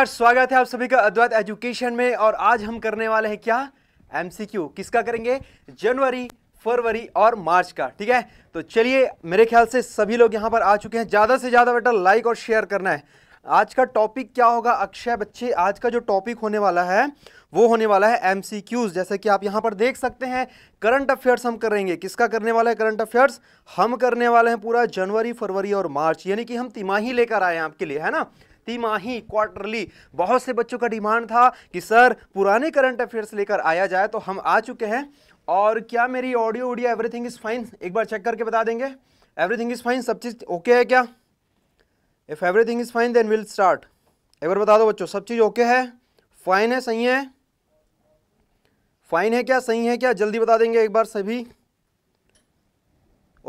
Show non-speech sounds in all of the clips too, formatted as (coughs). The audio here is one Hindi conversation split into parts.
नमस्कार स्वागत है आप सभी का अद्वैत एजुकेशन में और आज हम करने वाले हैं क्या एम किसका करेंगे जनवरी फरवरी और मार्च का ठीक है तो चलिए मेरे ख्याल से सभी लोग यहाँ पर आ चुके हैं ज़्यादा से ज़्यादा बेटा लाइक और शेयर करना है आज का टॉपिक क्या होगा अक्षय बच्चे आज का जो टॉपिक होने वाला है वो होने वाला है एम जैसे कि आप यहाँ पर देख सकते हैं करंट अफेयर्स हम करेंगे किसका करने वाला है करंट अफेयर्स हम करने वाले हैं पूरा जनवरी फरवरी और मार्च यानी कि हम तिमाही लेकर आए हैं आपके लिए है ना तिमाही क्वार्टरली बहुत से बच्चों का डिमांड था कि सर पुराने करंट अफेयर्स लेकर आया जाए तो हम आ चुके हैं और क्या मेरी audio audio everything is fine एक बार चेक करके बता देंगे एवरीथिंग इज़ फाइन सब चीज़ ओके है क्या if everything is fine then will start एक बार बता दो बच्चों सब चीज़ ओके है फाइन है सही है फाइन है क्या सही है क्या जल्दी बता देंगे एक बार सभी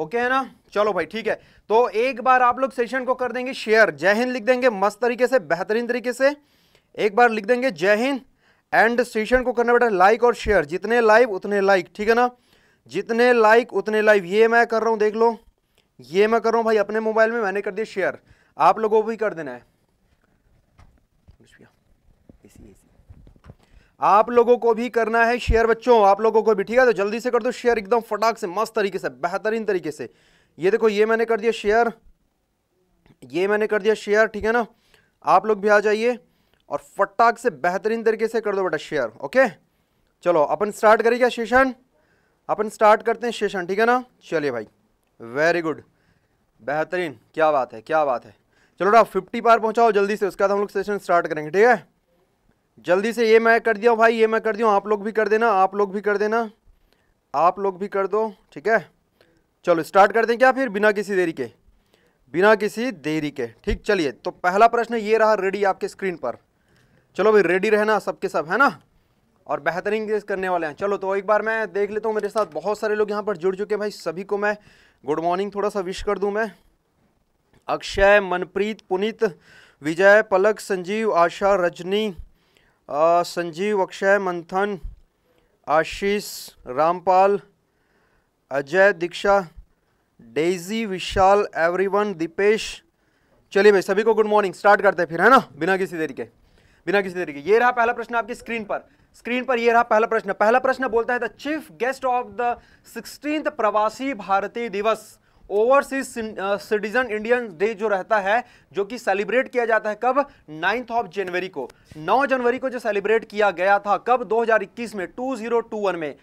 ओके है ना चलो भाई ठीक है तो एक बार आप लोग सेशन को कर देंगे शेयर जय हिंद लिख देंगे मस्त तरीके से बेहतरीन तरीके से एक बार लिख देंगे जय हिंद एंड सेशन को करना बेटा लाइक और शेयर जितने लाइव उतने लाइक ठीक है ना जितने लाइक उतने लाइव ये मैं कर रहा हूँ देख लो ये मैं कर रहा हूँ भाई अपने मोबाइल में मैंने कर दिया शेयर आप लोगों को भी कर देना है आप लोगों को भी करना है शेयर बच्चों आप लोगों को भी ठीक है तो जल्दी से कर दो शेयर एकदम फटाक से मस्त तरीके से बेहतरीन तरीके से ये देखो ये मैंने कर दिया शेयर ये मैंने कर दिया शेयर ठीक है ना आप लोग भी आ जाइए और फटाक से बेहतरीन तरीके से कर दो बेटा शेयर ओके चलो अपन स्टार्ट करें क्या सेशन अपन स्टार्ट करते हैं सेशन ठीक है ना चलिए भाई वेरी गुड बेहतरीन क्या बात है क्या बात है चलो बेटा फिफ्टी पार पहुँचाओ जल्दी से उसके बाद हम लोग सेशन स्टार्ट करेंगे ठीक है जल्दी से ये मैं कर दिया हूँ भाई ये मैं कर दिया हूँ आप लोग भी कर देना आप लोग भी कर देना आप लोग भी कर दो ठीक है चलो स्टार्ट कर दें क्या फिर बिना किसी देरी के बिना किसी देरी के ठीक चलिए तो पहला प्रश्न ये रहा रेडी आपके स्क्रीन पर चलो भाई रेडी रहना सबके सब है ना और बेहतरीन रेस करने वाले हैं चलो तो एक बार मैं देख लेता हूँ मेरे साथ बहुत सारे लोग यहाँ पर जुड़ चुके हैं भाई सभी को मैं गुड मॉर्निंग थोड़ा सा विश कर दूँ मैं अक्षय मनप्रीत पुनीत विजय पलक संजीव आशा रजनी संजीव अक्षय मंथन आशीष रामपाल अजय दीक्षा डेजी विशाल एवरीवन दीपेश चलिए भाई सभी को गुड मॉर्निंग स्टार्ट करते हैं फिर है ना बिना किसी तरीके बिना किसी तरीके ये रहा पहला प्रश्न आपकी स्क्रीन पर स्क्रीन पर यह रहा पहला प्रश्न पहला प्रश्न बोलता है the chief guest of the sixteen Pravasi Bharatiya दिवस ओवरसीज सिटीजन इंडियन डे जो रहता है जो कि सेलिब्रेट किया जाता है कब नाइन्थ ऑफ जनवरी को नौ जनवरी को जो सेलिब्रेट किया गया था कब 2021 में 2021 में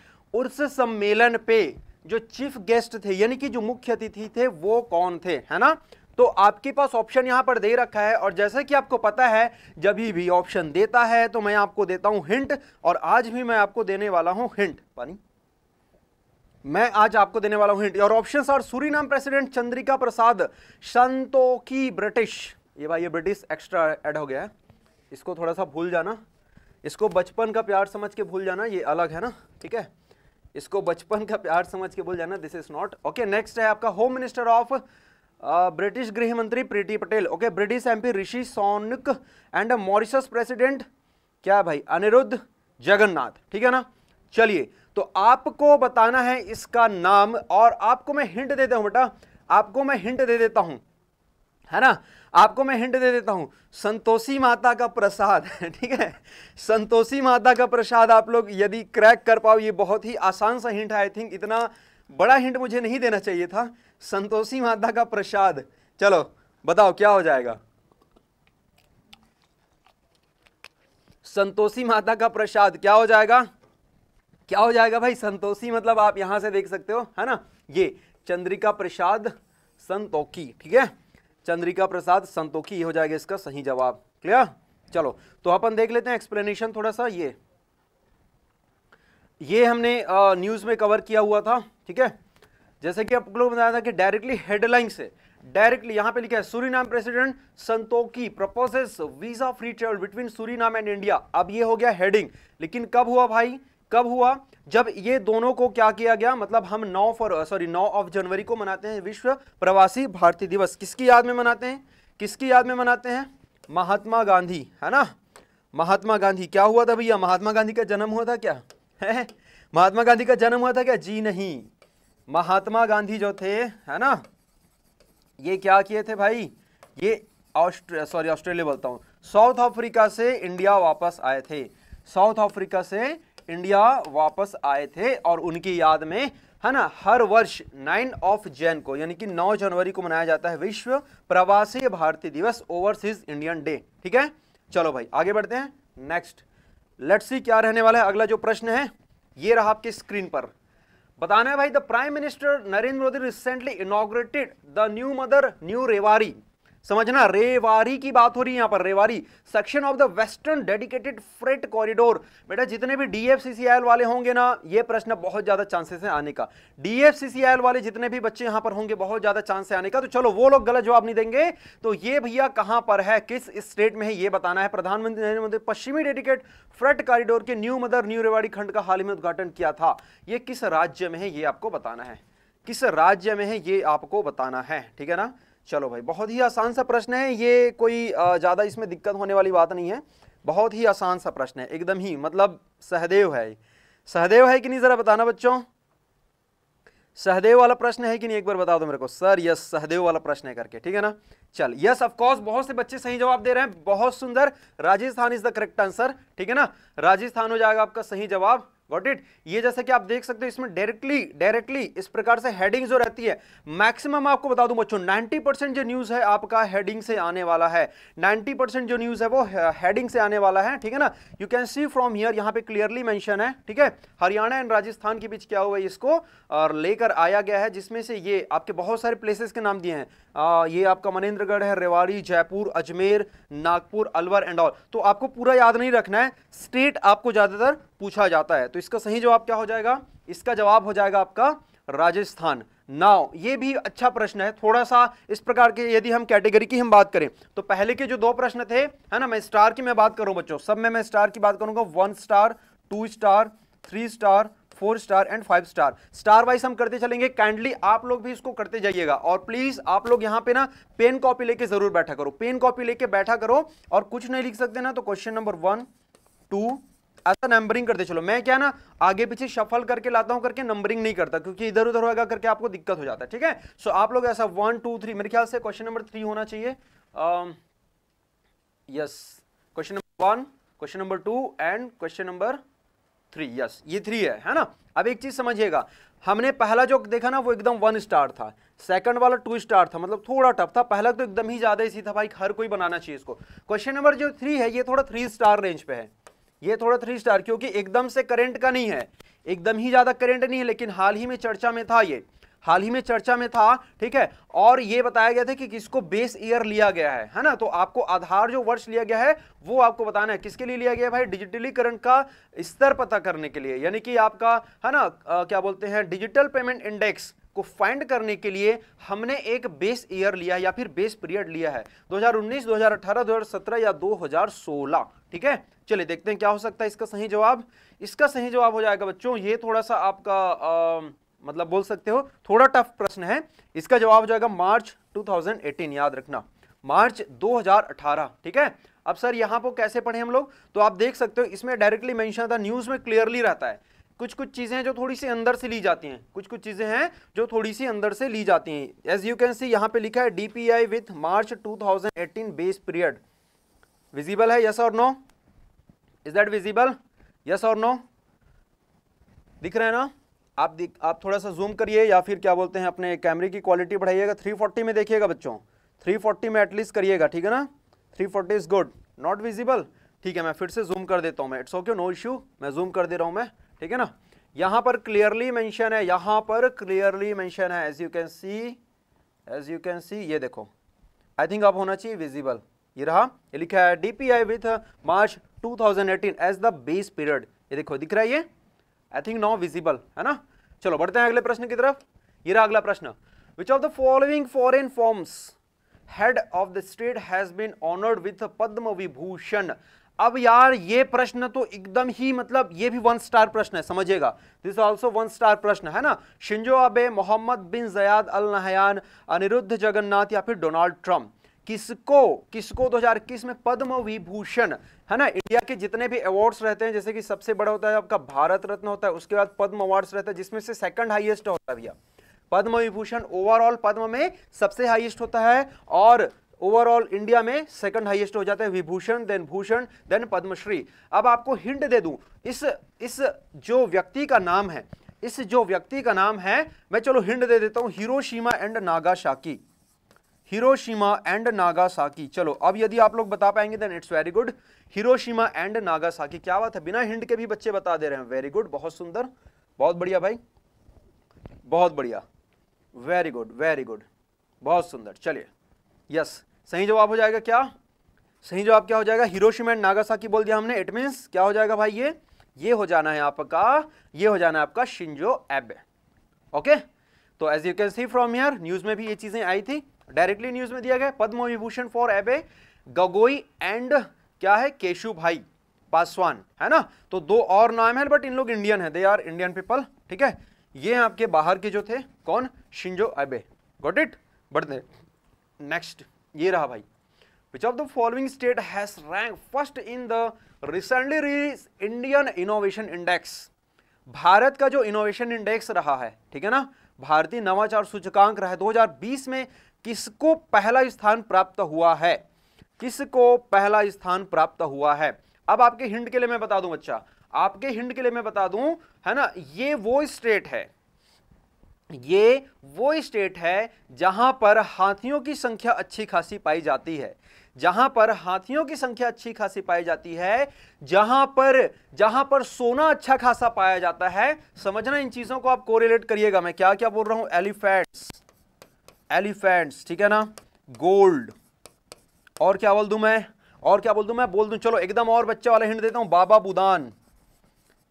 उर्स सम्मेलन पे जो चीफ गेस्ट थे यानी कि जो मुख्य अतिथि थे वो कौन थे है ना तो आपके पास ऑप्शन यहां पर दे रखा है और जैसा कि आपको पता है जब भी ऑप्शन देता है तो मैं आपको देता हूं हिंट और आज भी मैं आपको देने वाला हूं हिंट पानी मैं आज आपको देने वाला हूं हिंट और option are Suriname president Chandrika Prasad Santokhi British ये भाई ये ब्रिटिश एक्स्ट्रा एड हो गया है इसको थोड़ा सा भूल जाना इसको बचपन का प्यार समझ के भूल जाना ये अलग है ना ठीक है इसको बचपन का प्यार समझ के बोल जाना this is not okay next है आपका होम मिनिस्टर ऑफ ब्रिटिश गृह मंत्री Priti Patel okay British MP Rishi Sunak and Mauritius president क्या भाई अनिरुद्ध जगन्नाथ ठीक है ना चलिए तो आपको बताना है इसका नाम और आपको मैं हिंट दे देता हूं बेटा आपको मैं हिंट दे देता हूं है ना आपको मैं हिंट दे देता हूँ संतोषी माता का प्रसाद (laughs) ठीक है संतोषी माता का प्रसाद आप लोग यदि क्रैक कर पाओ ये बहुत ही आसान सा हिंट आई थिंक इतना बड़ा हिंट मुझे नहीं देना चाहिए था संतोषी माता का प्रसाद चलो बताओ क्या हो जाएगा संतोषी माता का प्रसाद क्या हो जाएगा क्या हो जाएगा भाई संतोषी मतलब आप यहां से देख सकते हो है ना ये चंद्रिका प्रसाद संतोकी ठीक है चंद्रिका प्रसाद संतोखी हो जाएगा इसका सही जवाब क्लियर चलो तो अपन देख लेते हैं एक्सप्लेनेशन थोड़ा सा ये ये हमने न्यूज में कवर किया हुआ था ठीक है जैसे कि आप लोग बताया था कि डायरेक्टली हेडलाइन से डायरेक्टली यहां पे लिखा है Suriname president Santokhi proposes visa free travel between Suriname and India अब ये हो गया हेडिंग लेकिन कब हुआ भाई कब हुआ जब ये दोनों को क्या किया गया मतलब हम 9 फर सॉरी 9 ऑफ जनवरी को मनाते हैं विश्व प्रवासी भारतीय दिवस किसकी याद में मनाते हैं किसकी याद में मनाते हैं महात्मा गांधी है ना महात्मा गांधी क्या हुआ था भैया महात्मा गांधी का जन्म हुआ था क्या है महात्मा गांधी का जन्म हुआ था क्या जी नहीं महात्मा गांधी जो थे है ना ये क्या किए थे भाई ये ऑस्ट्रे सॉरी ऑस्ट्रेलिया बोलता हूँ साउथ अफ्रीका से इंडिया वापस आए थे साउथ अफ्रीका से इंडिया वापस आए थे और उनकी याद में है ना हर वर्ष नाइन ऑफ जैन को यानी कि नौ जनवरी को मनाया जाता है विश्व प्रवासी भारतीय दिवस ओवरसीज इंडियन डे ठीक है चलो भाई आगे बढ़ते हैं नेक्स्ट लेट्स सी क्या रहने वाला है अगला जो प्रश्न है ये रहा आपके स्क्रीन पर बताना है भाई the prime minister Narendra Modi recently inaugurated the new Madar new Rewari समझना रेवारी की बात हो रही है यहां पर Rewari section of the western dedicated freight corridor बेटा जितने भी डीएफसीसीआईएल वाले होंगे ना ये प्रश्न बहुत ज्यादा चांसेस है आने का डीएफसीसीआईएल वाले जितने भी बच्चे यहां पर होंगे बहुत ज्यादा चांस है आने का तो चलो वो लोग गलत जवाब नहीं देंगे तो ये भैया कहां पर है किस स्टेट में है ये बताना है प्रधानमंत्री नरेंद्र मोदी पश्चिमी डेडिकेट फ्रेट कॉरिडोर के न्यू मदर न्यू रेवाड़ी खंड का हाल ही में उद्घाटन किया था ये किस राज्य में है ये आपको बताना है किस राज्य में है ये आपको बताना है ठीक है ना चलो भाई बहुत ही आसान सा प्रश्न है ये कोई ज़्यादा इसमें दिक्कत होने वाली बात नहीं है बहुत ही आसान सा प्रश्न है एकदम ही मतलब सहदेव है सहदेव है कि नहीं ज़रा बताना बच्चों सहदेव वाला प्रश्न है कि नहीं एक बार बता दो मेरे को सर यस सहदेव वाला प्रश्न है करके ठीक है ना चल यस ऑफ कोर्स बहुत से बच्चे सही जवाब दे रहे हैं बहुत सुंदर Rajasthan is the correct answer ठीक है ना राजस्थान हो जाएगा आपका सही जवाब गॉट इट ये जैसे कि आप देख सकते हो इसमें डायरेक्टली डायरेक्टली इस प्रकार से हेडिंग जो रहती है मैक्सिमम आपको बता दूं बच्चों 90 परसेंट जो न्यूज़ है आपका हेडिंग से आने वाला है 90 परसेंट जो न्यूज़ है वो हेडिंग से आने वाला है ठीक है ना you can see from here यहाँ पे क्लियरली मैंशन है ठीक है हरियाणा एंड राजस्थान के बीच क्या हुआ इसको और लेकर आया गया है जिसमें से ये आपके बहुत सारे प्लेसेस के नाम दिए हैं आ, ये आपका मनेन्द्रगढ़ है रेवाड़ी जयपुर अजमेर नागपुर अलवर एंड ऑल तो आपको पूरा याद नहीं रखना है स्टेट आपको ज़्यादातर पूछा जाता है तो इसका सही जवाब क्या हो जाएगा इसका जवाब हो जाएगा आपका राजस्थान नाव ये भी अच्छा प्रश्न है थोड़ा सा इस प्रकार के यदि हम कैटेगरी की हम बात करें तो पहले के जो दो प्रश्न थे है ना मैं स्टार की मैं बात करूँ बच्चों सब में मैं स्टार की बात करूँगा one star two star three star four star and five star star wise हम करते चलेंगे काइंडली आप लोग भी इसको करते जाइएगा और प्लीज आप लोग यहां पे ना पेन कॉपी लेके जरूर बैठा करो पेन कॉपी लेके बैठा करो और कुछ नहीं लिख सकते ना तो क्वेश्चन नंबर वन टू ऐसा नंबरिंग करते चलो मैं क्या ना आगे पीछे शफल करके लाता हूं करके नंबरिंग नहीं करता क्योंकि इधर उधर होगा करके आपको दिक्कत हो जाता है ठीक है सो आप लोग ऐसा वन टू थ्री मेरे ख्याल से क्वेश्चन नंबर थ्री होना चाहिए yes question number one question number two and question number three yes ये थ्री है है ना अब एक चीज़ समझिएगा हमने पहला जो देखा ना वो एकदम वन स्टार था सेकंड वाला टू स्टार था मतलब थोड़ा टफ था पहला तो एकदम ही ज़्यादा इसी था भाई हर कोई बनाना चाहिए इसको क्वेश्चन नंबर जो थ्री है ये थोड़ा थ्री स्टार रेंज पे है ये थोड़ा थ्री स्टार क्योंकि एकदम से करेंट का नहीं है एकदम ही ज़्यादा करेंट नहीं है लेकिन हाल ही में चर्चा में था ये हाल ही में चर्चा में था ठीक है और ये बताया गया था कि किसको बेस ईयर लिया गया है है ना तो आपको आधार जो वर्ष लिया गया है वो आपको बताना है किसके लिए लिया गया भाई डिजिटलीकरण का स्तर पता करने के लिए यानी कि आपका है ना आ, क्या बोलते हैं डिजिटल पेमेंट इंडेक्स को फाइंड करने के लिए हमने एक बेस ईयर लिया या फिर बेस पीरियड लिया है 2019, 2018, 2017 या 2016 ठीक है चलिए देखते हैं क्या हो सकता है इसका सही जवाब इसका सही जवाब हो जाएगा बच्चों ये थोड़ा सा आपका आ, मतलब बोल सकते हो थोड़ा टफ प्रश्न है इसका जवाब हो जाएगा मार्च 2018 याद रखना मार्च 2018 ठीक है अब सर यहां पर कैसे पढ़े हम लोग तो आप देख सकते हो इसमें डायरेक्टली मेंशन था न्यूज़ में क्लियरली रहता है कुछ कुछ चीज़ें हैं जो थोड़ी सी अंदर से ली जाती हैं कुछ कुछ चीज़ें हैं जो थोड़ी सी अंदर से ली जाती हैं एज यू कैन सी यहाँ पे लिखा है DPI with March 2018 base period visible है यस और no is that visible yes और नो दिख रहे हैं ना आप आप थोड़ा सा जूम करिए या फिर क्या बोलते हैं अपने कैमरे की क्वालिटी बढ़ाइएगा 340 में देखिएगा बच्चों 340 में एटलीस्ट करिएगा ठीक है ना 340 forty is good not visible ठीक है मैं फिर से जूम कर देता हूँ मैं इट्स ओके नो इशू मैं जूम कर दे रहा हूँ मैं ठीक है ना यहाँ पर क्लियरली मैंशन है यहाँ पर क्लियरली मैंशन है as you can see as you can see ये देखो आई थिंक आप होना चाहिए विजिबल ये रहा ये लिखा है D P I with March two thousand eighteen as the base period ये देखो दिख रहा है ये आई थिंक नॉ विजिबल है ना चलो बढ़ते हैं अगले प्रश्न की तरफ ये रहा अगला प्रश्न which of the following foreign former head of the state has been honoured with Padma Vibhushan अब यार ये प्रश्न तो एकदम ही मतलब ये भी वन स्टार प्रश्न है समझिएगा दिस ऑल्सो वन स्टार प्रश्न है ना Shinzo Abe Mohammed bin Zayed Al Nahyan Anirudh Jugnauth या फिर डोनाल्ड ट्रम्प किसको किसको 2021 तो में पद्म विभूषण है ना इंडिया के जितने भी अवार्ड्स रहते हैं जैसे कि सबसे बड़ा होता है आपका भारत रत्न होता है उसके बाद पद्म अवार्ड्स रहता है जिसमें से सेकंड हाईएस्ट होता है भैया पद्म विभूषण ओवरऑल पद्म में सबसे हाईएस्ट होता है और ओवरऑल इंडिया में सेकंड हाईएस्ट हो जाता है विभूषण देन भूषण देन पद्मश्री अब आपको हिंट दे दूं इस इस जो व्यक्ति का नाम है इस जो व्यक्ति का नाम है मैं चलो हिंट दे देता हूँ Hiroshima and Nagasaki Hiroshima and Nagasaki चलो अब यदि आप लोग बता पाएंगे then it's very good Hiroshima and Nagasaki क्या बात है बिना हिंड के भी बच्चे बता दे रहे हैं वेरी गुड बहुत सुंदर बहुत बढ़िया भाई बहुत बढ़िया वेरी गुड वेरी गुड बहुत सुंदर चलिए यस सही जवाब हो जाएगा क्या सही जवाब क्या हो जाएगा हिरोशिमा एंड नागासाकी बोल दिया हमने इट मीन्स क्या हो जाएगा भाई ये ये हो जाना है आपका ये हो जाना है आपका शिंजो एब ओके तो as you can see from here news में भी ये चीज़ें आई थी डायरेक्टली न्यूज में दिया गया पद्म विभूषण फॉर एबे गगोई एंड क्या है केशु भाई पासवान है ना तो दो और नाम है बट इन लोग इंडियन है दे आर इंडियन पीपल ठीक है ये आपके बाहर के जो थे कौन शिंजो एबे गॉट इट बढ़ते नेक्स्ट ये रहा भाई which of the following state has rank first in the recently release Indian innovation index Bharat का जो इनोवेशन इंडेक्स रहा है ठीक है ना भारतीय नवाचार सूचकांक रहा है 2020 में किसको पहला स्थान प्राप्त हुआ है किसको पहला स्थान प्राप्त हुआ है अब आपके हिंड के लिए मैं बता दूं बच्चा आपके हिंड के लिए मैं बता दूं है ना ये वो स्टेट है ये वो स्टेट है जहां पर हाथियों की संख्या अच्छी खासी पाई जाती है जहां पर हाथियों की संख्या अच्छी खासी पाई जाती है जहां पर जहां पर सोना अच्छा खासा पाया जाता है समझना इन चीजों को आप कोरिलेट करिएगा मैं क्या क्या बोल रहा हूं एलिफेंट्स एलिफेंट्स ठीक है ना गोल्ड और क्या बोल दू मैं और क्या बोल दू मैं बोल दू चलो एकदम और बच्चे वाले हिंट देता हूं बाबा बुदान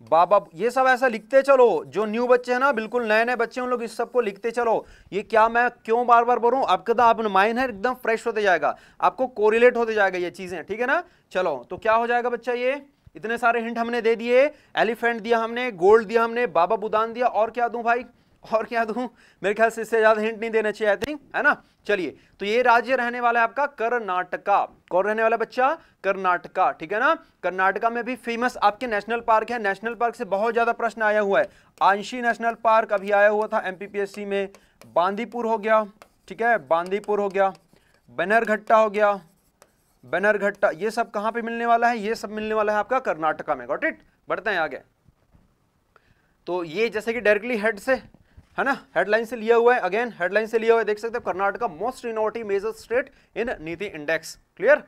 बाबा ये सब ऐसा लिखते चलो जो न्यू बच्चे हैं ना बिल्कुल नए नए बच्चे उन लोग इस सबको लिखते चलो ये क्या मैं क्यों बार बार बोल आपका अपना तो, माइंड है एकदम फ्रेश होते जाएगा आपको कोरिलेट होते जाएगा ये चीज़ें ठीक है ना चलो तो क्या हो जाएगा बच्चा ये इतने सारे हिंट हमने दे दिए एलिफेंट दिया हमने गोल्ड दिया हमने बाबा बुदान दिया और क्या दूँ भाई और क्या दूं मेरे ख्याल से इससे ज़्यादा हिंट नहीं देना चाहिए आई थिंक है ना चलिए तो ये राज्य रहने वाला है आपका कर्नाटका कौन रहने वाला बच्चा कर्नाटका ठीक है ना कर्नाटका में भी फेमस आपके नेशनल पार्क है नेशनल पार्क से बहुत ज़्यादा प्रश्न आया हुआ है आंशी नेशनल पार्क अभी आया हुआ था एमपीपीएससी में बांदीपुर हो गया ठीक है बांदीपुर हो गया बनरघट्टा हो गया बनरघट्टा ये सब कहां पर मिलने वाला है ये सब मिलने वाला है आपका कर्नाटका में गॉट इट बढ़ते हैं आगे तो ये जैसे कि डायरेक्टली हेड से है ना हेडलाइन से लिया हुआ है अगेन हेडलाइन से लिया हुआ है देख सकते हो Karnataka most innovative major state in NITI index clear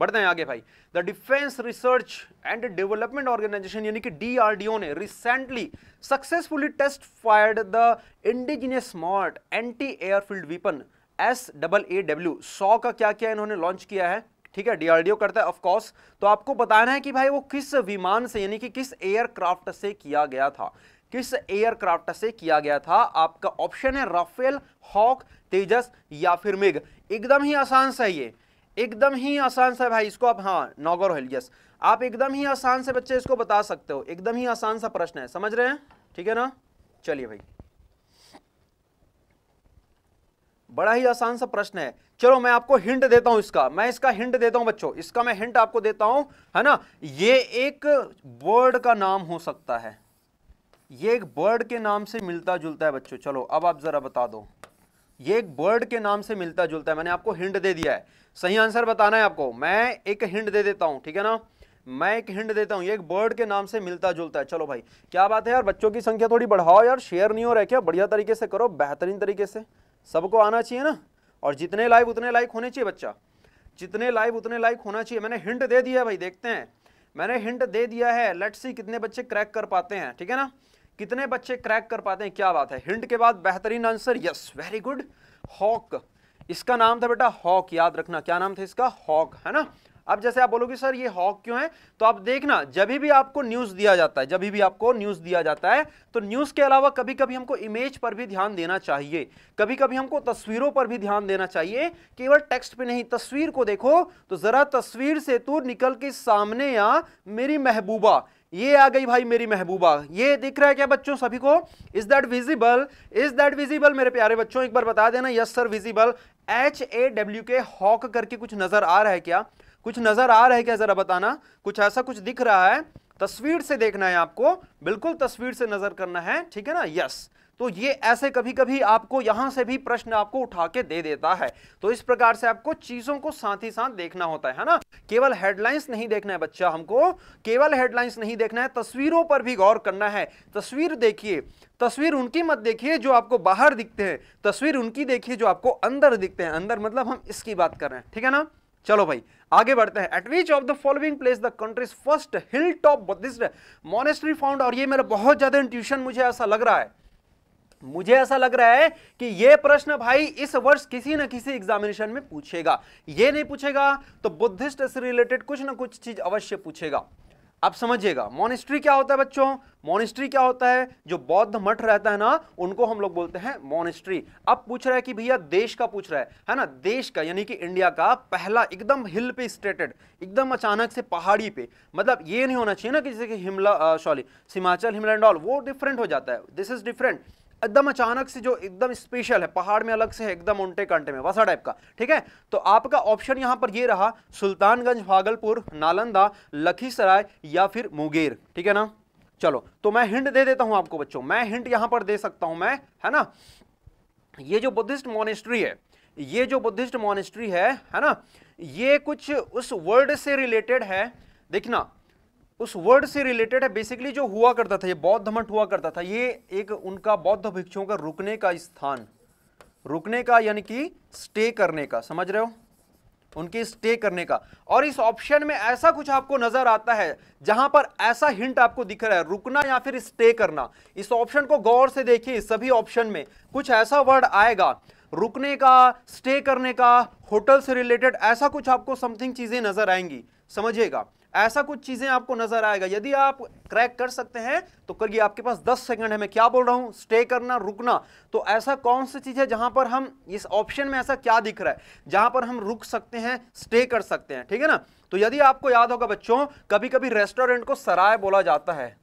बढ़ते हैं आगे भाई the defence research and development organisation यानी कि डी ने recently successfully test fired the indigenous smart anti airfield weapon S double A W सौ का क्या क्या इन्होंने लॉन्च किया है ठीक है डीआरडीओ करता है ऑफकोर्स तो आपको बताना है कि भाई वो किस विमान से यानी कि किस एयरक्राफ्ट से किया गया था किस एयरक्राफ्ट से किया गया था आपका ऑप्शन है राफेल हॉक तेजस या फिर मिग एकदम ही आसान सा ये एकदम ही आसान सा भाई इसको आप हाँ नौगर हेलियस आप एकदम ही आसान से बच्चे इसको बता सकते हो एकदम ही आसान सा प्रश्न है समझ रहे हैं ठीक है ना चलिए भाई बड़ा ही आसान सा प्रश्न है चलो मैं आपको हिंट देता हूं इसका मैं इसका हिंट देता हूं बच्चों इसका मैं हिंट आपको देता हूं है ना ये एक वर्ड का नाम हो सकता है ये एक बर्ड के नाम से मिलता जुलता है बच्चों चलो अब आप ज़रा बता दो ये एक बर्ड के नाम से मिलता जुलता है मैंने आपको हिंट दे दिया है सही आंसर बताना है आपको मैं एक हिंट दे देता हूं ठीक है ना मैं एक हिंट देता हूं ये एक बर्ड के नाम से मिलता जुलता है चलो भाई क्या बात है यार बच्चों की संख्या थोड़ी बढ़ाओ यार शेयर नहीं हो रहा है क्या बढ़िया तरीके से करो बेहतरीन तरीके से सबको आना चाहिए ना और जितने लाइव उतने लाइक होने चाहिए बच्चा जितने लाइव उतने लाइक होना चाहिए मैंने हिंट दे दिया भाई देखते हैं मैंने हिंट दे दिया है लेट्स सी कितने बच्चे क्रैक कर पाते हैं ठीक है ना कितने बच्चे क्रैक कर पाते हैं क्या बात है हिंट के बाद बेहतरीन answer yes very good hawk इसका नाम था बेटा हॉक याद रखना क्या नाम था इसका हॉक है ना अब जैसे आप बोलोगे सर ये हॉक क्यों है तो आप देखना जब भी आपको न्यूज दिया जाता है जब भी आपको न्यूज दिया जाता है तो न्यूज के अलावा कभी कभी हमको इमेज पर भी ध्यान देना चाहिए कभी कभी हमको तस्वीरों पर भी ध्यान देना चाहिए केवल टेक्स्ट पे नहीं तस्वीर को देखो तो जरा तस्वीर से तू निकल के सामने या मेरी महबूबा ये आ गई भाई मेरी महबूबा ये दिख रहा है क्या बच्चों सभी को is that visible is that visible मेरे प्यारे बच्चों एक बार बता देना yes sir visible H A W K hawk करके कुछ नजर आ रहा है क्या कुछ नजर आ रहा है क्या जरा बताना कुछ ऐसा कुछ दिख रहा है तस्वीर से देखना है आपको बिल्कुल तस्वीर से नजर करना है ठीक है ना यस yes. तो ये ऐसे कभी कभी आपको यहां से भी प्रश्न आपको उठा के दे देता है तो इस प्रकार से आपको चीजों को साथ ही साथ देखना होता है ना केवल हेडलाइंस नहीं देखना है बच्चा हमको केवल हेडलाइंस नहीं देखना है तस्वीरों पर भी गौर करना है तस्वीर देखिए तस्वीर उनकी मत देखिए जो आपको बाहर दिखते हैं तस्वीर उनकी देखिए जो आपको अंदर दिखते हैं अंदर मतलब हम इसकी बात कर रहे हैं ठीक है ना चलो भाई आगे बढ़ते हैं at which of the following place the countries first hill top Buddhist monastery found और ये मेरा बहुत ज्यादा इंट्यूशन मुझे ऐसा लग रहा है मुझे ऐसा लग रहा है कि यह प्रश्न भाई इस वर्ष किसी ना किसी एग्जामिनेशन में पूछेगा यह नहीं पूछेगा तो बुद्धिस्ट से रिलेटेड कुछ ना कुछ चीज अवश्य पूछेगा आप समझिएगा मोनिस्ट्री क्या होता है बच्चों मोनिस्ट्री क्या होता है जो बौद्ध मठ रहता है ना उनको हम लोग बोलते हैं मोनिस्ट्री अब पूछ रहा है कि भैया देश का पूछ रहा है है ना देश का यानी कि इंडिया का पहला एकदम हिल पे स्टेटेड एकदम अचानक से पहाड़ी पे मतलब ये नहीं होना चाहिए ना कि जैसे कि हिमला सॉरी हिमाचल हिमलैंड ऑल वो डिफरेंट हो जाता है दिस इज डिफरेंट एकदम अचानक से जो एकदम स्पेशल है पहाड़ में अलग से है एकदम उनटे कंटे में वैसा टाइप का ठीक है तो आपका ऑप्शन यहां पर ये रहा सुल्तानगंज भागलपुर नालंदा लखीसराय या फिर मुंगेर ठीक है ना चलो तो मैं हिंट दे देता हूं आपको बच्चों मैं हिंट यहां पर दे सकता हूं मैं है ना ये जो बुद्धिस्ट मोनिस्ट्री है ये जो बुद्धिस्ट मोनिस्ट्री है है ना ये कुछ उस वर्ल्ड से रिलेटेड है देखना उस वर्ड से रिलेटेड है बेसिकली जो हुआ करता था ये बौद्ध मठ हुआ करता था ये एक उनका बौद्ध भिक्षुओं का रुकने का स्थान रुकने का यानी कि स्टे करने का समझ रहे हो उनके स्टे करने का और इस ऑप्शन में ऐसा कुछ आपको नजर आता है जहां पर ऐसा हिंट आपको दिख रहा है रुकना या फिर स्टे करना इस ऑप्शन को गौर से देखिए सभी ऑप्शन में कुछ ऐसा वर्ड आएगा रुकने का स्टे करने का होटल से रिलेटेड ऐसा कुछ आपको समथिंग चीजें नजर आएंगी समझिएगा ऐसा कुछ चीजें आपको नजर आएगा यदि आप क्रैक कर सकते हैं तो करिए आपके पास 10 सेकंड है मैं क्या बोल रहा हूं स्टे करना रुकना तो ऐसा कौन सी चीज है जहां पर हम इस ऑप्शन में ऐसा क्या दिख रहा है जहां पर हम रुक सकते हैं स्टे कर सकते हैं ठीक है ना तो यदि आपको याद होगा बच्चों कभी कभी रेस्टोरेंट को सराय बोला जाता है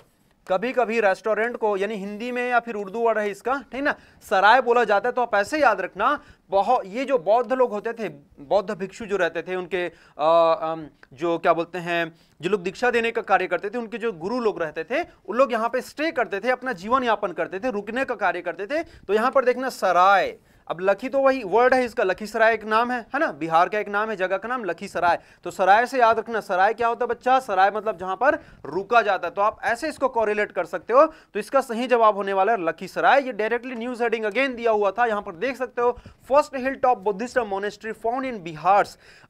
कभी कभी रेस्टोरेंट को यानी हिंदी में या फिर उर्दू वर्ड है इसका ठीक ना सराय बोला जाता है तो आप ऐसे याद रखना बहुत ये जो बौद्ध लोग होते थे बौद्ध भिक्षु जो रहते थे उनके आ, जो क्या बोलते हैं जो लोग दीक्षा देने का कार्य करते थे उनके जो गुरु लोग रहते थे उन लोग यहाँ पे स्टे करते थे अपना जीवन यापन करते थे रुकने का कार्य करते थे तो यहाँ पर देखना सराय अब लखी तो वही वर्ड है इसका लखीसराय एक नाम है है ना बिहार का एक नाम है जगह का नाम लखीसराय तो सराय से याद रखना सराय क्या होता है बच्चा सराय मतलब जहां पर रुका जाता है तो आप ऐसे इसको कॉरिलेट कर सकते हो तो इसका सही जवाब होने वाला है लखीसराय ये डायरेक्टली न्यूज हेडिंग अगेन दिया हुआ था यहां पर देख सकते हो first hill top Buddhist monastery found in Bihar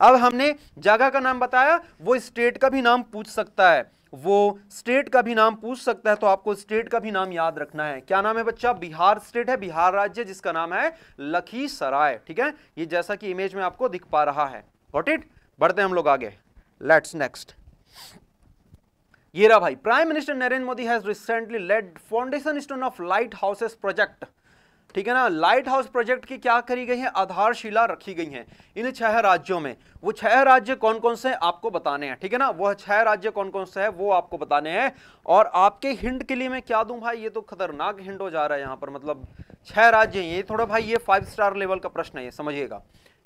अब हमने जगह का नाम बताया वो स्टेट का भी नाम पूछ सकता है वो स्टेट का भी नाम पूछ सकता है तो आपको स्टेट का भी नाम याद रखना है क्या नाम है बच्चा बिहार स्टेट है बिहार राज्य जिसका नाम है लखीसराय ठीक है ये जैसा कि इमेज में आपको दिख पा रहा है वॉट इट बढ़ते हम लोग आगे लेट्स नेक्स्ट ये रहा भाई prime minister Narendra Modi has recently laid foundation stone of light houses project ठीक है ना लाइट हाउस प्रोजेक्ट की क्या करी गई है आधारशिला रखी गई है इन छह राज्यों में वो छह राज्य कौन कौन से आपको बताने हैं ठीक है ना वो छह राज्य कौन कौन से हैं वो आपको बताने हैं और आपके हिंड के लिए मैं क्या दूं भाई ये तो खतरनाक हिंड हो जा रहा है यहाँ पर मतलब छह राज्य ये थोड़ा भाई ये फाइव स्टार लेवल का प्रश्न है समझिएगा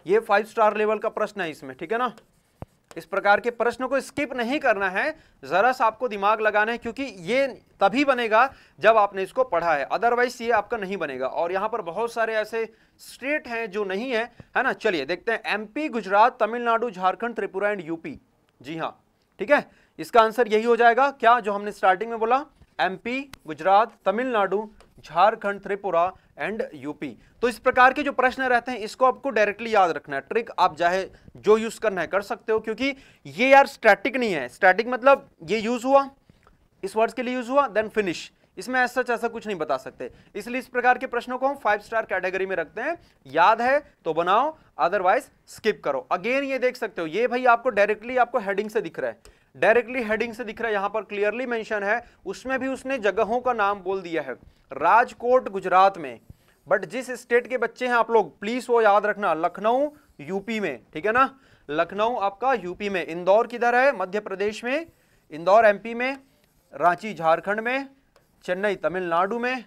ये फाइव स्टार लेवल का प्रश्न है इसमें ठीक है ना इस प्रकार के प्रश्न को स्किप नहीं करना है ज़रा सा आपको दिमाग लगाना है क्योंकि ये तभी बनेगा जब आपने इसको पढ़ा है अदरवाइज ये आपका नहीं बनेगा और यहाँ पर बहुत सारे ऐसे स्टेट हैं जो नहीं है है ना चलिए देखते हैं MP Gujarat Tamil Nadu Jharkhand Tripura and UP जी हाँ ठीक है इसका आंसर यही हो जाएगा क्या जो हमने स्टार्टिंग में बोला MP Gujarat Tamil Nadu Jharkhand Tripura and UP तो इस प्रकार के जो प्रश्न रहते हैं इसको आपको डायरेक्टली याद रखना है ट्रिक आप चाहे जो यूज करना है कर सकते हो क्योंकि ये यार स्टैटिक नहीं है स्टैटिक मतलब ये यूज हुआ इस वर्ड्स के लिए यूज हुआ देन फिनिश इसमें ऐसा ऐसा कुछ नहीं बता सकते इसलिए इस प्रकार के प्रश्नों को हम फाइव स्टार कैटेगरी में रखते हैं याद है तो बनाओ अदरवाइज स्किप करो अगेन ये देख सकते हो ये भाई आपको डायरेक्टली आपको हेडिंग से दिख रहा है डायरेक्टली हेडिंग से दिख रहा है यहां पर क्लियरली मेंशन है उसमें भी उसने जगहों का नाम बोल दिया है राजकोट गुजरात में बट जिस स्टेट के बच्चे हैं आप लोग प्लीज वो याद रखना लखनऊ यूपी में ठीक है ना लखनऊ आपका यूपी में इंदौर किधर है मध्य प्रदेश में इंदौर एमपी में रांची झारखंड में चेन्नई तमिलनाडु में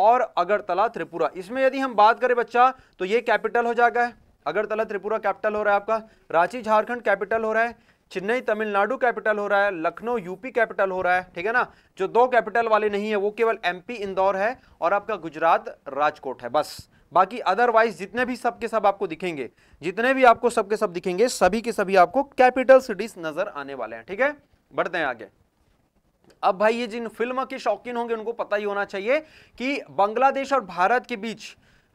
और अगरतला त्रिपुरा इसमें यदि हम बात करें बच्चा तो ये कैपिटल हो जाएगा अगरतला त्रिपुरा कैपिटल हो रहा है आपका रांची झारखंड कैपिटल हो रहा है चेन्नई तमिलनाडु कैपिटल हो रहा है लखनऊ यूपी कैपिटल हो रहा है ठीक है ना जो दो कैपिटल वाले नहीं है वो केवल एमपी इंदौर है और आपका गुजरात राजकोट है बस बाकी अदरवाइज जितने भी सबके सब आपको दिखेंगे जितने भी आपको सबके सब दिखेंगे सभी के सभी आपको कैपिटल सिटीज नजर आने वाले हैं ठीक है बढ़ते हैं आगे अब भाई ये जिन फिल्म के शौकीन होंगे उनको पता ही होना चाहिए कि बांग्लादेश और भारत के बीच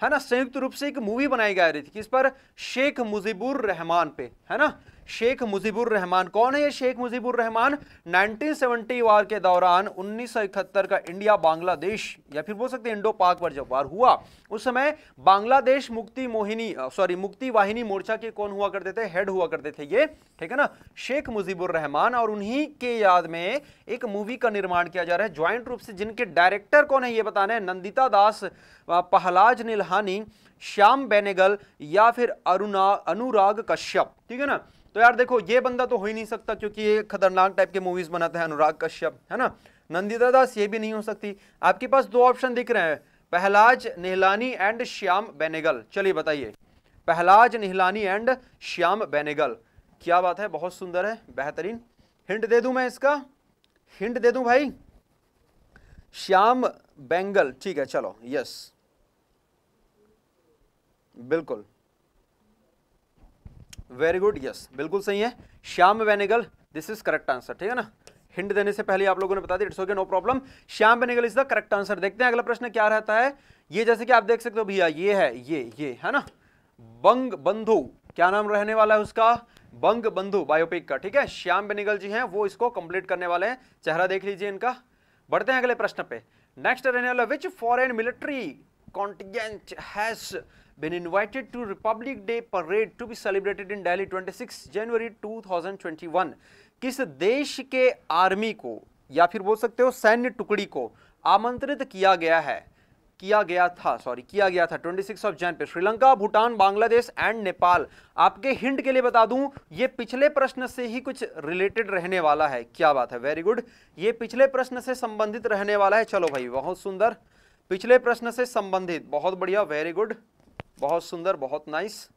है ना संयुक्त रूप से एक मूवी बनाई जा रही थी किस पर शेख मुजीबुर रहमान पे है ना शेख मुजीबुर रहमान कौन है ये शेख मुजीबुर रहमान 1970 वार के दौरान इकहत्तर का इंडिया बांग्लादेश या फिर बोल सकते हैं इंडो पाक पर जब वार हुआ उस समय बांग्लादेश मुक्ति मोहिनी सॉरी मुक्ति वाहिनी मोर्चा के कौन हुआ करते थे हेड हुआ करते थे ये ठीक है ना शेख मुजीबुर रहमान और उन्हीं के याद में एक मूवी का निर्माण किया जा रहा है ज्वाइंट रूप से जिनके डायरेक्टर कौन है ये बताना है नंदिता दास पहलाज निलहानी श्याम बेनेगल या फिर अरुणा अनुराग कश्यप ठीक है ना तो यार देखो ये बंदा तो हो ही नहीं सकता क्योंकि ये खतरनाक टाइप के मूवीज बनाता है अनुराग कश्यप है ना नंदिता दास ये भी नहीं हो सकती आपके पास दो ऑप्शन दिख रहे हैं पहलाज निहलानी एंड श्याम बेनेगल चलिए बताइए पहलाज निहलानी एंड श्याम बेनेगल क्या बात है बहुत सुंदर है बेहतरीन हिंट दे दूं मैं इसका हिंट दे दूं भाई श्याम बेंगल ठीक है चलो यस बिल्कुल वेरी गुड यस बिल्कुल सही है Shyam Benegal this is correct answer ठीक है ना हिंट देने से पहले आप लोगों ने बता दिया it's okay no problem Shyam Benegal is the correct answer देखते हैं अगला प्रश्न क्या रहता है ये जैसे कि आप देख सकते हो भैया ये है ये ये है ना बंग बंधु क्या नाम रहने वाला है उसका बंग बंधु बायोपिक का ठीक है श्याम बेनेगल जी हैं वो इसको कंप्लीट करने वाले हैं चेहरा देख लीजिए इनका बढ़ते हैं अगले प्रश्न पे नेक्स्ट रहने वाला which foreign military contingent has been invited to Republic Day parade to be celebrated in Delhi 26 January 2021 किस देश के आर्मी को या फिर बोल सकते हो सैन्य टुकड़ी को आमंत्रित किया गया है किया गया था सॉरी किया गया था 26 ऑफ जैन पे श्रीलंका भूटान बांग्लादेश एंड नेपाल आपके हिंट के लिए बता दूं ये पिछले प्रश्न से ही कुछ रिलेटेड रहने वाला है क्या बात है वेरी गुड ये पिछले प्रश्न से संबंधित रहने वाला है चलो भाई बहुत सुंदर पिछले प्रश्न से संबंधित बहुत बढ़िया वेरी गुड बहुत सुंदर बहुत नाइस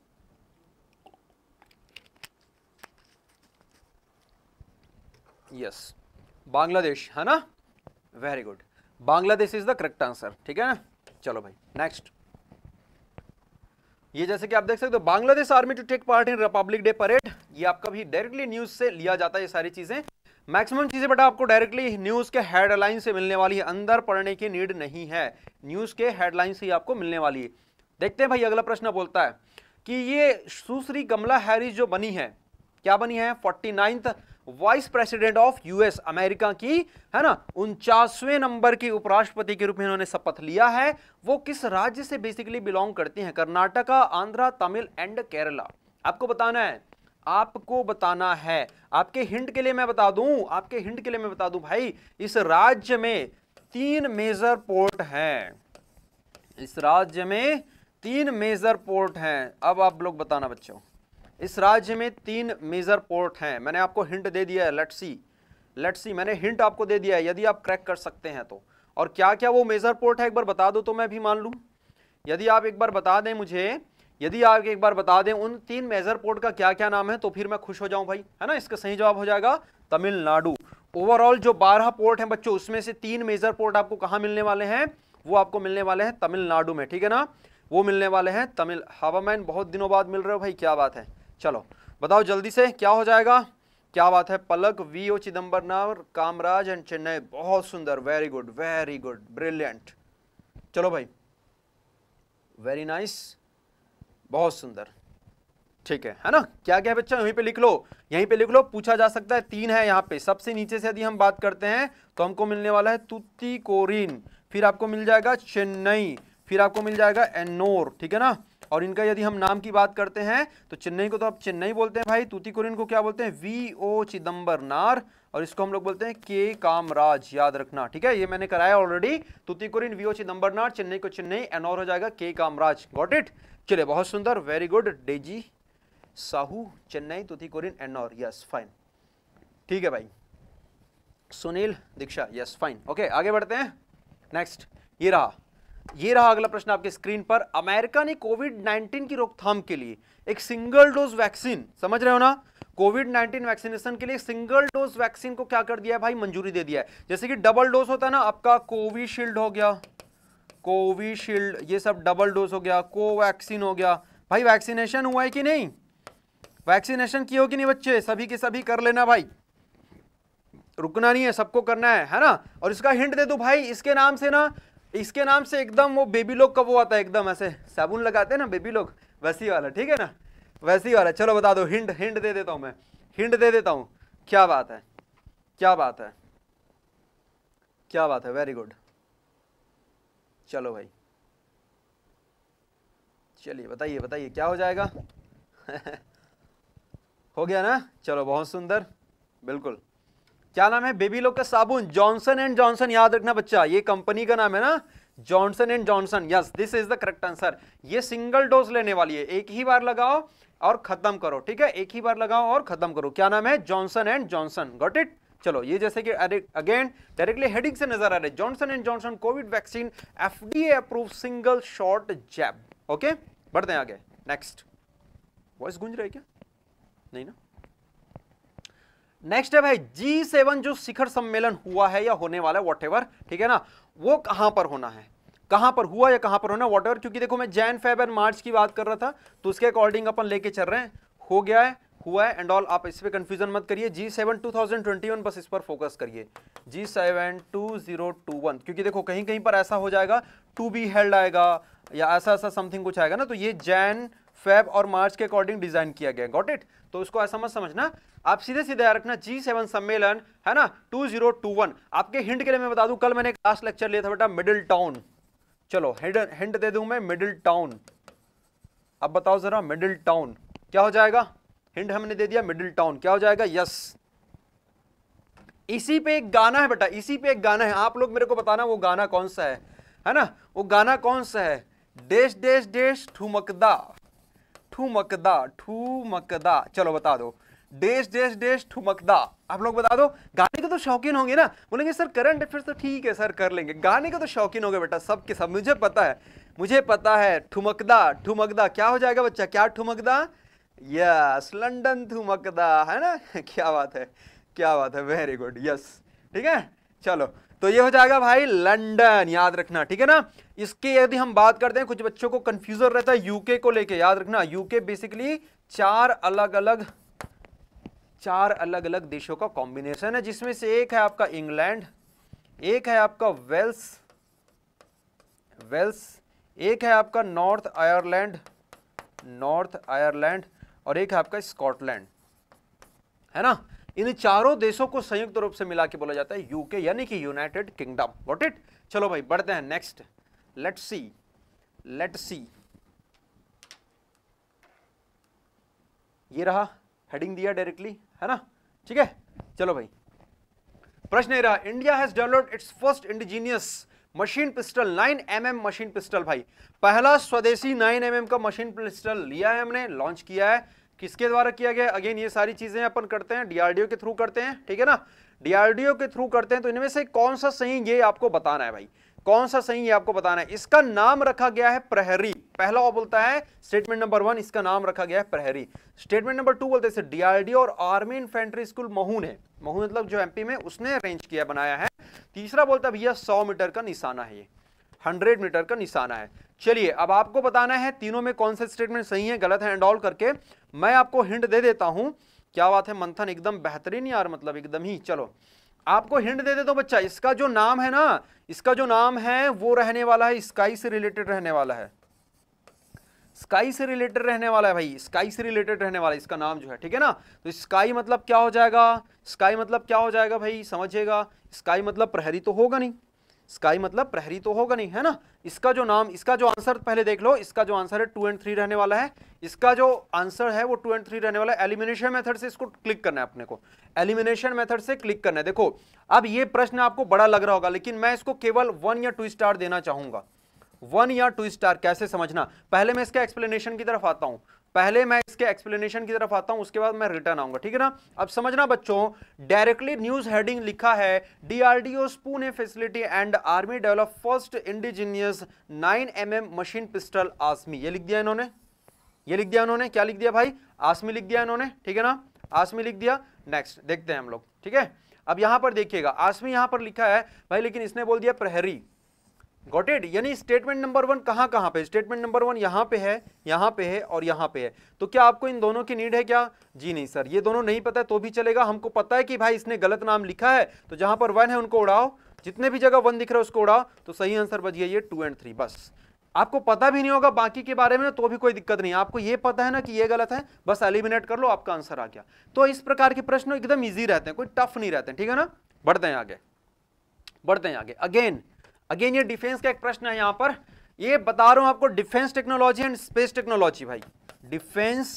यस बांग्लादेश है ना very good Bangladesh is the correct answer ठीक है ना चलो भाई नेक्स्ट ये जैसे कि आप देख सकते हो Bangladesh army to take part in republic day parade ये आपका भी डायरेक्टली न्यूज से लिया जाता है ये सारी चीजें मैक्सिमम चीजें बेटा आपको डायरेक्टली न्यूज के हेडलाइन से मिलने वाली है अंदर पढ़ने की नीड नहीं है न्यूज के हेडलाइन से ही आपको मिलने वाली है देखते हैं भाई अगला प्रश्न बोलता है कि ये सुश्री कमला हैरिस जो बनी है क्या बनी है forty ninth vice president of US America की है ना उनचासवें नंबर की उपराष्ट्रपति के रूप में इन्होंने शपथ लिया है वो किस राज्य से बेसिकली बिलोंग करती हैं कर्नाटका आंध्रा तमिल एंड केरला आपको बताना है आपको बताना है आपके हिंट के लिए मैं बता दूं आपके हिंट के लिए मैं बता दूं भाई इस राज्य में तीन मेजर पोर्ट हैं इस राज्य में तीन मेजर पोर्ट हैं अब आप लोग बताना बच्चों इस राज्य में तीन मेजर पोर्ट हैं मैंने आपको हिंट दे दिया है लटसी लेट्सी मैंने हिंट आपको दे दिया है यदि आप क्रैक कर सकते हैं तो और क्या क्या वो मेजर पोर्ट है एक बार बता दो तो मैं भी मान लूँ यदि आप एक बार बता दें मुझे यदि आप एक बार बता दें उन तीन मेजर पोर्ट का क्या क्या नाम है तो फिर मैं खुश हो जाऊं भाई है ना इसका सही जवाब हो जाएगा तमिलनाडु ओवरऑल जो बारह पोर्ट हैं बच्चों उसमें से तीन मेजर पोर्ट आपको कहाँ मिलने वाले हैं वो आपको मिलने वाले हैं तमिलनाडु में ठीक है ना वो मिलने वाले हैं तमिल हवामैन बहुत दिनों बाद मिल रहे हो भाई क्या बात है चलो बताओ जल्दी से क्या हो जाएगा क्या बात है Palak V O Chidambar Kamraj and Chennai बहुत सुंदर very good very good brilliant चलो भाई वेरी नाइस बहुत सुंदर ठीक है है ना क्या क्या बच्चा यहीं पे लिख लो यहीं पे लिख लो पूछा जा सकता है तीन है यहाँ पे सबसे नीचे से यदि हम बात करते हैं तो हमको मिलने वाला है कोरिन फिर आपको मिल जाएगा चेन्नई फिर आपको मिल जाएगा एनोर ठीक है ना और इनका यदि हम नाम की बात करते हैं तो चेन्नई को तो आप चेन्नई बोलते हैं भाई तूतीकोरिन को क्या बोलते हैं वी ओ चिदम्बर नार और इसको हम लोग बोलते हैं के कामराज याद रखना ठीक है ये मैंने कराया already Tuticorin V O Chidambaranar Chennai को चेन्नई एनोर हो जाएगा के कामराज गॉट इट चलिए बहुत सुंदर very good Daisy Sahu Chennai Tuticorin Ennore yes fine ठीक है भाई Sunil Diksha yes fine okay आगे बढ़ते हैं नेक्स्ट ये रहा ये रहा अगला प्रश्न आपके स्क्रीन पर अमेरिका ने कोविड 19 की रोकथाम के लिए एक सिंगल डोज वैक्सीन समझ रहे हो ना कोविड 19 वैक्सीनेशन के लिए सिंगल डोज वैक्सीन को क्या कर दिया है भाई मंजूरी दे दिया है जैसे कि डबल डोज होता है ना आपका कोविशील्ड हो गया कोविशील्ड ये सब डबल डोज हो गया कोवैक्सीन हो गया भाई वैक्सीनेशन हुआ है कि नहीं वैक्सीनेशन की होगी नहीं बच्चे सभी के सभी कर लेना भाई रुकना नहीं है सबको करना है है ना और इसका हिंट दे दो भाई इसके नाम से ना इसके नाम से एकदम वो बेबी लोग का वो आता है एकदम ऐसे साबुन लगाते हैं ना बेबी लोग वैसी वाला ठीक है ना वैसी वाला चलो बता दो हिंड हिंड दे देता हूँ मैं हिंड दे देता हूँ क्या बात है क्या बात है क्या बात है वेरी गुड चलो भाई चलिए बताइए बताइए क्या हो जाएगा (laughs) हो गया ना चलो बहुत सुंदर बिल्कुल क्या नाम है बेबी लोग का साबुन जॉनसन एंड जॉनसन याद रखना बच्चा ये कंपनी का नाम है ना Johnson and Johnson yes this is the correct answer ये सिंगल डोज लेने वाली है एक ही बार लगाओ और खत्म करो ठीक है एक ही बार लगाओ और खत्म करो क्या नाम है Johnson and Johnson got it चलो ये जैसे कि अगेन डायरेक्टली हेडिंग से नजर आ रहे Johnson and Johnson covid vaccine FDA approve single shot jab okay बढ़ते हैं आगे नेक्स्ट वॉइस गूंज रहे क्या नहीं ना नेक्स्ट है भाई जी सेवन जो शिखर सम्मेलन हुआ है या होने वाला है वॉट ठीक है ना वो कहां पर होना है कहां पर हुआ या कहां पर होना वॉट क्योंकि देखो मैं जैन फेब एंड मार्च की बात कर रहा था तो उसके अकॉर्डिंग अपन लेके चल रहे हैं हो गया है हुआ है एंड ऑल आप इस पर कंफ्यूजन मत करिए G seven two thousand twenty one बस इस पर फोकस करिए G seven two zero two one क्योंकि देखो कहीं कहीं पर ऐसा हो जाएगा टू बी हेल्ड आएगा या ऐसा ऐसा समथिंग कुछ आएगा ना तो ये जैन फेब और मार्च के अकॉर्डिंग डिजाइन किया गया गॉट इट तो उसको ऐसा मत समझना आप सीधे सीधे याद रखना जी सेवन सम्मेलन है ना टू जीरो टू वन आपके हिंट के लिए मैं बता दूं कल मैंने लास्ट लेक्चर लिया था बेटा मिडिल टाउन चलो हिंट दे दूं मैं मिडिल टाउन अब बताओ जरा मिडिल टाउन क्या हो जाएगा हिंट हमने दे दिया मिडिल टाउन क्या हो जाएगा यस इसी पे एक गाना है बेटा इसी पे एक गाना है आप लोग मेरे को बताना वो गाना कौन सा है है ना वो गाना कौन सा है देश देश देश ठुमकदा ठुमकदा ठुमकदा चलो बता दो देश देश देश ठुमकदा आप लोग बता दो गाने के तो शौकीन होंगे ना बोलेंगे सर करंट अफेयर तो ठीक है सर कर लेंगे गाने के तो शौकीन होंगे बेटा सब के सब मुझे पता है मुझे पता है ठुमकदा ठुमकदा क्या हो जाएगा बच्चा क्या ठुमकदा यस लंडन ठुमकदा है ना (laughs) क्या बात है क्या बात है वेरी गुड यस ठीक है चलो तो ये हो जाएगा भाई लंदन याद रखना ठीक है ना इसके यदि हम बात करते हैं कुछ बच्चों को कंफ्यूजन रहता है यूके को लेके याद रखना यूके बेसिकली चार अलग अलग चार अलग अलग देशों का कॉम्बिनेशन है जिसमें से एक है आपका इंग्लैंड एक है आपका वेल्स वेल्स एक है आपका नॉर्थ आयरलैंड नॉर्थ आयरलैंड और एक है आपका स्कॉटलैंड है ना इन चारों देशों को संयुक्त रूप से मिला के बोला जाता है यूके यानी कि यूनाइटेड किंगडम वॉट इट चलो भाई बढ़ते हैं next let see let see ये रहा हेडिंग दिया डायरेक्टली है ना ठीक है चलो भाई प्रश्न ये रहा India has developed its first indigenous machine pistol 9 MM machine pistol भाई पहला स्वदेशी 9 एमएम mm का मशीन पिस्टल लिया है हमने लॉन्च किया है किसके द्वारा किया गया अगेन ये सारी चीजें अपन करते हैं डीआरडीओ के थ्रू करते हैं ठीक है ना डीआरडीओ के थ्रू करते हैं तो इनमें से कौन सा सही ये आपको बताना है भाई कौन सा सही ये आपको बताना है इसका नाम रखा गया है प्रहरी पहला वो बोलता है स्टेटमेंट नंबर वन इसका नाम रखा गया है प्रहरी स्टेटमेंट नंबर टू बोलते डीआरडीओ और आर्मी इन्फेंट्री स्कूल महू ने महू मतलब जो एमपी में उसने अरेंज किया बनाया है तीसरा बोलता है भैया सौ मीटर का निशाना है ये हंड्रेड मीटर का निशाना है चलिए अब आपको बताना है तीनों में कौन सा स्टेटमेंट सही है गलत है एंड ऑल करके मैं आपको हिंट दे देता हूं क्या बात है मंथन एकदम बेहतरीन यार मतलब एकदम ही चलो आपको हिंट दे देता हूं बच्चा इसका जो नाम है ना इसका जो नाम है वो रहने वाला है स्काई से रिलेटेड रहने वाला है स्काई से रिलेटेड रहने वाला है भाई स्काई से रिलेटेड रहने वाला है इसका नाम जो है ठीक है ना तो स्काई मतलब क्या हो जाएगा स्काई मतलब क्या हो जाएगा भाई समझिएगा स्काई मतलब प्रहरी तो होगा नहीं स्काई मतलब प्रहरी तो होगा नहीं है ना इसका जो नाम इसका जो आंसर पहले देख लो इसका जो आंसर है टू एंड थ्री रहने वाला है इसका जो आंसर है वो टू एंड थ्री रहने वाला है एलिमिनेशन मेथड से इसको क्लिक करना है अपने को एलिमिनेशन मेथड से क्लिक करना है देखो अब ये प्रश्न आपको बड़ा लग रहा होगा लेकिन मैं इसको केवल वन या टू स्टार देना चाहूंगा वन या टू स्टार कैसे समझना पहले मैं इसका एक्सप्लेनेशन की तरफ आता हूं पहले मैं इसके एक्सप्लेनेशन की तरफ आता हूं उसके बाद मैं रिटर्न आऊंगा ठीक है ना अब समझना बच्चों डायरेक्टली न्यूज हेडिंग लिखा है DRDO Pune facility and army develop first indigenous 9 MM machine pistol Asmi ये लिख दिया इन्होंने ये लिख दिया इन्होंने क्या लिख दिया भाई आसमी लिख दिया इन्होंने ठीक है ना आसमी लिख दिया नेक्स्ट देखते हैं हम लोग ठीक है अब यहां पर देखिएगा आसमी यहां पर लिखा है भाई लेकिन इसने बोल दिया प्रहरी गॉट इट यानी स्टेटमेंट नंबर वन कहाँ कहाँ पे स्टेटमेंट नंबर वन यहाँ पे है यहाँ पे है और यहाँ पे है तो क्या आपको इन दोनों की नीड है क्या जी नहीं सर ये दोनों नहीं पता है तो भी चलेगा हमको पता है कि भाई इसने गलत नाम लिखा है तो जहाँ पर वन है उनको उड़ाओ जितने भी जगह वन दिख रहा है उसको उड़ाओ तो सही आंसर बजिए ये टू एंड थ्री बस आपको पता भी नहीं होगा बाकी के बारे में तो भी कोई दिक्कत नहीं आपको ये पता है ना कि ये गलत है बस एलिमिनेट कर लो आपका आंसर आ गया तो इस प्रकार के प्रश्न एकदम ईजी रहते हैं कोई टफ नहीं रहते ठीक है ना बढ़ते हैं आगे बढ़ते हैं आगे अगेन अगेन ये डिफेंस का एक प्रश्न है यहां पर ये बता रहा हूं आपको defence technology and space technology भाई डिफेंस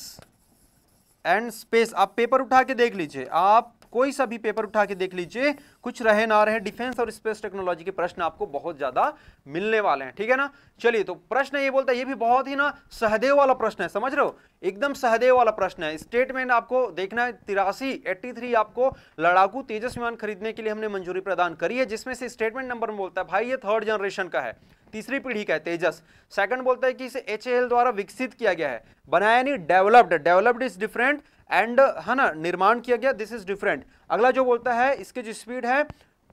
एंड स्पेस आप पेपर उठा के देख लीजिए आप कोई सा भी पेपर उठा के देख लीजिए कुछ रहे ना रहे डिफेंस और स्पेस टेक्नोलॉजी के प्रश्न आपको बहुत ज्यादा मिलने वाले हैं ठीक है ना चलिए तो प्रश्न ये बोलता है ये भी बहुत ही ना सहदेव वाला प्रश्न है समझ रहे हो एकदम सहदेव वाला प्रश्न है स्टेटमेंट आपको देखना है तिरासी एट्टी आपको लड़ाकू तेजस विमान खरीदने के लिए हमने मंजूरी प्रदान करी है जिसमें से स्टेटमेंट नंबर में बोलता है भाई ये थर्ड जनरेशन का है तीसरी पीढ़ी का है तेजस सेकंड बोलता है कि इसे एच द्वारा विकसित किया गया है बनाया नहीं developed developed is different and है ना निर्माण किया गया दिस इज डिफरेंट अगला जो बोलता है इसके जो स्पीड है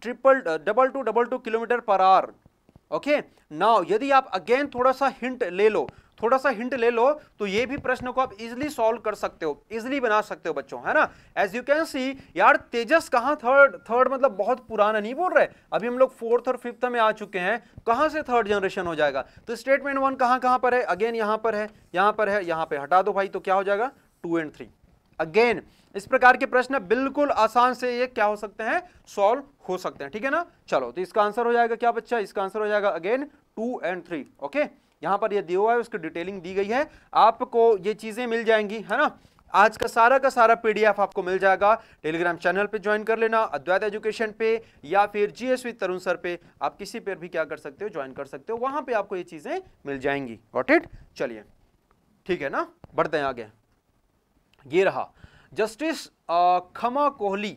triple double two double two kilometre per hour okay now यदि आप अगेन थोड़ा सा हिंट ले लो थोड़ा सा हिंट ले लो तो ये भी प्रश्न को आप इजिली सॉल्व कर सकते हो इजिली बना सकते हो बच्चों है ना एज यू कैन सी यार तेजस कहाँ थर्ड थर्ड मतलब बहुत पुराना नहीं बोल रहे अभी हम लोग फोर्थ और फिफ्थ में आ चुके हैं कहाँ से थर्ड जनरेशन हो जाएगा तो स्टेटमेंट वन कहाँ कहाँ पर है अगेन यहाँ पर है यहाँ पर है यहाँ पर हटा दो भाई तो क्या हो जाएगा टू एंड थ्री अगेन इस प्रकार के प्रश्न बिल्कुल आसान से ये क्या हो सकते हैं सॉल्व हो सकते हैं ठीक है ना चलो तो इसका आंसर हो जाएगा क्या बच्चा इसका आंसर हो जाएगा again two and three okay यहाँ पर ये दिया हुआ है उसकी डिटेलिंग दी गई है आपको ये चीज़ें मिल जाएंगी है ना आज का सारा का सारा पीडीएफ आपको मिल जाएगा टेलीग्राम चैनल पे ज्वाइन कर लेना अद्वैत एजुकेशन पे या फिर जीएसवी तरुण सर पे आप किसी पर भी क्या कर सकते हो ज्वाइन कर सकते हो वहां पे आपको ये चीज़ें मिल जाएंगी वॉट इट चलिए ठीक है ना बढ़ते हैं आगे ये रहा justice Khama Kohli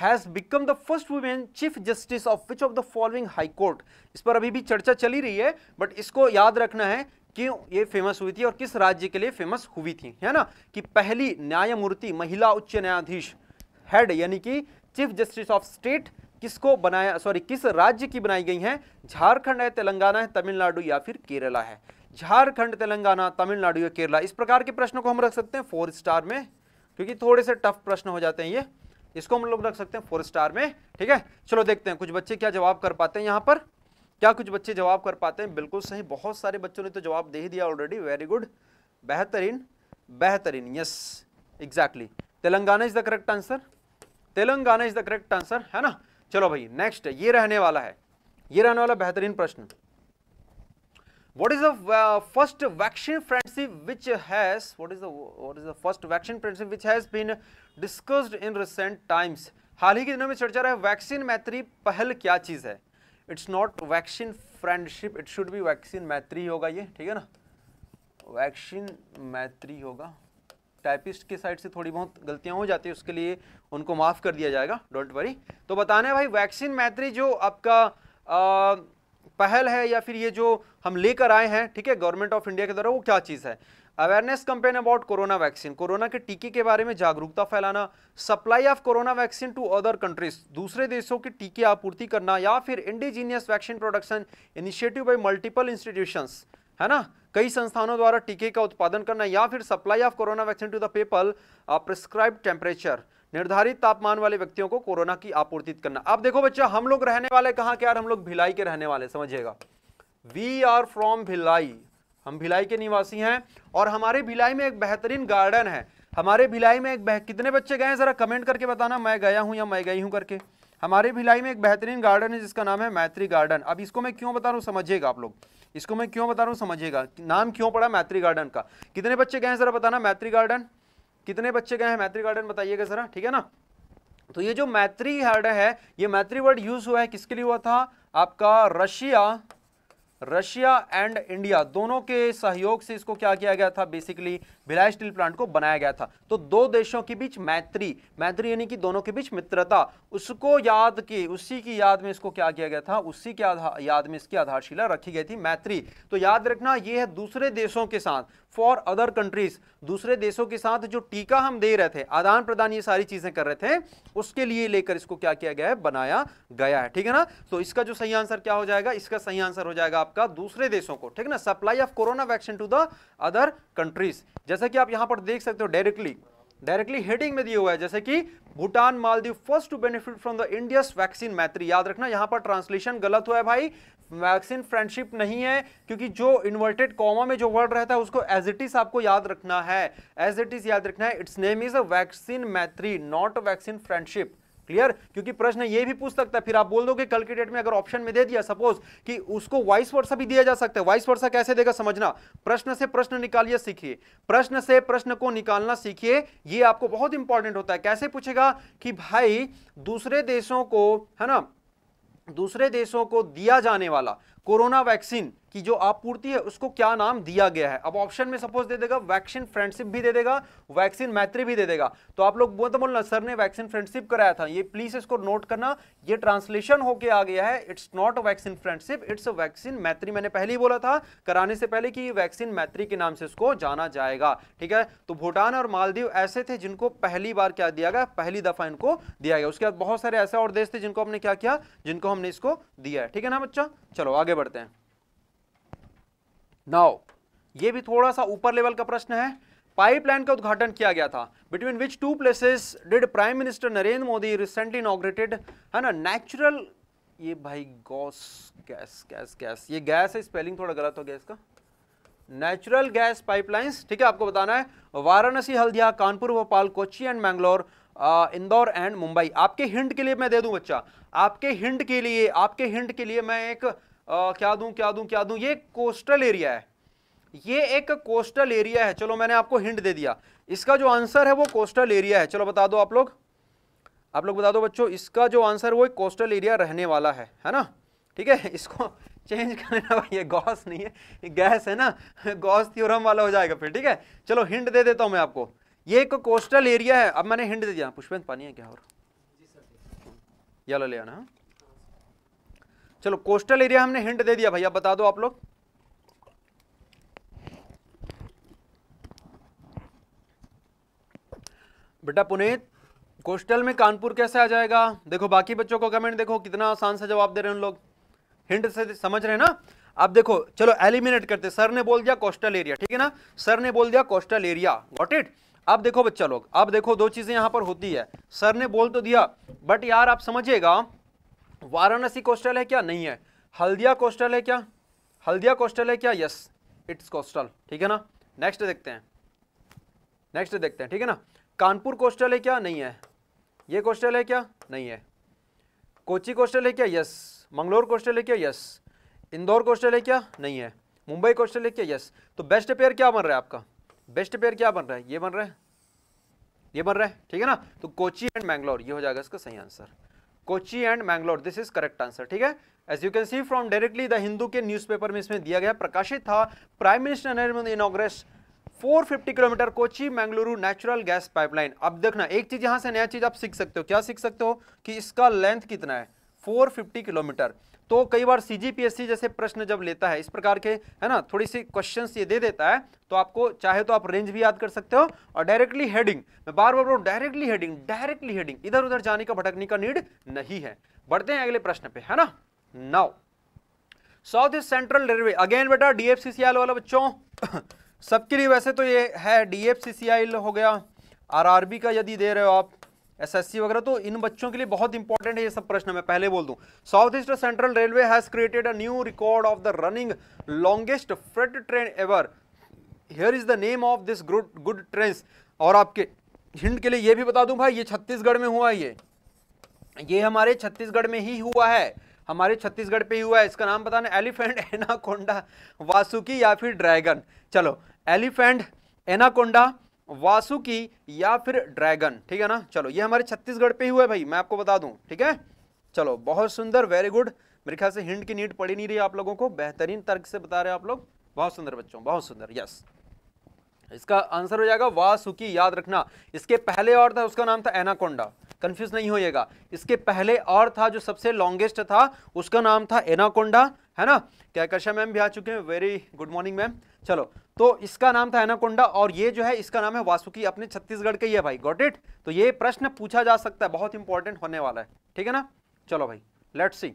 has become the first women chief justice of which of the following high court इस पर अभी भी चर्चा चली रही है बट इसको याद रखना है क्यों ये फेमस हुई थी और किस राज्य के लिए फेमस हुई थी है ना कि पहली न्यायमूर्ति महिला उच्च न्यायाधीश हेड यानी कि चीफ जस्टिस ऑफ स्टेट किसको बनाया सॉरी किस राज्य की बनाई गई है झारखंड है तेलंगाना है तमिलनाडु या फिर केरला है झारखंड तेलंगाना तमिलनाडु या केरला इस प्रकार के प्रश्नों को हम रख सकते हैं फोर स्टार में क्योंकि थोड़े से टफ प्रश्न हो जाते हैं ये इसको हम लोग रख सकते हैं फोर स्टार में ठीक है चलो देखते हैं कुछ बच्चे क्या जवाब कर पाते हैं यहाँ पर क्या कुछ बच्चे जवाब कर पाते हैं बिल्कुल सही बहुत सारे बच्चों ने तो जवाब दे ही दिया ऑलरेडी वेरी गुड बेहतरीन बेहतरीन yes exactly Telangana is the correct answer Telangana is the correct answer है ना चलो भाई नेक्स्ट ये रहने वाला है ये रहने वाला बेहतरीन प्रश्न what is the uh, first vaccine frenzy which has what is the what is the first vaccine frenzy which has been discussed in recent times हाल ही के दिनों में चर्चा रहा है वैक्सीन मैत्री पहल क्या चीज़ है it's not vaccine friendship it should be vaccine Maitri होगा ये ठीक है ना वैक्सीन मैत्री होगा टाइपिस्ट के साइड से थोड़ी बहुत गलतियां हो जाती है उसके लिए उनको माफ़ कर दिया जाएगा डोंट वरी तो बताना है भाई वैक्सीन मैत्री जो आपका आ, uh, पहल है या फिर ये जो हम लेकर आए हैं ठीक है गवर्नमेंट ऑफ इंडिया के द्वारा वो क्या चीज़ है awareness campaign about corona vaccine corona के टीके के बारे में जागरूकता फैलाना supply of corona vaccine to other countries दूसरे देशों के टीके आपूर्ति करना या फिर indigenous vaccine production initiative by multiple institution है ना कई संस्थानों द्वारा टीके का उत्पादन करना या फिर supply of corona vaccine to the people prescribe temperature निर्धारित तापमान वाले व्यक्तियों को कोरोना की आपूर्ति करना अब देखो बच्चा हम लोग रहने वाले कहाँ के यार हम लोग भिलाई के रहने वाले समझिएगा वी आर फ्रॉम भिलाई हम भिलाई के निवासी हैं और हमारे भिलाई में एक बेहतरीन गार्डन है हमारे भिलाई में एक बह... कितने बच्चे गए हैं ज़रा कमेंट करके बताना मैं गया हूँ या मैं गई हूँ करके हमारे भिलाई में एक बेहतरीन गार्डन है जिसका नाम है मैत्री गार्डन अब इसको मैं क्यों बता रहा हूँ समझिएगा आप लोग इसको मैं क्यों बता रहा हूँ समझिएगा नाम क्यों पड़ा मैत्री गार्डन का कितने बच्चे गए हैं ज़रा बताना मैत्री गार्डन कितने बच्चे गए हैं मैत्री गार्डन बताइएगा जरा ठीक है ना तो ये जो मैत्री हार्ड है ये मैत्री वर्ड यूज हुआ है किसके लिए हुआ था आपका रशिया रशिया एंड इंडिया दोनों के सहयोग से इसको क्या किया गया था बेसिकली भिलाई स्टील प्लांट को बनाया गया था तो दो देशों के बीच मैत्री मैत्री यानी कि दोनों के बीच मित्रता उसको याद के उसी की याद में इसको क्या किया गया था उसी के याद में इसकी आधारशिला रखी गई थी मैत्री तो याद रखना ये है दूसरे देशों के साथ फॉर अदर कंट्रीज दूसरे देशों के साथ जो टीका हम दे रहे थे आदान प्रदान ये सारी चीजें कर रहे थे उसके लिए लेकर इसको क्या किया गया है बनाया गया है ठीक है ना तो इसका जो सही आंसर क्या हो जाएगा इसका सही आंसर हो जाएगा आपका दूसरे देशों को ठीक है ना supply of corona vaccine to the other countries जैसा कि आप यहां पर देख सकते हो डायरेक्टली डायरेक्टली हेडिंग में दिया हुआ है जैसे कि Bhutan Maldives first to benefit from the India's vaccine Maitri याद रखना यहां पर ट्रांसलेशन गलत हुआ है भाई वैक्सीन फ्रेंडशिप नहीं है क्योंकि जो इन्वर्टेड कॉमा में जो वर्ड रहता है उसको एज इट इज आपको याद रखना है एज इट इज याद रखना है it's name is a vaccine Maitri not a vaccine friendship clear क्योंकि प्रश्न ये भी पूछ सकता है फिर आप बोल दो कि कल की डेट में अगर ऑप्शन में दे दिया सपोज कि उसको वाइस वर्षा भी दिया जा सकता है वाइस वर्षा कैसे देगा समझना प्रश्न से प्रश्न निकालिए सीखिए प्रश्न से प्रश्न को निकालना सीखिए ये आपको बहुत इंपॉर्टेंट होता है कैसे पूछेगा कि भाई दूसरे देशों को है ना दूसरे देशों को दिया जाने वाला कोरोना वैक्सीन कि जो आपूर्ति है उसको क्या नाम दिया गया है अब ऑप्शन में सपोज दे देगा वैक्सीन फ्रेंडशिप भी दे देगा वैक्सीन मैत्री भी दे देगा तो आप लोग बोलते बोलना सर ने वैक्सीन फ्रेंडशिप कराया था ये प्लीज इसको नोट करना ये ट्रांसलेशन होके आ गया है it's not vaccine friendship it's vaccine Maitri मैंने पहले ही बोला था कराने से पहले कि वैक्सीन मैत्री के नाम से इसको जाना जाएगा ठीक है तो भूटान और मालदीव ऐसे थे जिनको पहली बार क्या दिया गया पहली दफा इनको दिया गया उसके बाद बहुत सारे ऐसे और देश थे जिनको हमने क्या किया जिनको हमने इसको दिया है ठीक है ना बच्चा चलो आगे बढ़ते हैं नाउ ये भी थोड़ा सा ऊपर लेवल का प्रश्न है पाइपलाइन का उद्घाटन किया गया था between which two places did prime minister Narendra Modi recently inaugurated है ना नेचुरल ये भाई गॉस गैस गैस गैस ये गैस है स्पेलिंग थोड़ा गलत हो गया इसका नेचुरल गैस पाइपलाइंस ठीक है आपको बताना है वाराणसी हल्दिया कानपुर भोपाल कोची एंड मैंगलोर इंदौर एंड मुंबई आपके हिंट के लिए मैं दे दूं बच्चा आपके हिंट के लिए आपके हिंट के लिए मैं एक आ, क्या दूं क्या दूं क्या दूं ये कोस्टल एरिया है ये एक कोस्टल एरिया है चलो मैंने आपको हिंट दे दिया इसका जो आंसर है वो कोस्टल एरिया है चलो बता दो आप लोग आप लोग बता दो बच्चों इसका जो आंसर वो एक कोस्टल एरिया रहने वाला है है ना ठीक है इसको चेंज (laughs) करने भाई ये गॉस नहीं है ये गैस है ना गॉस थ्योरम वाला हो जाएगा फिर ठीक है चलो हिंट दे देता हूँ मैं आपको ये एक कोस्टल एरिया है अब मैंने हिंट दे दिया पुष्पेंद पानी है क्या और ये लो ले आना चलो कोस्टल एरिया हमने हिंट दे दिया भैया बता दो आप लोग बेटा पुनीत कोस्टल में कानपुर कैसे आ जाएगा देखो बाकी बच्चों को कमेंट देखो कितना आसान से जवाब दे रहे हैं उन लोग हिंट से समझ रहे हैं ना अब देखो चलो एलिमिनेट करते सर ने बोल दिया कोस्टल एरिया ठीक है ना सर ने बोल दिया कोस्टल एरिया वॉट इट अब देखो बच्चा लोग अब देखो दो चीज़ें यहां पर होती है सर ने बोल तो दिया बट यार आप समझिएगा वाराणसी कोस्टल है क्या नहीं है हल्दिया कोस्टल है क्या हल्दिया कोस्टल है क्या यस इट्स कोस्टल ठीक है ना नेक्स्ट देखते हैं नेक्स्ट देखते हैं ठीक है ना कानपुर कोस्टल है क्या नहीं है ये कोस्टल है क्या नहीं है कोची कोस्टल है क्या यस मंगलोर कोस्टल है क्या यस इंदौर कोस्टल है क्या नहीं है मुंबई कोस्टल है क्या यस तो बेस्ट पेयर क्या बन रहा है आपका बेस्ट पेयर क्या बन रहा है ये बन रहा है ये बन रहा है ठीक है ना तो कोची एंड मैंगलोर ये हो जाएगा इसका सही answer Kochi and Mangalore this is correct answer ठीक है as you can see from directly the Hindu के न्यूज़पेपर में इसमें दिया गया प्रकाशित था prime minister Narendra Modi inaugurates 450 kilometre Kochi Mangaluru natural gas pipeline अब देखना एक चीज यहां से नया चीज आप सीख सकते हो क्या सीख सकते हो कि इसका लेंथ कितना है 450 किलोमीटर तो कई बार सी जैसे प्रश्न जब लेता है इस प्रकार के है ना थोड़ी सी क्वेश्चन ये दे देता है तो आपको चाहे तो आप रेंज भी याद कर सकते हो और डायरेक्टली हेडिंग मैं बार बार बोल डायरेक्टली हेडिंग डायरेक्टली हेडिंग इधर उधर जाने का भटकने का नीड नहीं है बढ़ते हैं अगले प्रश्न पे है ना now south east central railway again बेटा डीएफसीसीआई वाला बच्चों (coughs) सबके लिए वैसे तो ये है डीएफसीसीआई हो गया आरआरबी का यदि दे रहे हो आप एसएससी वगैरह तो इन बच्चों के लिए बहुत इंपॉर्टेंट है ये सब प्रश्न मैं पहले बोल दूं south east central railway has created a new record of the running longest freight train ever here is the name of this good good train और आपके हिंड के लिए ये भी बता दूं भाई ये छत्तीसगढ़ में हुआ ये ये हमारे छत्तीसगढ़ में ही हुआ है हमारे छत्तीसगढ़ पे ही हुआ है इसका नाम बताना एलिफेंट एनाकोंडा वासुकी या फिर ड्रैगन चलो एलिफेंट एनाकोंडा वासुकी या फिर ड्रैगन ठीक है ना चलो ये हमारे छत्तीसगढ़ पे ही हुआ है भाई मैं आपको बता दूं ठीक है चलो बहुत सुंदर वेरी गुड मेरे ख्याल से हिंड की नीट पड़ी नहीं रही आप लोगों को बेहतरीन तर्क से बता रहे आप लोग बहुत सुंदर बच्चों बहुत सुंदर यस इसका आंसर हो जाएगा वासुकी याद रखना इसके पहले और था उसका नाम था एनाकोंडा कंफ्यूज नहीं होइएगा इसके पहले और था जो सबसे लॉन्गेस्ट था उसका नाम था एनाकोंडा है ना क्या कशा मैम भी आ चुके हैं वेरी गुड मॉर्निंग मैम चलो तो इसका नाम था एनाकोंडा और ये जो है इसका नाम है वासुकी अपने छत्तीसगढ़ के ही है भाई गॉट इट तो ये प्रश्न पूछा जा सकता है बहुत इंपॉर्टेंट होने वाला है ठीक है ना चलो भाई लेट सी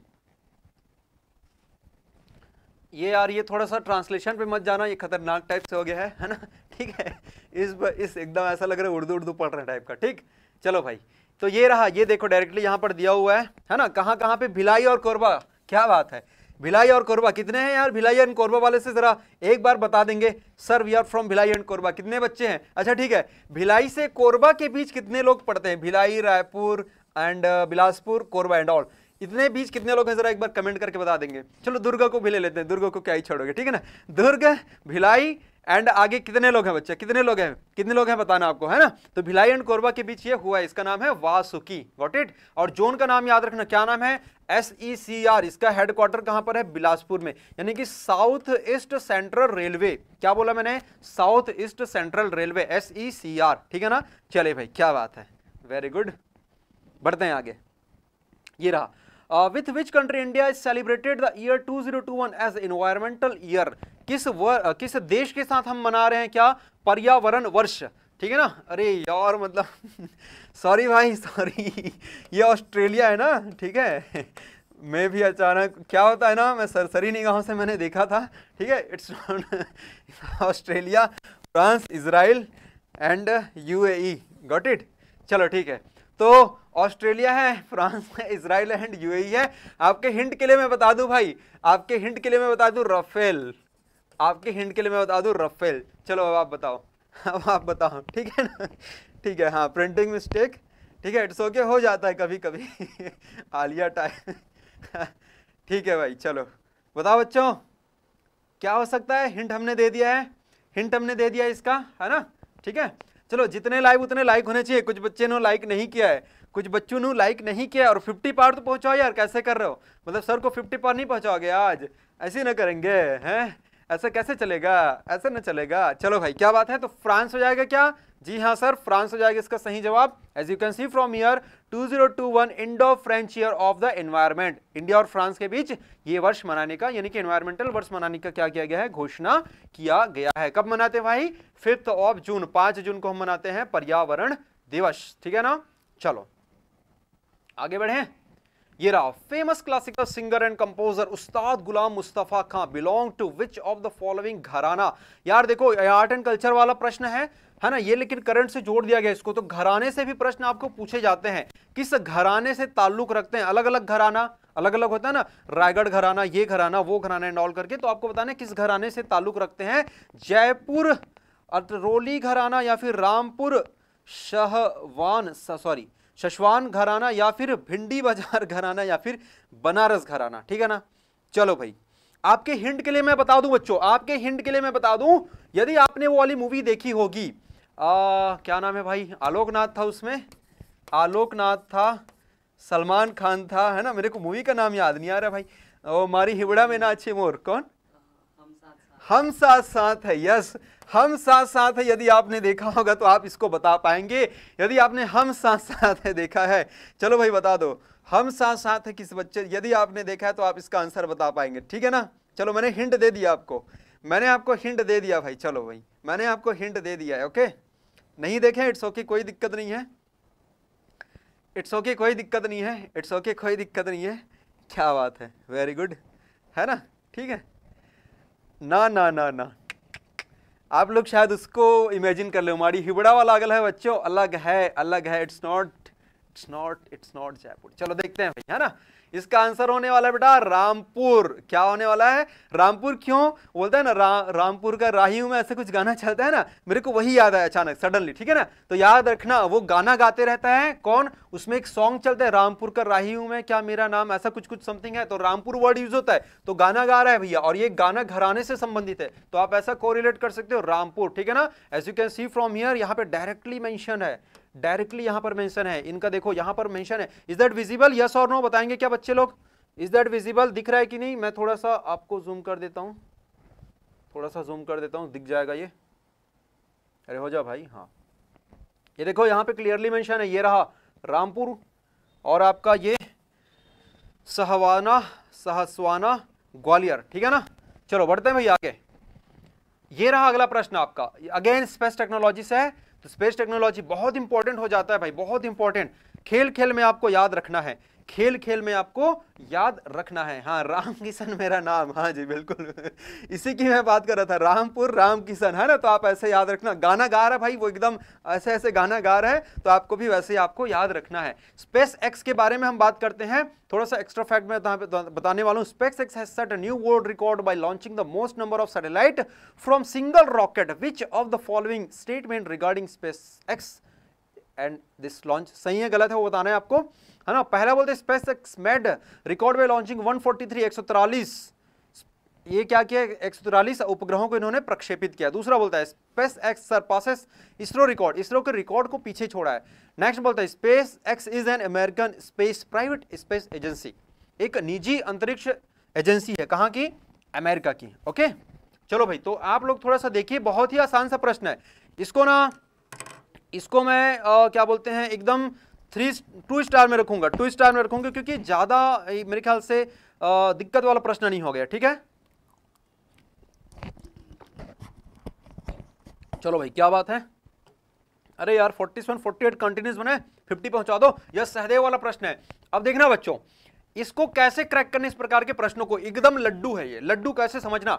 ये यार ये थोड़ा सा ट्रांसलेशन पे मत जाना ये खतरनाक टाइप से हो गया है है ना (laughs) ठीक है इस इस एकदम ऐसा लग रहा है उर्दू उर्दू पढ़ रहे टाइप का ठीक चलो भाई तो ये रहा ये देखो डायरेक्टली यहाँ पर दिया हुआ है है ना कहाँ कहाँ पे भिलाई और कोरबा क्या बात है भिलाई और कोरबा कितने हैं यार भिलाई एंड कोरबा वाले से जरा एक बार बता देंगे sir we are from Bhilai and Korba कितने बच्चे हैं अच्छा ठीक है भिलाई से कोरबा के बीच कितने लोग पढ़ते हैं Bhilai Raipur and uh, Bilaspur Korba and all इतने बीच कितने लोग हैं जरा एक बार कमेंट करके बता देंगे चलो दुर्गा को भी ले लेते हैं दुर्गा को क्या ही छोड़ोगे ठीक है ना दुर्ग भिलाई एंड आगे कितने लोग हैं बच्चे कितने लोग हैं कितने लोग हैं बताना आपको है ना तो भिलाई एंड कोरबा के बीच ये हुआ इसका नाम है वासुकी वॉट इट और जोन का नाम याद रखना क्या नाम है एस ई सी आर इसका हेडक्वार्टर कहाँ पर है बिलासपुर में यानी कि साउथ ईस्ट सेंट्रल रेलवे क्या बोला मैंने south east central railway S E C R ठीक है ना चले भाई क्या बात है वेरी गुड बढ़ते हैं आगे ये रहा with which country India is celebrated the year 2021 as environmental year किस वर, किस देश के साथ हम मना रहे हैं क्या पर्यावरण वर्ष ठीक है ना अरे यार मतलब सॉरी (laughs) भाई सॉरी (laughs) ये ऑस्ट्रेलिया है ना ठीक है (laughs) मैं भी अचानक क्या होता है ना मैं सरसरी निगाहों से मैंने देखा था ठीक है it's not Australia France Israel and UAE got it चलो ठीक है तो ऑस्ट्रेलिया है फ्रांस है इसराइल एंड यूएई है आपके हिंट के लिए मैं बता दूं भाई आपके हिंट के लिए मैं बता दूं राफेल आपके हिंट के लिए मैं बता दूँ रफेल चलो अब आप बताओ (laughs) अब आप बताओ ठीक है ना (laughs) ठीक है हाँ प्रिंटिंग मिस्टेक ठीक है इट्स ओके हो जाता है कभी कभी (laughs) आलिया टाइम ठीक है भाई चलो बताओ बच्चों क्या हो सकता है हिंट हमने दे दिया है हिंट हमने दे दिया है इसका है ना ठीक है चलो जितने लाइक उतने लाइक होने चाहिए कुछ बच्चे ने लाइक नहीं किया है कुछ बच्चों ने लाइक नहीं किया और 50 पार तो पहुंचाओ यार कैसे कर रहे हो मतलब सर को 50 पार नहीं पहुंचाओगे आज ऐसे ना करेंगे हैं ऐसा कैसे चलेगा ऐसे ना चलेगा चलो भाई क्या बात है तो फ्रांस हो जाएगा क्या जी हाँ सर फ्रांस हो जाएगा इसका सही जवाब as you can see from year 2021 Indo French year of the environment India और फ्रांस के बीच ये वर्ष मनाने का यानी कि एनवायरमेंटल वर्ष मनाने का क्या किया गया है घोषणा किया गया है कब मनाते हैं भाई फिफ्थ ऑफ जून पांच जून को हम मनाते हैं पर्यावरण दिवस ठीक है ना चलो आगे बढ़े ये रहा famous classical singer and composer Ustad Ghulam Mustafa Khan belong to which of the following gharana यार देखो आर्ट एंड कल्चर वाला प्रश्न है है ना ये लेकिन करंट से जोड़ दिया गया इसको तो घराने से भी प्रश्न आपको पूछे जाते हैं किस घराने से ताल्लुक रखते हैं अलग अलग घराना अलग अलग होता है ना रायगढ़ घराना ये घराना वो घराना एंड ऑल करके तो आपको बताना किस घराने से ताल्लुक रखते हैं जयपुर अतरोली घराना या फिर रामपुर शहवान सॉरी शशवान घराना या फिर भिंडी बाजार घराना या फिर बनारस घराना ठीक है ना चलो भाई आपके हिंट के लिए मैं बता दूं बच्चों आपके हिंट के लिए मैं बता दूं यदि आपने वो वाली मूवी देखी होगी आ, क्या नाम है भाई आलोकनाथ था उसमें आलोकनाथ था सलमान खान था है ना मेरे को मूवी का नाम याद नहीं आ रहा भाई ओ मारी हिबड़ा में ना अच्छे मोर कौन हम साथ साथ, हम साथ, साथ है यस हम साथ साथ है यदि आपने देखा होगा तो आप इसको बता पाएंगे यदि आपने हम साथ साथ है देखा है चलो भाई बता दो हम साथ साथ है किस बच्चे यदि आपने देखा है तो आप इसका आंसर बता पाएंगे ठीक है ना चलो मैंने हिंट दे दिया आपको मैंने आपको हिंट दे दिया भाई चलो भाई मैंने आपको हिंट दे दिया है ओके नहीं देखे इट्स ओके कोई दिक्कत नहीं है इट्स ओके कोई दिक्कत नहीं है इट्स ओके कोई दिक्कत नहीं है क्या बात है वेरी गुड है ना ठीक है ना ना ना ना आप लोग शायद उसको इमेजिन कर ले हमारी हिबड़ा वाला अलग है बच्चों अलग है अलग है it's not it's not it's not Jaipur चलो देखते हैं भाई है ना इसका आंसर होने वाला है बेटा रामपुर क्या होने वाला है रामपुर क्यों बोलता है ना रा, रामपुर का राही हूं ऐसे कुछ गाना चलता है ना मेरे को वही याद है अचानक सडनली ठीक है ना तो याद रखना वो गाना गाते रहता है कौन उसमें एक सॉन्ग चलता है रामपुर का राही हूं मैं क्या मेरा नाम ऐसा कुछ कुछ समथिंग है तो रामपुर वर्ड यूज होता है तो गाना गा रहा है भैया और ये गाना घराने से संबंधित है तो आप ऐसा कोरिलेट कर सकते हो रामपुर ठीक है ना as you can see from here यहाँ पे डायरेक्टली मैंशन है डायरेक्टली यहां पर मेंशन है इनका देखो यहां पर मेंशन है इज दैट विजिबल यस और नो बताएंगे क्या बच्चे लोग इज दैट विजिबल दिख रहा है कि नहीं मैं थोड़ा सा आपको जूम कर देता हूं थोड़ा सा जूम कर देता हूँ दिख जाएगा ये अरे हो जा भाई हाँ ये देखो यहाँ पे क्लियरली मेंशन है ये रहा रामपुर और आपका ये सहवाना सहसवाना ग्वालियर ठीक है ना चलो बढ़ते हैं भैया आगे ये रहा अगला प्रश्न आपका अगेन स्पेस टेक्नोलॉजी से है तो स्पेस टेक्नोलॉजी बहुत इंपॉर्टेंट हो जाता है भाई बहुत इंपॉर्टेंट खेल खेल में आपको याद रखना है खेल खेल में आपको याद रखना है हाँ राम किशन मेरा नाम हाँ जी बिल्कुल इसी की मैं बात कर रहा था रामपुर राम किशन है ना तो आप ऐसे याद रखना गाना गा रहा भाई वो एकदम ऐसे ऐसे गाना गा रहा है तो आपको भी वैसे आपको याद रखना है स्पेस एक्स के बारे में हम बात करते हैं थोड़ा सा एक्स्ट्रा फैक्ट मैं बताने वाला हूँ SpaceX has set new world record by launching the most number of satellite from single rocket which of the following statement regarding SpaceX and this launch सही है गलत है वो बताना है आपको है ना पहला बोलते SpaceX made record way launching 143 forty ये क्या किया एक सौ उपग्रहों को इन्होंने प्रक्षेपित किया दूसरा बोलता है SpaceX surpasses ISRO record ISRO के रिकॉर्ड को पीछे छोड़ा है नेक्स्ट बोलता है SpaceX is an American space private space agency एक निजी अंतरिक्ष एजेंसी है कहाँ की अमेरिका की ओके चलो भाई तो आप लोग थोड़ा सा देखिए बहुत ही आसान सा प्रश्न है इसको ना इसको मैं आ, क्या बोलते हैं एकदम थ्री टू स्टार में रखूंगा टू स्टार में रखूंगा क्योंकि ज़्यादा मेरे ख्याल से दिक्कत वाला प्रश्न नहीं हो गया ठीक है चलो भाई क्या बात है अरे यार 47, 48 कंटिन्यूस बने फिफ्टी पहुंचा दो यह सहदेव वाला प्रश्न है अब देखना बच्चों इसको कैसे क्रैक करने इस प्रकार के प्रश्नों को एकदम लड्डू है ये लड्डू कैसे समझना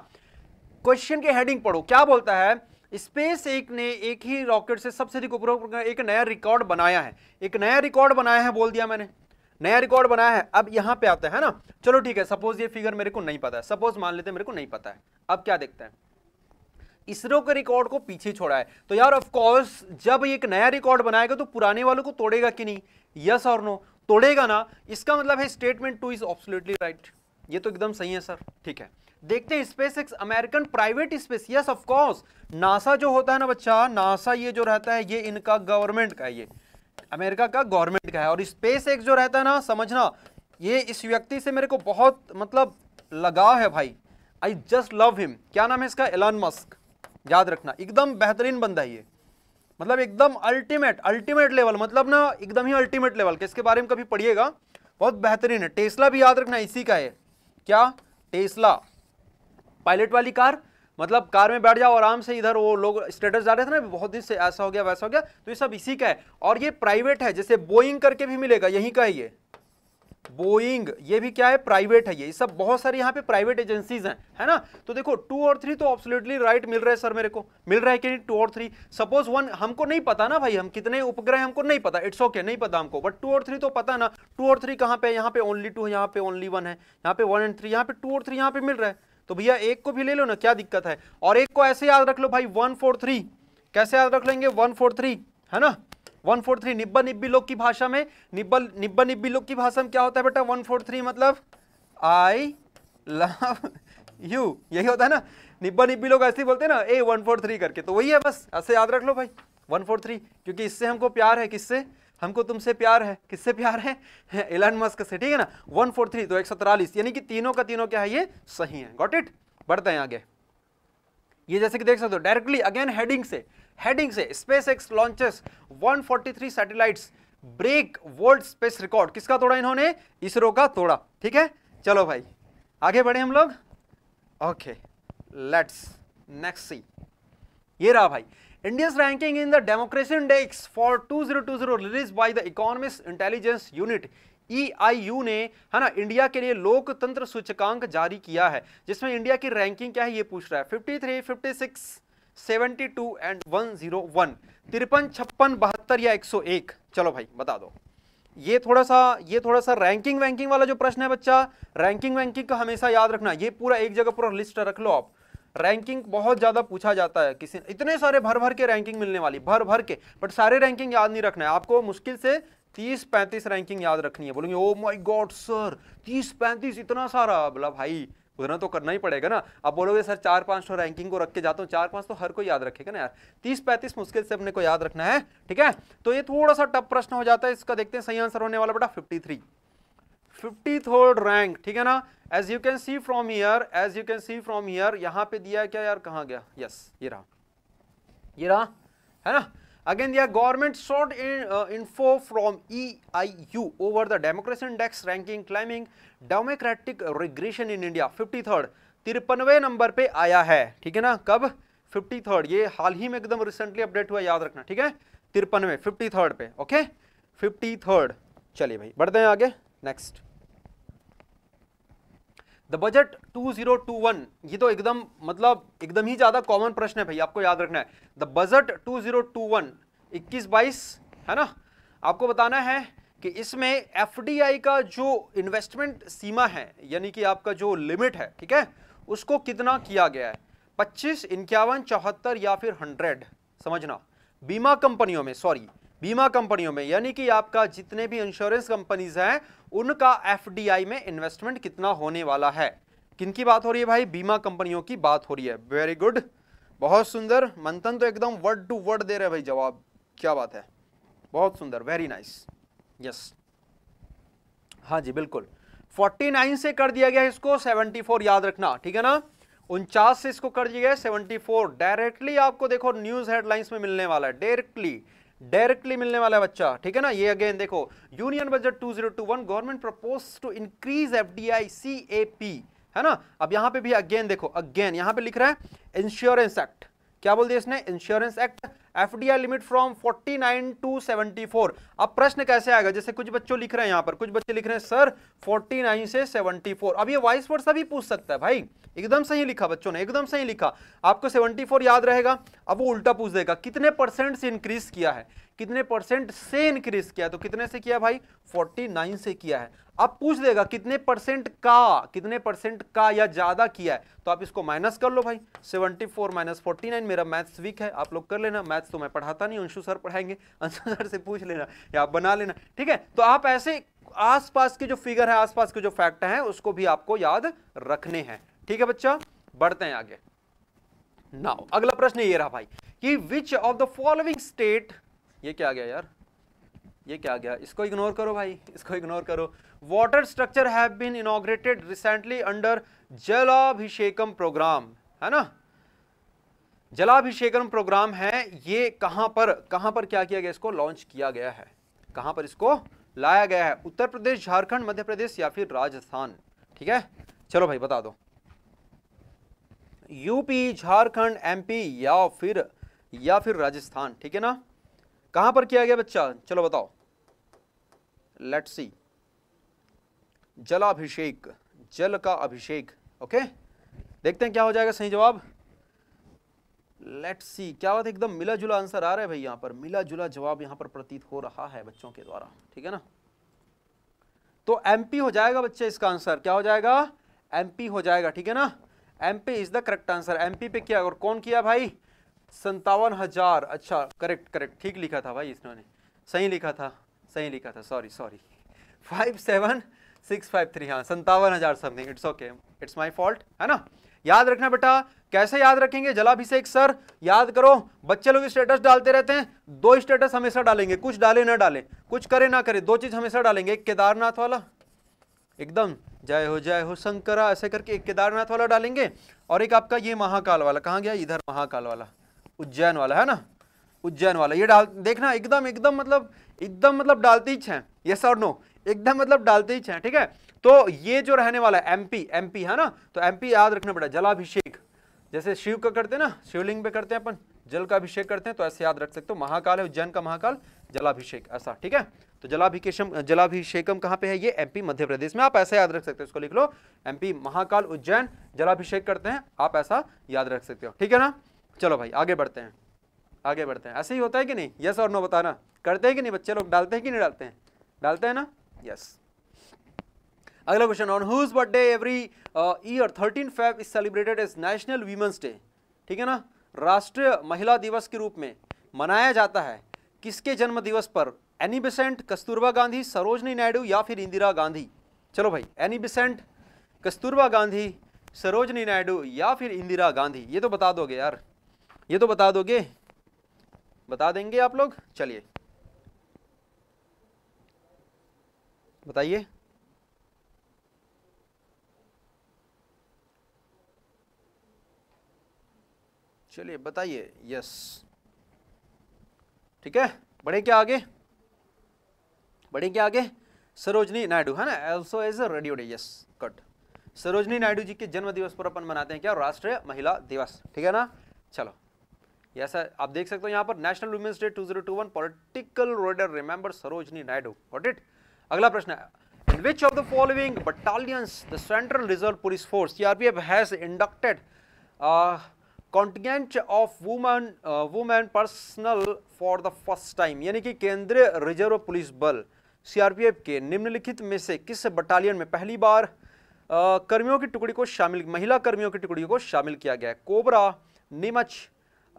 क्वेश्चन के हेडिंग पढ़ो क्या बोलता है स्पेस एक ने एक ही रॉकेट से सबसे अधिक उपरोक्त एक नया रिकॉर्ड बनाया है एक नया रिकॉर्ड बनाया है बोल दिया मैंने नया रिकॉर्ड बनाया है अब यहां पे आता है ना चलो ठीक है सपोज ये फिगर मेरे को नहीं पता है सपोज मान लेते हैं मेरे को नहीं पता है अब क्या देखते हैं इसरो के रिकॉर्ड को पीछे छोड़ा है तो यार ऑफ कोर्स जब एक नया रिकॉर्ड बनाएगा तो पुराने वालों को तोड़ेगा कि नहीं यस और नो तोड़ेगा ना इसका मतलब है statement two is absolutely right ये तो एकदम सही है सर ठीक है देखते हैं SpaceX American private space yes of course NASA जो होता है ना बच्चा नासा ये जो रहता है ये इनका गवर्नमेंट का है ये अमेरिका का गवर्नमेंट का है और स्पेस एक्स जो रहता है ना समझना ये इस व्यक्ति से मेरे को बहुत मतलब लगाव है भाई आई जस्ट लव हिम क्या नाम है इसका एलन मस्क याद रखना एकदम बेहतरीन बंदा है ये मतलब एकदम अल्टीमेट अल्टीमेट लेवल मतलब ना एकदम ही अल्टीमेट लेवल के इसके बारे में कभी पढ़िएगा बहुत बेहतरीन है टेस्ला भी याद रखना इसी का है क्या टेस्ला पायलट वाली कार मतलब कार में बैठ जाओ आराम से इधर वो लोग स्टेटस जा रहे थे ना बहुत दिन से ऐसा हो गया वैसा हो गया तो ये सब इसी का है और ये प्राइवेट है जैसे बोइंग करके भी मिलेगा यहीं का है ये बोइंग ये भी क्या है प्राइवेट है ये सब बहुत सारी यहाँ पे प्राइवेट एजेंसीज हैं है ना तो देखो टू और थ्री तो ऑब्सोल्युटली राइट मिल रहा है सर मेरे को मिल रहा है कि नहीं टू और थ्री सपोज वन हमको नहीं पता ना भाई हम कितने उपग्रह हमको नहीं पता इट्स ओके okay, नहीं पता हमको बट टू और थ्री तो पता ना टू और थ्री कहाँ पे यहाँ पे ओनली टू है यहाँ पे ओनली वन है यहाँ पे वन एंड थ्री यहाँ पे टू और थ्री यहाँ पे मिल रहा है तो भैया एक को भी ले लो ना क्या दिक्कत है और एक को ऐसे याद रख लो भाई वन फोर थ्री कैसे याद रख लेंगे वन फोर थ्री है ना वन फोर थ्री निब्बा निब्बी लोग की भाषा में निब्बल निब्बा निब्बी लोग की भाषा में क्या होता है बेटा वन फोर थ्री मतलब आई लव यू यही होता है ना निब्बा निब्बी लोग ऐसे ही बोलते हैं ना ए वन फोर थ्री करके तो वही है बस ऐसे याद रख लो भाई वन फोर थ्री क्योंकि इससे हमको प्यार है किससे हमको तुमसे प्यार है किससे प्यार है एलन मस्क से ठीक है ना वन फोर थ्री दो एक सौ तिरालीस यानी कि तीनों का तीनों क्या है ये सही है गॉट इट बढ़ते हैं आगे ये जैसे कि देख सकते हो डायरेक्टली अगेन हेडिंग से हेडिंग से SpaceX launches 143 satellites break world space record किसका तोड़ा इन्होंने इसरो का तोड़ा ठीक है चलो भाई आगे बढ़े हम लोग ओके लेट्स नेक्स्ट सी ये रहा भाई India's ranking in the Democracy Index for 2020 released by the Economist Intelligence Unit EIU ने है ना इंडिया के लिए लोकतंत्र सूचकांक जारी किया है जिसमें इंडिया की रैंकिंग क्या है ये पूछ रहा है 53, 56, 72 एंड 101 जीरो तिरपन छप्पन बहत्तर या 101 चलो भाई बता दो ये थोड़ा सा ये थोड़ा सा रैंकिंग वैंकिंग वाला जो प्रश्न है बच्चा रैंकिंग वैंकिंग का हमेशा याद रखना ये पूरा एक जगह पूरा लिस्ट रख लो आप रैंकिंग बहुत ज़्यादा पूछा जाता है किसी इतने सारे भर भर के रैंकिंग मिलने वाली भर भर के बट सारे रैंकिंग याद नहीं रखना है आपको मुश्किल से तीस पैंतीस रैंकिंग याद रखनी है बोलेंगे oh oh my god sir तीस पैंतीस इतना सारा बोला भाई उतना तो करना ही पड़ेगा ना अब बोलोगे सर चार पांच तो रैंकिंग को रख के जाता हूँ चार पांच तो हर कोई याद रखेगा ना यार तीस पैंतीस मुश्किल से अपने को याद रखना है ठीक है तो ये थोड़ा सा टफ प्रश्न हो जाता है इसका देखते हैं सही आंसर होने वाला बेटा fifty three fifty third rank ठीक है ना as you can see from here as you can see from here यहां पे दिया क्या यार कहा गया यस yes, ये रहा ये रहा है ना again again their government sought from E I U over the democracy index ranking climbing democratic regression in India fifty third तिरपनवे नंबर पे आया है ठीक है ना कब फिफ्टी थर्ड ये हाल ही में एकदम रिसेंटली अपडेट हुआ याद रखना ठीक है तिरपनवे फिफ्टी थर्ड पे ओके फिफ्टी थर्ड चलिए भाई बढ़ते हैं आगे नेक्स्ट द बजट 2021 ये तो एकदम मतलब एकदम ही ज़्यादा कॉमन प्रश्न है भाई आपको याद रखना है द बजट 2021 21 बाईस है ना आपको बताना है कि इसमें आई का जो इन्वेस्टमेंट सीमा है यानी कि आपका जो लिमिट है ठीक है उसको कितना किया गया है पच्चीस इक्यावन चौहत्तर या फिर हंड्रेड समझना बीमा कंपनियों में सॉरी बीमा कंपनियों में यानी कि आपका जितने भी इंश्योरेंस कंपनीज हैं उनका एफडीआई में इन्वेस्टमेंट कितना होने वाला है किन की बात हो रही है भाई बीमा कंपनियों की बात हो रही है वेरी गुड बहुत सुंदर मंथन तो एकदम वर्ड टू वर्ड दे रहे भाई जवाब क्या बात है बहुत सुंदर वेरी नाइस यस हाँ जी बिल्कुल 49 से कर दिया गया इसको 74 याद रखना ठीक है ना उनचास से इसको कर दिया गया 74 डायरेक्टली आपको देखो न्यूज हेडलाइंस में मिलने वाला है डायरेक्टली डायरेक्टली मिलने वाला है बच्चा ठीक है ना ये अगेन देखो union budget 2021 government propose to increase FDI CAP है ना अब यहां पे भी अगेन देखो अगेन यहां पे लिख रहा है इंश्योरेंस एक्ट क्या बोल दिया इसने insurance act I limit from 49 to 74 अब प्रश्न कैसे आएगा जैसे कुछ बच्चों लिख रहे हैं यहाँ पर कुछ बच्चे लिख रहे हैं सर 49 से 74 अब ये वाइस वर्ष भी पूछ सकता है भाई एकदम सही लिखा बच्चों ने एकदम सही लिखा आपको 74 याद रहेगा अब वो उल्टा पूछ देगा कितने परसेंट से इंक्रीज किया है कितने परसेंट से इंक्रीज किया तो कितने से किया भाई 49 से किया है अब पूछ देगा कितने परसेंट का कितने परसेंट का या ज़्यादा किया है तो आप इसको माइनस कर लो भाई 74 फोर माइनस फोर्टी मेरा मैथ्स वीक है आप लोग कर लेना मैथ्स तो मैं पढ़ाता नहीं अंशु सर पढ़ाएंगे (laughs) अंशु सर से पूछ लेना या आप बना लेना ठीक है तो आप ऐसे आसपास के जो फिगर है आसपास के जो फैक्ट है उसको भी आपको याद रखने हैं ठीक है बच्चा बढ़ते हैं आगे नाउ अगला प्रश्न ये रहा भाई कि which of the following state ये क्या आ गया यार ये क्या आ गया इसको इग्नोर करो भाई इसको इग्नोर करो water structure have been inaugurated recently under Jalabhishekam programme है ना जलाभिषेकम प्रोग्राम है ये कहां पर कहां पर क्या किया गया इसको लॉन्च किया गया है कहां पर इसको लाया गया है उत्तर प्रदेश झारखंड मध्य प्रदेश या फिर राजस्थान ठीक है चलो भाई बता दो यूपी झारखंड एमपी या फिर या फिर राजस्थान ठीक है ना कहां पर किया गया बच्चा चलो बताओ लेट सी जलाभिषेक जल का अभिषेक ओके देखते हैं क्या हो जाएगा सही जवाब लेट सी क्या बात एकदम मिला जुला आंसर आ रहा है भाई यहां पर मिला जुला जवाब यहां पर प्रतीत हो रहा है बच्चों के द्वारा ठीक है ना तो एमपी हो जाएगा बच्चे इसका आंसर क्या हो जाएगा एमपी हो जाएगा ठीक है ना MP is the correct answer MP पे किया और कौन किया भाई संतावन हजार अच्छा करेक्ट करेक्ट ठीक लिखा था भाई इसने सही लिखा था सही लिखा था sorry sorry five seven six five three हाँ संतावन हजार something it's okay it's my fault है ना याद रखना बेटा कैसे याद रखेंगे जलाभिषेक सर याद करो बच्चे लोग स्टेटस डालते रहते हैं दो स्टेटस हमेशा डालेंगे कुछ डाले ना डाले कुछ करे ना करे दो चीज हमेशा डालेंगे एक केदारनाथ वाला एकदम जय हो जय हो शंकरा ऐसे करके एक केदारनाथ वाला डालेंगे और एक आपका ये महाकाल वाला कहाँ गया इधर महाकाल वाला उज्जैन वाला है ना उज्जैन वाला ये डाल देखना एकदम एकदम मतलब एकदम मतलब डालते ही छे ये सर नो एकदम मतलब डालते ही छे ठीक है तो ये जो रहने वाला है एमपी एमपी है ना तो एमपी याद रखना पड़ा जलाभिषेक जैसे शिव का करते हैं ना शिवलिंग पे करते हैं अपन जल का अभिषेक करते हैं तो ऐसे याद रख सकते हो महाकाल है उज्जैन का महाकाल जलाभिषेक ऐसा ठीक है तो जलाभिषेकम जलाभिषेकम कहाँ पे है ये एमपी मध्य प्रदेश में आप ऐसा याद रख सकते हो इसको लिख लो एमपी महाकाल उज्जैन जलाभिषेक करते हैं आप ऐसा याद रख सकते हो ठीक है ना चलो भाई आगे बढ़ते हैं आगे बढ़ते हैं ऐसे ही होता है कि नहीं यस और नो बताना करते हैं कि नहीं बच्चे लोग डालते हैं कि नहीं डालते हैं डालते हैं ना यस अगला question on whose birthday every year thirteen five is celebrated as national women's day ठीक है ना राष्ट्रीय महिला दिवस के रूप में मनाया जाता है किसके जन्म दिवस पर एनी कस्तूरबा गांधी सरोजनी नायडू या फिर इंदिरा गांधी चलो भाई एनी कस्तूरबा गांधी सरोजनी नायडू या फिर इंदिरा गांधी ये तो बता दोगे यार ये तो बता दोगे बता देंगे आप लोग चलिए बताइए चलिए बताइए यस ठीक है बढ़े क्या आगे बढ़े क्या आगे सरोजनी नायडू है ना also as a radio day yes cut Sarojini Naidu ji के जन्म दिवस पर अपन मनाते हैं क्या राष्ट्रीय महिला दिवस ठीक है ना चलो ऐसा आप देख सकते हो यहाँ पर national women's day 2021 zero two one political roader remember Sarojini Naidu what it अगला प्रश्न है which of the following battalions the central reserve police force CRPF has inducted continent of women women personnel for the first time यानी कि केंद्रीय रिजर्व पुलिस बल सीआरपीएफ के निम्नलिखित में से किस बटालियन में पहली बार uh, कर्मियों की टुकड़ी को शामिल महिला कर्मियों की टुकड़ी को शामिल किया गया COBRA Neemuch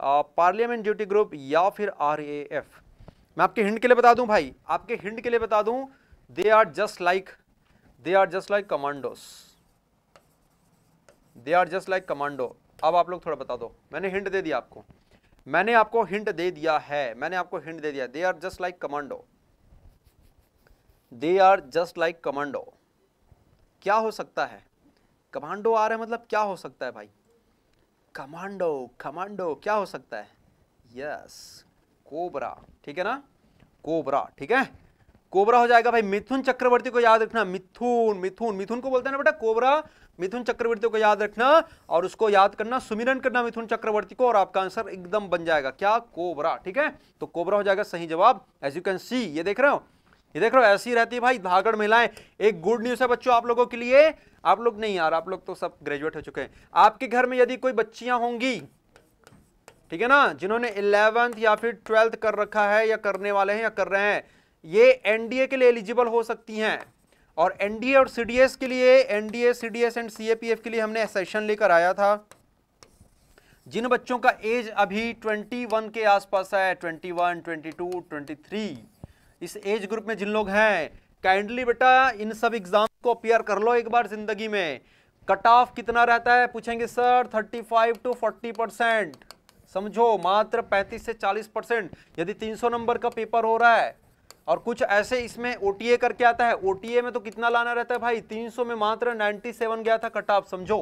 parliament duty group या फिर आर मैं आपके हिंड के लिए बता दूं भाई आपके हिंड के लिए बता दूं they are just like they are just like commandos they are just like commando अब आप लोग थोड़ा बता दो मैंने हिंट दे दिया आपको मैंने आपको हिंट दे दिया है मैंने आपको हिंट दे दिया they are just like commando they are just like commando क्या हो सकता है कमांडो आ रहा है मतलब क्या हो सकता है भाई कमांडो कमांडो क्या हो सकता है यस कोबरा ठीक है ना कोबरा ठीक है कोबरा हो जाएगा भाई मिथुन चक्रवर्ती को याद रखना मिथुन मिथुन मिथुन को बोलते हैं ना बेटा कोबरा मिथुन चक्रवर्ती को याद रखना और उसको याद करना सुमिरन करना मिथुन चक्रवर्ती को और आपका आंसर एकदम बन जाएगा क्या कोबरा ठीक है तो कोबरा हो जाएगा सही जवाब एज यू कैन सी ये देख रहे हो ये देख रहे हो ऐसी रहती है भाई धागड़ महिलाएं एक गुड न्यूज है बच्चों आप लोगों के लिए आप लोग नहीं यार आप लोग तो सब ग्रेजुएट हो चुके हैं आपके घर में यदि कोई बच्चियां होंगी ठीक है ना जिन्होंने इलेवेंथ या फिर ट्वेल्थ कर रखा है या करने वाले हैं या कर रहे हैं ये एनडीए के लिए एलिजिबल हो सकती हैं और एनडीए और सीडीएस के लिए एनडीए सीडीएस एंड सीएपीएफ के लिए हमने सेशन लेकर आया था जिन बच्चों का एज अभी 21 के आसपास है 21, 22, 23 इस एज ग्रुप में जिन लोग हैं काइंडली बेटा इन सब एग्जाम को अपियर कर लो एक बार जिंदगी में कट ऑफ कितना रहता है पूछेंगे सर 35 टू 40 परसेंट समझो मात्र 35 से 40 परसेंट यदि 300 नंबर का पेपर हो रहा है और कुछ ऐसे इसमें ओ करके आता है ओ में तो कितना लाना रहता है भाई 300 में मात्र 97 गया था कट ऑफ समझो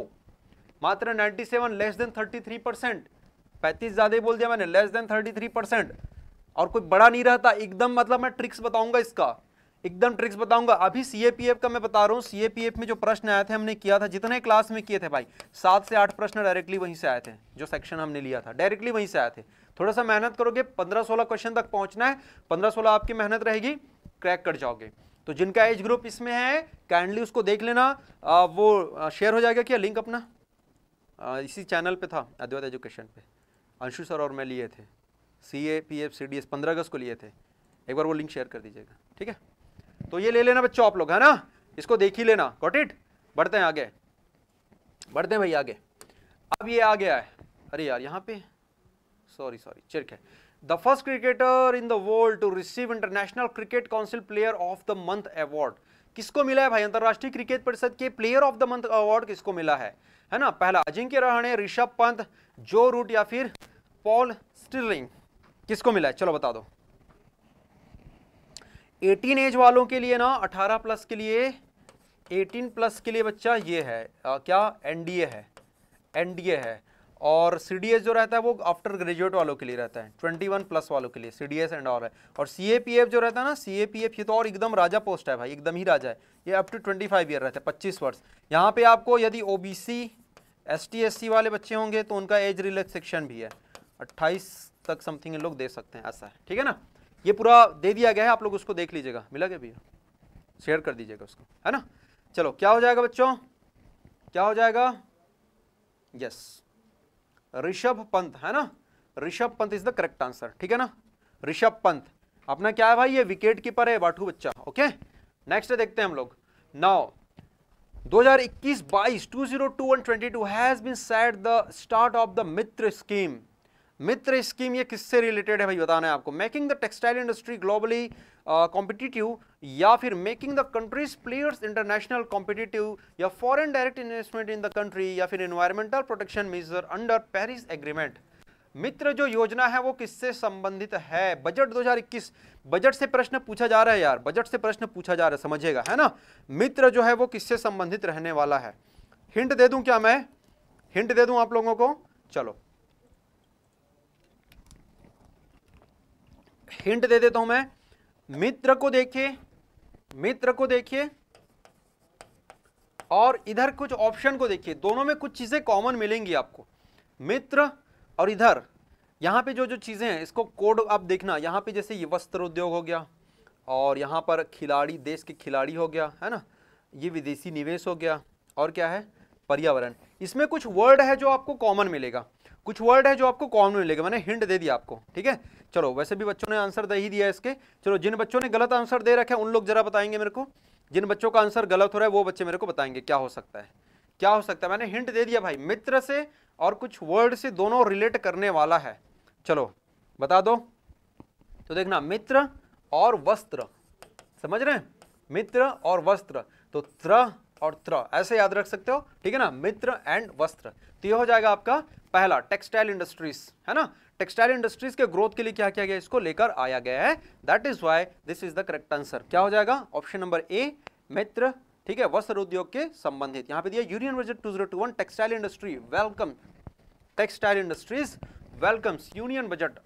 मात्र 97 लेस देन 33 परसेंट पैंतीस ज़्यादा ही बोल दिया मैंने लेस देन 33 परसेंट और कोई बड़ा नहीं रहता एकदम मतलब मैं ट्रिक्स बताऊंगा इसका एकदम ट्रिक्स बताऊंगा अभी सीएपीएफ का मैं बता रहा हूँ सीएपीएफ में जो प्रश्न आए थे हमने किया था जितने क्लास में किए थे भाई सात से आठ प्रश्न डायरेक्टली वहीं से आए थे जो सेक्शन हमने लिया था डायरेक्टली वहीं से आए थे थोड़ा सा मेहनत करोगे पंद्रह सोलह क्वेश्चन तक पहुंचना है पंद्रह सोलह आपकी मेहनत रहेगी क्रैक कर जाओगे तो जिनका एज ग्रुप इसमें है काइंडली उसको देख लेना आ, वो शेयर हो जाएगा क्या लिंक अपना आ, इसी चैनल पे था अद्वैत एजुकेशन पे अंशु सर और मैं लिए थे C A P F C D S पंद्रह अगस्त को लिए थे एक बार वो लिंक शेयर कर दीजिएगा ठीक है तो ये ले लेना बच्चों आप लोग है ना इसको देख ही लेना गॉट इट बढ़ते हैं आगे बढ़ते हैं भाई आगे अब ये आ गया है अरे यार यहाँ पे सॉरी सॉरी चिरक है the first cricketer in the world to receive international cricket council player of the month award किसको मिला है भाई अंतर्राष्ट्रीय क्रिकेट परिषद के player of the month award किसको मिला है है ना पहला अजिंक्य रहाणे ऋषभ पंत जो रूट या फिर पॉल स्टिलिंग किसको मिला है चलो बता दो 18 एज वालों के लिए ना 18 प्लस के लिए 18 प्लस के लिए बच्चा ये है आ, क्या एनडीए है एनडीए है और सी जो रहता है वो आफ्टर ग्रेजुएट वालों के लिए रहता है 21 प्लस वालों के लिए सी एंड और है और सी जो रहता है ना सी ये तो और एकदम राजा पोस्ट है भाई एकदम ही राजा है ये अप टू 25 ईयर रहता है पच्चीस वर्ष यहाँ पे आपको यदि ओ बी सी वाले बच्चे होंगे तो उनका एज रिलैक्सेशन भी है अट्ठाईस तक समथिंग इन लोग दे सकते हैं ऐसा है ठीक है ना ये पूरा दे दिया गया है आप लोग उसको देख लीजिएगा मिला गया भैया शेयर कर दीजिएगा उसको है ना चलो क्या हो जाएगा बच्चों क्या हो जाएगा यस ऋषभ पंत है ना Rishabh Pant is the correct answer ठीक है ना ऋषभ पंत अपना क्या है भाई ये विकेट कीपर है बाठू बच्चा ओके नेक्स्ट देखते हैं हम लोग now 2021-22 2021 has been set the start of the Mitra scheme Mitra scheme ये किससे रिलेटेड है भाई बताना है आपको making the textile industry globally competitive या फिर making the country's players international competitive या foreign direct investment in the country या फिर environmental protection measure under Paris agreement Mitra जो योजना है वो किससे संबंधित है बजट 2021 बजट से प्रश्न पूछा जा रहा है यार बजट से प्रश्न पूछा जा रहा है समझिएगा है ना मित्र जो है वो किससे संबंधित रहने वाला है हिंट दे दूं क्या मैं हिंट दे दूं आप लोगों को चलो हिंट दे देता हूं मैं मित्र को देखिए मित्र को देखिए और इधर कुछ ऑप्शन को देखिए दोनों में कुछ चीज़ें कॉमन मिलेंगी आपको मित्र और इधर यहां पे जो जो चीज़ें हैं इसको कोड आप देखना यहां पे जैसे ये वस्त्र उद्योग हो गया और यहां पर खिलाड़ी देश के खिलाड़ी हो गया है ना ये विदेशी निवेश हो गया और क्या है पर्यावरण इसमें कुछ वर्ड है जो आपको कॉमन मिलेगा कुछ वर्ड है जो आपको कॉमन मिलेगा मैंने हिंट दे दिया आपको ठीक है चलो वैसे भी बच्चों ने आंसर दे ही दिया इसके चलो जिन बच्चों ने गलत आंसर दे रखे उन लोग जरा बताएंगे मेरे को जिन बच्चों का आंसर गलत हो रहा है वो बच्चे मेरे को बताएंगे क्या हो सकता है क्या हो सकता है मैंने हिंट दे दिया भाई मित्र से और कुछ वर्ड से दोनों रिलेट करने वाला है चलो बता दो तो देखना मित्र और वस्त्र समझ रहे हैं मित्र और वस्त्र तो त्र और त्र ऐसे याद रख सकते हो ठीक है ना मित्र एंड वस्त्र तो ये हो जाएगा आपका पहला टेक्सटाइल इंडस्ट्रीज है ना टेक्सटाइल इंडस्ट्रीज के ग्रोथ के लिए क्या किया गया इसको लेकर आया गया है that is why this is the correct answer क्या हो जाएगा ऑप्शन नंबर ए मित्र ठीक है वस्त्र उद्योग के संबंधित यहाँ पे दिया union budget two zero two one textile industry welcome textile industries welcomes union budget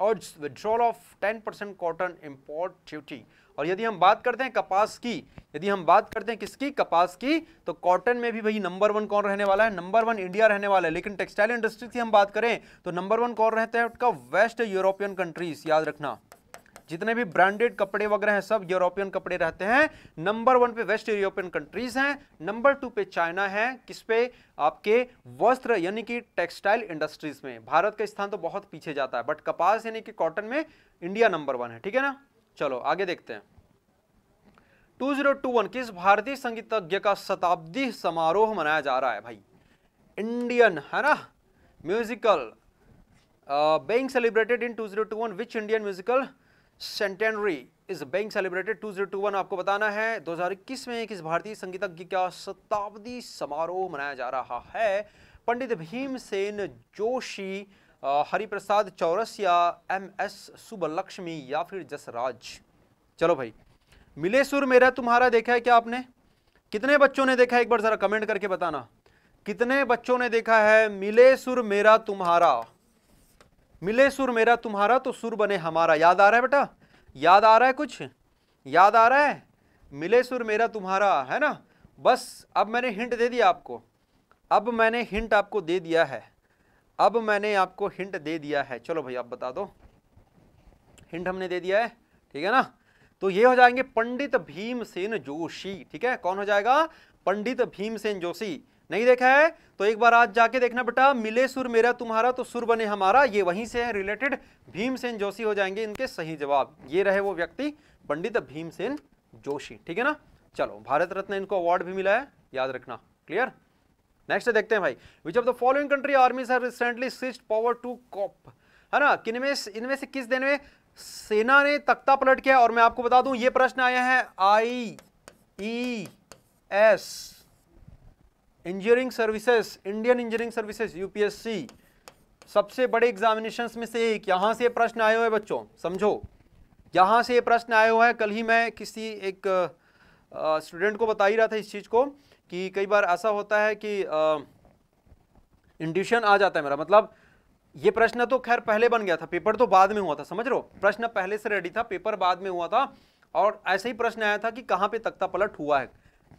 और withdrawal of ten percent cotton import duty और यदि हम बात करते हैं कपास की यदि हम बात करते हैं किसकी कपास की तो कॉटन में भी भाई नंबर वन कौन रहने वाला है नंबर वन इंडिया रहने वाला है लेकिन टेक्सटाइल इंडस्ट्री की हम बात करें तो नंबर वन कौन रहता है उसका वेस्ट यूरोपियन कंट्रीज याद रखना जितने भी ब्रांडेड कपड़े वगैरह हैं सब यूरोपियन कपड़े रहते हैं नंबर वन पे वेस्ट यूरोपियन कंट्रीज हैं नंबर टू पे चाइना है किस पे आपके वस्त्र यानी कि टेक्सटाइल इंडस्ट्रीज में भारत का स्थान तो बहुत पीछे जाता है बट कपास यानी कि कॉटन में इंडिया नंबर वन है ठीक है ना चलो आगे देखते हैं 2021 किस भारतीय संगीतज्ञ का शताब्दी समारोह मनाया जा रहा है भाई इंडियन है ना musical being celebrated in 2021 which Indian musical centenary is being celebrated 2021 आपको बताना है 2021 में किस भारतीय संगीतज्ञ का शताब्दी समारोह मनाया जा रहा है पंडित भीमसेन जोशी हरिप्रसाद चौरस या एम एस सुबलक्ष्मी या फिर जसराज चलो भाई मिले सुर मेरा तुम्हारा देखा है क्या आपने कितने बच्चों ने देखा है एक बार ज़रा कमेंट करके बताना कितने बच्चों ने देखा है मिले सुर मेरा तुम्हारा मिले सुर मेरा तुम्हारा तो सुर बने हमारा याद आ रहा है बेटा याद आ रहा है कुछ याद आ रहा है मिले सुर मेरा तुम्हारा है ना बस अब मैंने हिंट दे दिया आपको अब मैंने हिंट आपको दे दिया है अब मैंने आपको हिंट दे दिया है चलो भाई आप बता दो हिंट हमने दे दिया है ठीक है ना तो ये हो जाएंगे पंडित भीमसेन जोशी ठीक है कौन हो जाएगा पंडित भीमसेन जोशी नहीं देखा है तो एक बार आज जाके देखना बेटा मिले सुर मेरा तुम्हारा तो सुर बने हमारा ये वहीं से है रिलेटेड भीमसेन जोशी हो जाएंगे इनके सही जवाब ये रहे वो व्यक्ति पंडित भीमसेन जोशी ठीक है ना चलो भारत रत्न इनको अवार्ड भी मिला है याद रखना क्लियर नेक्स्ट तो देखते हैं भाई which of the following country army sir recently switch power to cop है ना किनमें इनमें से किस दिन में सेना ने तख्ता पलट किया और मैं आपको बता दूं ये प्रश्न आया है I E S engineering services Indian engineering services UPSC सबसे बड़े एग्जामिनेशन में से एक यहां से प्रश्न आए हुए बच्चों समझो यहां से प्रश्न आए हुए हैं कल ही मैं किसी एक स्टूडेंट को बता ही रहा था इस चीज़ को कि कई बार ऐसा होता है कि इंड्यूशन आ जाता है मेरा मतलब ये प्रश्न तो खैर पहले बन गया था पेपर तो बाद में हुआ था समझ लो प्रश्न पहले से रेडी था पेपर बाद में हुआ था और ऐसे ही प्रश्न आया था कि कहाँ पे तख्ता पलट हुआ है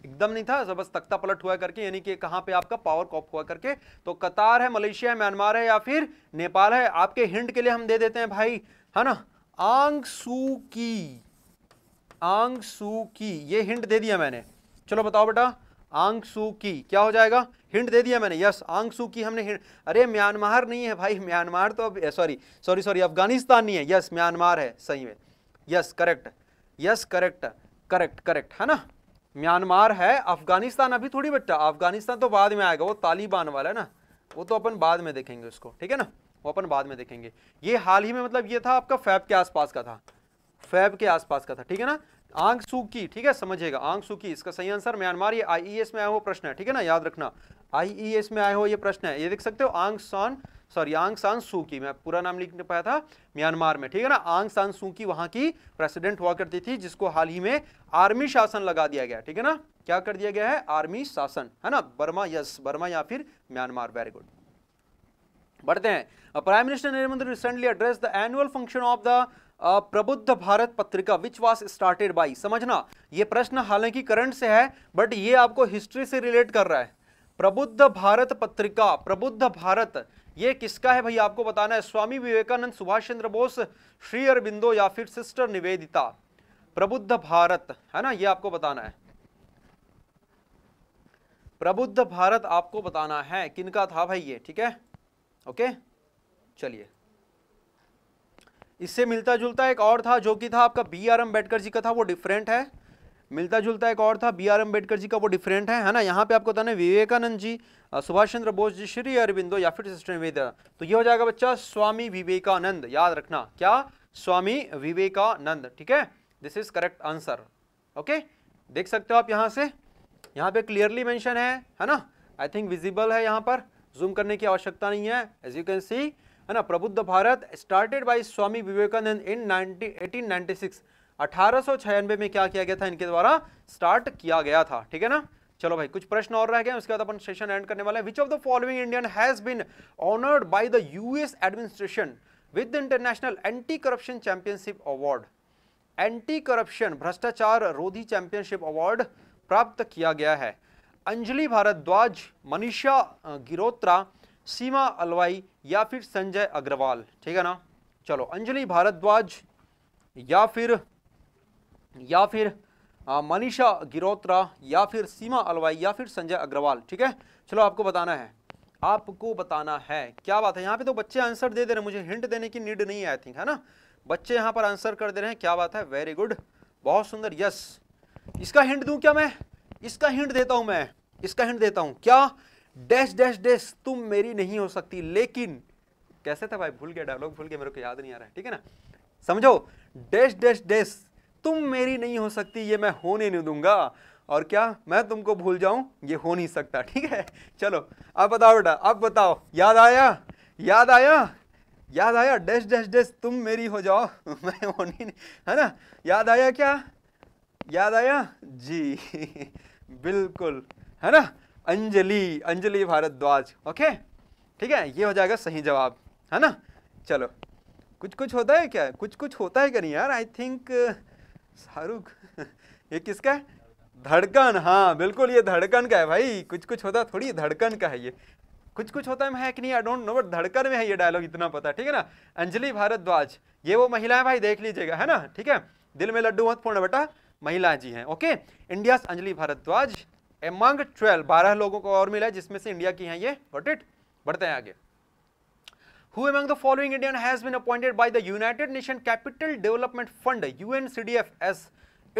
एकदम नहीं था बस तख्ता पलट हुआ करके यानी कि कहाँ पे आपका पावर कॉप हुआ करके तो कतार है मलेशिया है म्यांमार है या फिर नेपाल है आपके हिंट के लिए हम दे देते हैं भाई है ना आंग सू की आंग सू की ये हिंट दे दिया मैंने चलो बताओ बेटा आंगसू की क्या हो जाएगा हिंट दे दिया मैंने यस आंगसू की हमने हिंट अरे म्यांमार नहीं है भाई म्यांमार तो अब सॉरी सॉरी सॉरी अफगानिस्तान नहीं है यस म्यांमार है सही में yes correct yes correct correct correct है ना म्यांमार है अफगानिस्तान अभी थोड़ी बच्चा अफगानिस्तान तो बाद में आएगा वो तालिबान वाला है ना वो तो अपन बाद में देखेंगे उसको ठीक है ना वो अपन बाद में देखेंगे ये हाल ही में मतलब ये था आपका फैब के आसपास का था फैब के आसपास का था ठीक है ना आंग सूकी ठीक है समझिएगा आंग सूकी इसका सही आंसर म्यांमार ये आईईएस e में आया हुआ प्रश्न है ठीक है ना याद रखना आईईएस e में आया हुआ ये प्रश्न है ये देख सकते हो आंग सॉन सॉरी आंग सान सूकी मैं पूरा नाम लिख नहीं पाया था म्यांमार में ठीक है ना आंग सान सूकी वहां की प्रेसिडेंट हुआ करती थी जिसको हाल ही में आर्मी शासन लगा दिया गया ठीक है ना क्या कर दिया गया है आर्मी शासन है ना बर्मा यस बर्मा या फिर म्यांमार वेरी गुड बढ़ते हैं prime minister Narendra Modi recently address the annual function of the Prabuddha Bharat पत्रिका विच वॉज स्टार्टेड बाई समझना ये प्रश्न हालांकि करंट से है बट ये आपको हिस्ट्री से रिलेट कर रहा है प्रबुद्ध भारत पत्रिका प्रबुद्ध भारत ये किसका है भाई आपको बताना है स्वामी विवेकानंद सुभाष चंद्र बोस श्री अरबिंदो या फिर सिस्टर निवेदिता प्रबुद्ध भारत है ना ये आपको बताना है प्रबुद्ध भारत आपको बताना है किनका था भाई ये ठीक है ओके चलिए इससे मिलता जुलता एक और था जो कि था आपका बी आर अम्बेडकर जी का था वो डिफरेंट है मिलता जुलता एक और था बी आर अम्बेडकर जी का वो डिफरेंट है है ना यहाँ पे आपको बता है विवेकानंद जी सुभाष चंद्र बोस जी श्री अरविंदो या फिर सिस्टर तो ये हो जाएगा बच्चा स्वामी विवेकानंद याद रखना क्या स्वामी विवेकानंद ठीक है this is correct answer okay देख सकते हो आप यहाँ से यहाँ पे क्लियरली मैंशन है है ना आई थिंक विजिबल है यहाँ पर जूम करने की आवश्यकता नहीं है एज यू कैन सी है ना Prabuddha Bharat started by Swami Vivekananda in nineteen 1996 1896 में क्या किया गया था इनके द्वारा स्टार्ट किया गया था ठीक है ना चलो भाई कुछ प्रश्न और रह गए उसके बाद अपन सेशन एंड करने वाले हैं which of the following Indian has been honoured by the US administration with the international anti corruption championship award anti corruption भ्रष्टाचार रोधी चैंपियनशिप अवार्ड प्राप्त किया गया है अंजलि भारद्वाज मनीषा गिरोत्रा सीमा अलवाई या फिर संजय अग्रवाल ठीक है ना चलो अंजलि भारद्वाज या फिर या फिर मनीषा गिरोत्रा या फिर सीमा अलवाई या फिर संजय अग्रवाल ठीक है चलो आपको बताना है आपको बताना है क्या बात है यहाँ पे तो बच्चे आंसर दे दे रहे हैं मुझे हिंट देने की नीड नहीं आई थिंक है ना बच्चे यहाँ पर आंसर कर दे रहे हैं क्या बात है वेरी गुड बहुत सुंदर यस इसका हिंट दूँ क्या मैं इसका हिंट देता हूँ मैं इसका हिंट देता हूँ क्या डैश डैश डैश तुम मेरी नहीं हो सकती लेकिन कैसे था भाई भूल गया डायलॉग भूल गया मेरे को याद नहीं आ रहा है ठीक है ना समझो डैश डैश डैश तुम मेरी नहीं हो सकती ये मैं होने नहीं दूंगा और क्या मैं तुमको भूल जाऊं ये हो नहीं सकता ठीक है चलो अब बताओ बेटा अब बताओ याद आया याद आया याद आया डैश डैश डैश तुम मेरी हो जाओ (laughs) मैं होने नहीं है ना याद आया क्या याद आया जी (laughs) बिल्कुल है ना अंजलि अंजलि भारद्वाज ओके ठीक है ये हो जाएगा सही जवाब है ना चलो कुछ कुछ होता है क्या कुछ कुछ होता है क्या नहीं यार आई थिंक शाहरुख ये किसका है धड़कन हाँ बिल्कुल ये धड़कन का है भाई कुछ कुछ होता थोड़ी धड़कन का है ये कुछ कुछ होता है कि नहीं आई डोंट नो बट धड़कन में है ये डायलॉग इतना पता ठीक है ना अंजलि भारद्वाज ये वो महिला है भाई देख लीजिएगा है ना ठीक है दिल में लड्डू मत फोड़ना बेटा महिला जी हैं okay India Anjali Bhardwaj among twelve बारह लोगों को और मिला है जिसमें से इंडिया की हैं ये वट इट बढ़ते हैं आगे Who among the following Indian has been appointed by the United Nation Capital Development Fund UNCDF as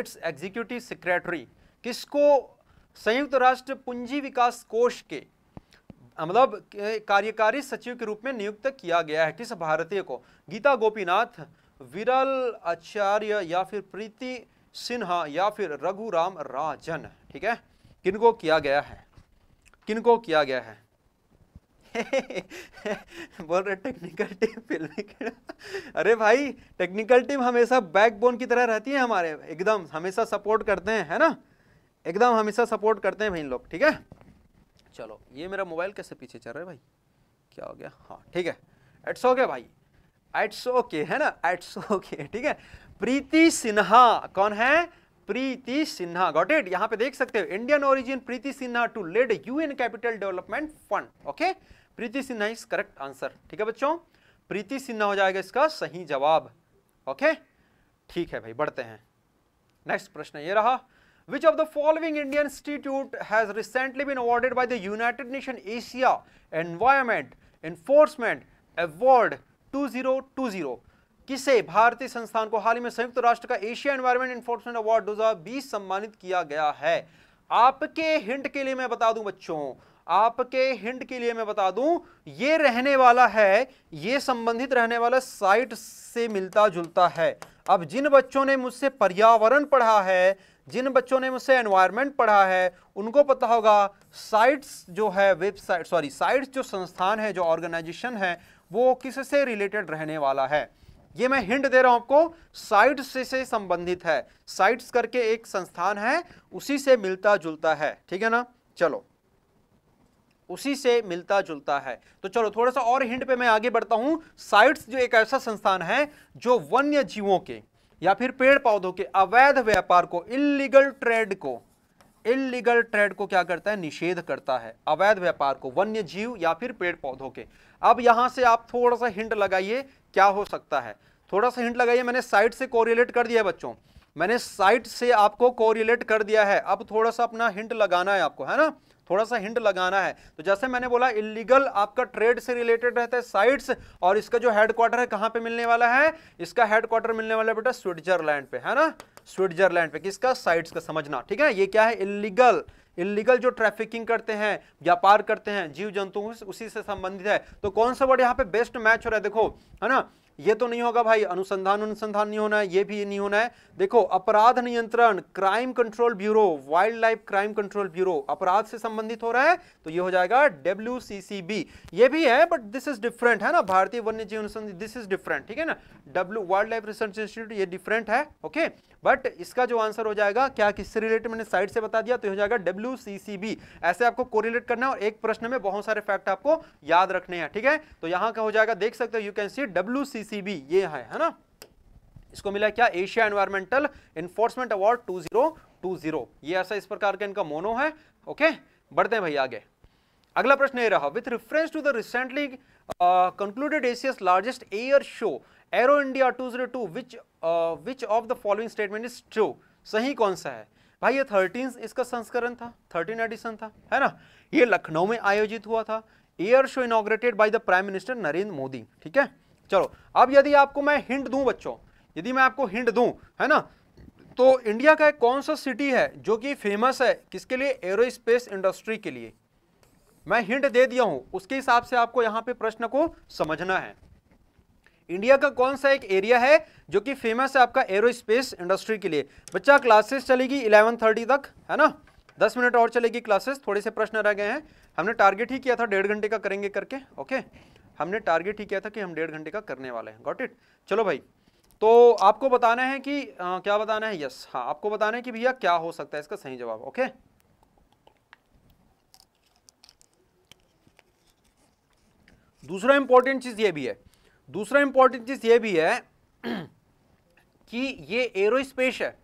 its executive secretary? किसको संयुक्त राष्ट्र पूंजी विकास कोष के मतलब कार्यकारी सचिव के रूप में नियुक्त किया गया है किस भारतीय को गीता गोपीनाथ विरल आचार्य या फिर प्रीति सिन्हा या फिर रघुराम राजन ठीक है किनको किया गया है किनको किया गया है (laughs) बोल रहे टेक्निकल टीम फिल्म अरे भाई टेक्निकल टीम हमेशा बैकबोन की तरह रहती है हमारे एकदम हमेशा सपोर्ट करते हैं है ना एकदम हमेशा सपोर्ट करते हैं भाई इन लोग ठीक है चलो ये मेरा मोबाइल कैसे पीछे चल रहा है भाई क्या हो गया हाँ ठीक है एट्स ओके भाई एट्स ओके है ना एट्स ओके ठीक है प्रीति सिन्हा कौन है प्रीति सिन्हा गॉट इट यहाँ पे देख सकते हो Indian origin Preeti Sinha to led UN capital development fund okay Preeti Sinha is correct answer ठीक है बच्चों प्रीति सिन्हा हो जाएगा इसका सही जवाब ओके ठीक है भाई बढ़ते हैं नेक्स्ट प्रश्न ये रहा which of the following Indian institute has recently been has recently the United Nation Asia environment enforcement asia two zero two zero किसे भारतीय संस्थान को हाल ही में संयुक्त राष्ट्र का एशिया एनवायरमेंट एनफोर्समेंट अवार्ड दो सम्मानित किया गया है आपके हिंट के लिए मैं बता दूं बच्चों आपके हिंट के लिए मैं बता दूं ये रहने वाला है ये संबंधित रहने वाला साइट से मिलता जुलता है अब जिन बच्चों ने मुझसे पर्यावरण पढ़ा है जिन बच्चों ने मुझसे एनवायरमेंट पढ़ा है उनको पता होगा साइट्स जो है वेबसाइट सॉरी साइट्स जो संस्थान है जो ऑर्गेनाइजेशन है वो किससे रिलेटेड रहने वाला है ये मैं हिंट दे रहा हूं आपको साइट्स से, से संबंधित है साइट्स करके एक संस्थान है उसी से मिलता जुलता है ठीक है ना चलो उसी से मिलता जुलता है तो चलो थोड़ा सा और हिंट पे मैं आगे बढ़ता हूं साइट्स जो एक ऐसा संस्थान है जो वन्य जीवों के या फिर पेड़ पौधों के अवैध व्यापार को इलीगल ट्रेड को इलीगल ट्रेड को क्या करता है निषेध करता है अवैध व्यापार को वन्य जीव या फिर पेड़ पौधों के अब यहां से आप थोड़ा सा हिंट लगाइए क्या हो सकता है थोड़ा सा हिंट लगाइए मैंने साइट से कोरिलेट कर दिया है बच्चों मैंने साइट से आपको कोरिलेट कर दिया है अब थोड़ा सा अपना हिंट लगाना है आपको है ना थोड़ा सा हिंट लगाना है तो जैसे मैंने बोला इलीगल आपका ट्रेड से रिलेटेड रहता है साइट्स और इसका जो हेडक्वार्टर है कहां पे मिलने वाला है इसका हेडक्वार्टर मिलने वाला है बेटा स्विट्जरलैंड पे है ना स्विट्जरलैंड पे किसका साइट्स का समझना ठीक है ये क्या है इलीगल इलीगल जो ट्रैफिकिंग करते हैं व्यापार करते हैं जीव जंतु उसी से संबंधित है तो कौन सा वर्ड यहाँ पे बेस्ट मैच हो रहा है देखो है ना ये तो नहीं होगा भाई अनुसंधान अनुसंधान नहीं होना है ये भी नहीं होना है देखो अपराध नियंत्रण crime control bureau wildlife crime control bureau अपराध से संबंधित हो रहा है तो ये हो जाएगा डब्ल्यू ये भी है बट दिस इज डिफरेंट है ना भारतीय वन्य जीव अनुसंधान दिस इज डिफरेंट ठीक है ना W wildlife research institute ये डिफरेंट है ओके okay? बट इसका जो आंसर हो जाएगा क्या किससे रिलेटेड मैंने साइड से बता दिया तो हो जाएगा डब्ल्यू ऐसे आपको कोरिलेट करना और एक प्रश्न में बहुत सारे फैक्ट आपको याद रखने हैं ठीक है तो यहाँ का हो जाएगा देख सकते हो यू कैन सी डब्ल्यू ये है है ना इसको मिला क्या एशिया एनवायरमेंटल इन्फोर्समेंट अवार्ड 2020 ये ऐसा इस प्रकार का इनका मोनो है ओके बढ़ते हैं भाई आगे अगला प्रश्न ये रहा with reference to the recently concluded Asia's largest air show Aero India two zero two which which of the following statement is true सही कौन सा है भाई ये थर्टीन इसका संस्करण था थर्टीन एडिशन था है ना ये लखनऊ में आयोजित हुआ था air show inaugurated by the prime minister Narendra Modi ठीक है चलो अब यदि आपको मैं हिंट दूं बच्चों यदि मैं आपको हिंट दूं है ना तो इंडिया का एक कौन सा सिटी है जो कि फेमस है किसके लिए एरोस्पेस इंडस्ट्री के लिए मैं हिंट दे दिया हूं उसके हिसाब से आपको यहां पे प्रश्न को समझना है इंडिया का कौन सा एक एरिया है जो कि फेमस है आपका एरोस्पेस इंडस्ट्री के लिए बच्चा क्लासेस चलेगी इलेवन थर्टी तक है ना दस मिनट और चलेगी क्लासेस थोड़े से प्रश्न रह गए हैं हमने टारगेट ही किया था डेढ़ घंटे का करेंगे करके ओके हमने टारगेट ही किया था कि हम डेढ़ घंटे का करने वाले हैं गॉट इट चलो भाई तो आपको बताना है कि आ, क्या बताना है यस हाँ आपको बताना है कि भैया क्या हो सकता है इसका सही जवाब ओके दूसरा इंपॉर्टेंट चीज ये भी है दूसरा इंपॉर्टेंट चीज़ ये भी है (clears throat) कि ये एरोस्पेस है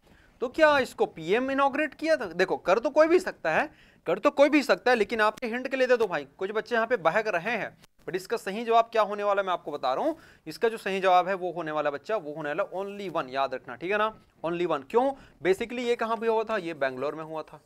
तो क्या इसको पीएम इनोग्रेट किया था देखो कर तो कोई भी सकता है कर तो कोई भी सकता है लेकिन आपके हिंट के लिए दे दो भाई कुछ बच्चे यहाँ पे बहक रहे हैं बट इसका सही जवाब क्या होने वाला मैं आपको बता रहा हूं इसका जो सही जवाब है वो होने वाला बच्चा वो होने वाला ओनली वन याद रखना ठीक है ना ओनली वन क्यों बेसिकली ये कहाँ भी हुआ था ये बैंगलोर में हुआ था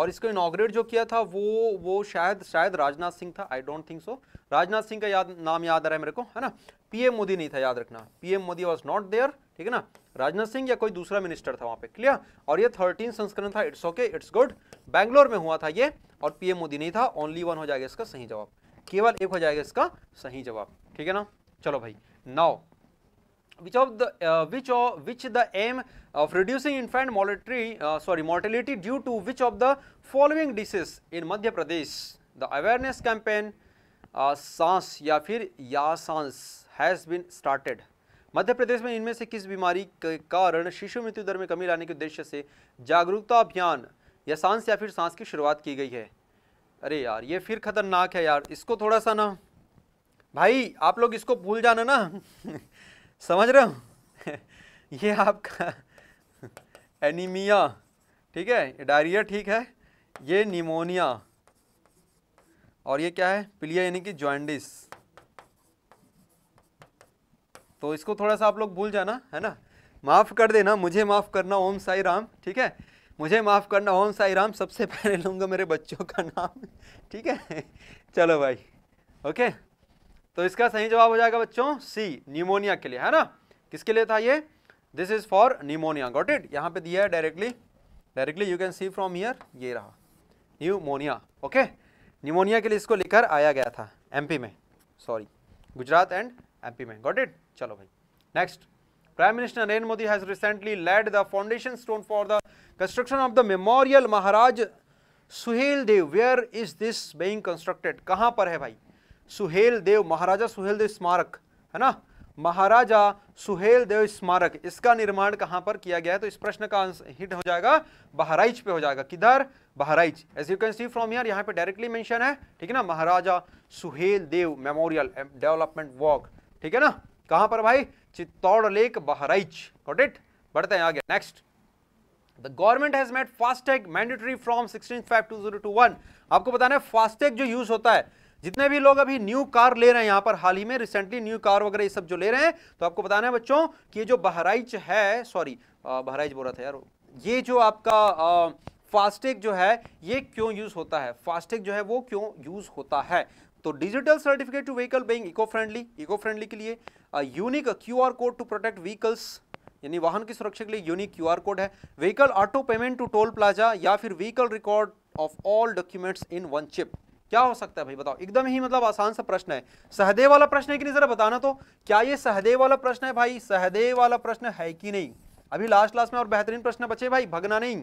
और इसको इनाग्रेट जो किया था वो वो शायद शायद राजनाथ सिंह था I don't think so Rajnath Singh का याद नाम याद आ रहा है मेरे को है ना पीएम मोदी नहीं था याद रखना PM Modi was not there ठीक है ना राजनाथ सिंह या कोई दूसरा मिनिस्टर था वहाँ पे क्लियर और ये थर्टीन संस्करण था it's okay it's good Bangalore में हुआ था ये और पीएम मोदी नहीं था ओनली वन हो जाएगा इसका सही जवाब केवल एक हो जाएगा इसका सही जवाब ठीक है ना चलो भाई now which of the uh, which of which the aim of reducing infant mortality uh, sorry mortality due to which of the following diseases in Madhya Pradesh the awareness campaign uh, सांस या फिर या सांस हैज़ बिन स्टार्टेड मध्य प्रदेश में इनमें से किस बीमारी के कारण शिशु मृत्यु दर में कमी लाने के उद्देश्य से जागरूकता अभियान या सांस या फिर सांस की शुरुआत की गई है अरे यार ये फिर खतरनाक है यार इसको थोड़ा सा ना भाई आप लोग इसको भूल जाना ना समझ रहे हो (laughs) ये आपका (laughs) एनीमिया ठीक है डायरिया ठीक है ये निमोनिया और ये क्या है पिलिया यानी कि ज्वाइंडिस तो इसको थोड़ा सा आप लोग भूल जाना है ना माफ़ कर देना मुझे माफ़ करना ओम साई राम ठीक है मुझे माफ़ करना ओम साई राम सबसे पहले लूँगा मेरे बच्चों का नाम (laughs) ठीक है चलो भाई ओके तो इसका सही जवाब हो जाएगा बच्चों सी निमोनिया के लिए है ना किसके लिए था ये this is for pneumonia got it यहाँ पे दिया है directly directly you can see from here ये रहा न्यूमोनिया ओके निमोनिया के लिए इसको लेकर आया गया था एमपी में सॉरी गुजरात एंड एमपी में गॉट इट चलो भाई next prime minister Narendra Modi has recently laid the foundation stone for the construction of the memorial Maharaj Suhel Dev where is this being constructed कहाँ पर है भाई सुहेल देव महाराजा सुहेल देव स्मारक है ना महाराजा सुहेल देव स्मारक इसका निर्माण कहां पर किया गया है तो इस प्रश्न का हिट हो जाएगा बहराइच पे हो जाएगा किधर Bahraich as you can see from here यहां पे डायरेक्टली मेंशन है ठीक है ना Maharaja Suhel Dev memorial development walk ठीक है ना कहां पर भाई Chittaur lake Bahraich got it बढ़ते हैं आगे next the government has made FASTag mandatory from sixteen आपको बताना है फास्टैग जो यूज होता है जितने भी लोग अभी न्यू कार ले रहे हैं यहाँ पर हाल ही में रिसेंटली न्यू कार वगैरह ये सब जो ले रहे हैं तो आपको बताना है बच्चों कि ये जो बहराइच है सॉरी बहराइच रहा था यार ये जो आपका आ, फास्टैग जो है ये क्यों यूज़ होता है फास्टैग जो है वो क्यों यूज़ होता है तो digital certificate to vehicle being eco friendly eco friendly के लिए unique Q R code to protect vehicles यानी वाहन की सुरक्षा के लिए यूनिक क्यू आर कोड है vehicle auto payment to toll plaza या फिर vehicle record of all documents in one chip क्या हो सकता है भाई बताओ एकदम ही मतलब आसान सा प्रश्न है सहदेव वाला प्रश्न है कि नहीं जरा बताना तो क्या ये सहदेव वाला प्रश्न है भाई सहदेव वाला प्रश्न है कि नहीं अभी लास्ट लास्ट में और बेहतरीन प्रश्न बचे भाई भगना नहीं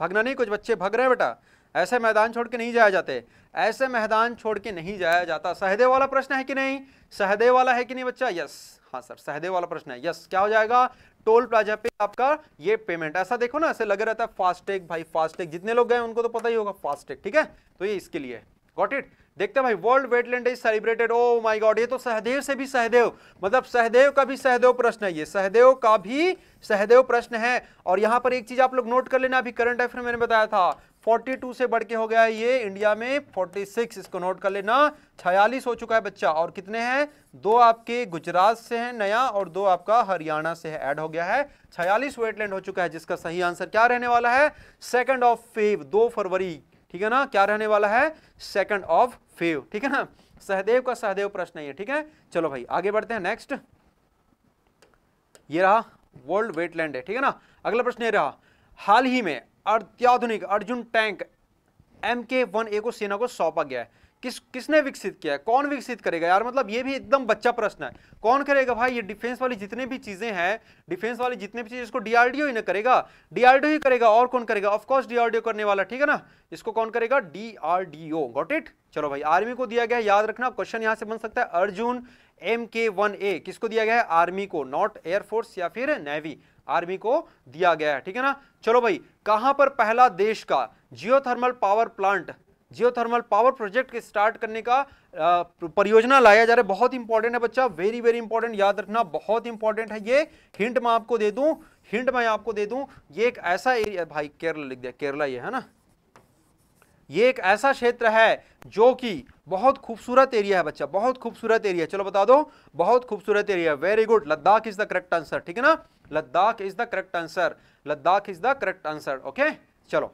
भगना नहीं कुछ बच्चे भग रहे हैं बेटा ऐसे मैदान छोड़ के नहीं जाया जाते ऐसे मैदान छोड़ के नहीं जाया जाता सहदेव वाला प्रश्न है कि नहीं सहदेव वाला है कि नहीं बच्चा यस हाँ सर सहदेव वाला प्रश्न है यस क्या हो जाएगा टोल प्लाजा पे आपका ये पेमेंट ऐसा देखो ना ऐसे लगे रहता है फास्टैग भाई फास्टैग जितने लोग गए उनको तो पता ही होगा फास्टैग ठीक है तो ये इसके लिए गॉट इट देखते हैं भाई world wetland day celebrated oh my god ये तो सहदेव से भी सहदेव मतलब सहदेव का भी सहदेव प्रश्न है ये सहदेव का भी सहदेव प्रश्न है और यहां पर एक चीज आप लोग नोट कर लेना अभी करंट अफेयर मैंने बताया था 42 से बढ़ के हो गया है ये इंडिया में 46 इसको नोट कर लेना 46 हो चुका है बच्चा और कितने हैं दो आपके गुजरात से हैं नया और दो आपका हरियाणा से है ऐड हो गया है 46 वेटलैंड हो चुका है जिसका सही आंसर क्या रहने वाला है सेकंड ऑफ फेव दो फरवरी ठीक है ना क्या रहने वाला है सेकंड ऑफ फेव ठीक है ना सहदेव का सहदेव प्रश्न है ठीक है चलो भाई आगे बढ़ते हैं नेक्स्ट ये रहा वर्ल्ड वेटलैंड है ठीक है ना अगला प्रश्न ये रहा हाल ही में अत्याधुनिक Arjun tank M K one A को सेना को सौंपा गया है किस किसने विकसित किया है कौन विकसित करेगा यार मतलब ये भी एकदम बच्चा प्रश्न है कौन करेगा भाई ये डिफेंस वाली जितने भी चीज़ें हैं डिफेंस वाली जितने भी चीज़ इसको डीआरडीओ ही ना करेगा डीआरडीओ ही करेगा और कौन करेगा ऑफकोर्स डीआरडीओ करने वाला ठीक है ना इसको कौन करेगा डीआरडीओ गॉट इट चलो भाई आर्मी को दिया गया है याद रखना क्वेश्चन यहां से बन सकता है Arjun M K one A किसको दिया गया है आर्मी को नॉट एयरफोर्स या फिर नेवी आर्मी को दिया गया है ठीक है ना चलो भाई कहां पर पहला देश का geothermal power plant geothermal power project के स्टार्ट करने का परियोजना लाया जा रहा है बहुत इंपॉर्टेंट है बच्चा वेरी वेरी इंपॉर्टेंट याद रखना बहुत इंपॉर्टेंट है ये हिंट मैं आपको दे दूं हिंट मैं आपको दे दूं ये एक ऐसा एरिया भाई केरला लिख दिया केरला ये है ना ये एक ऐसा क्षेत्र है जो कि बहुत खूबसूरत एरिया है बच्चा बहुत खूबसूरत एरिया चलो बता दो बहुत खूबसूरत area very good Ladakh is the correct answer ठीक है ना Ladakh is the correct answer Ladakh is the correct answer okay चलो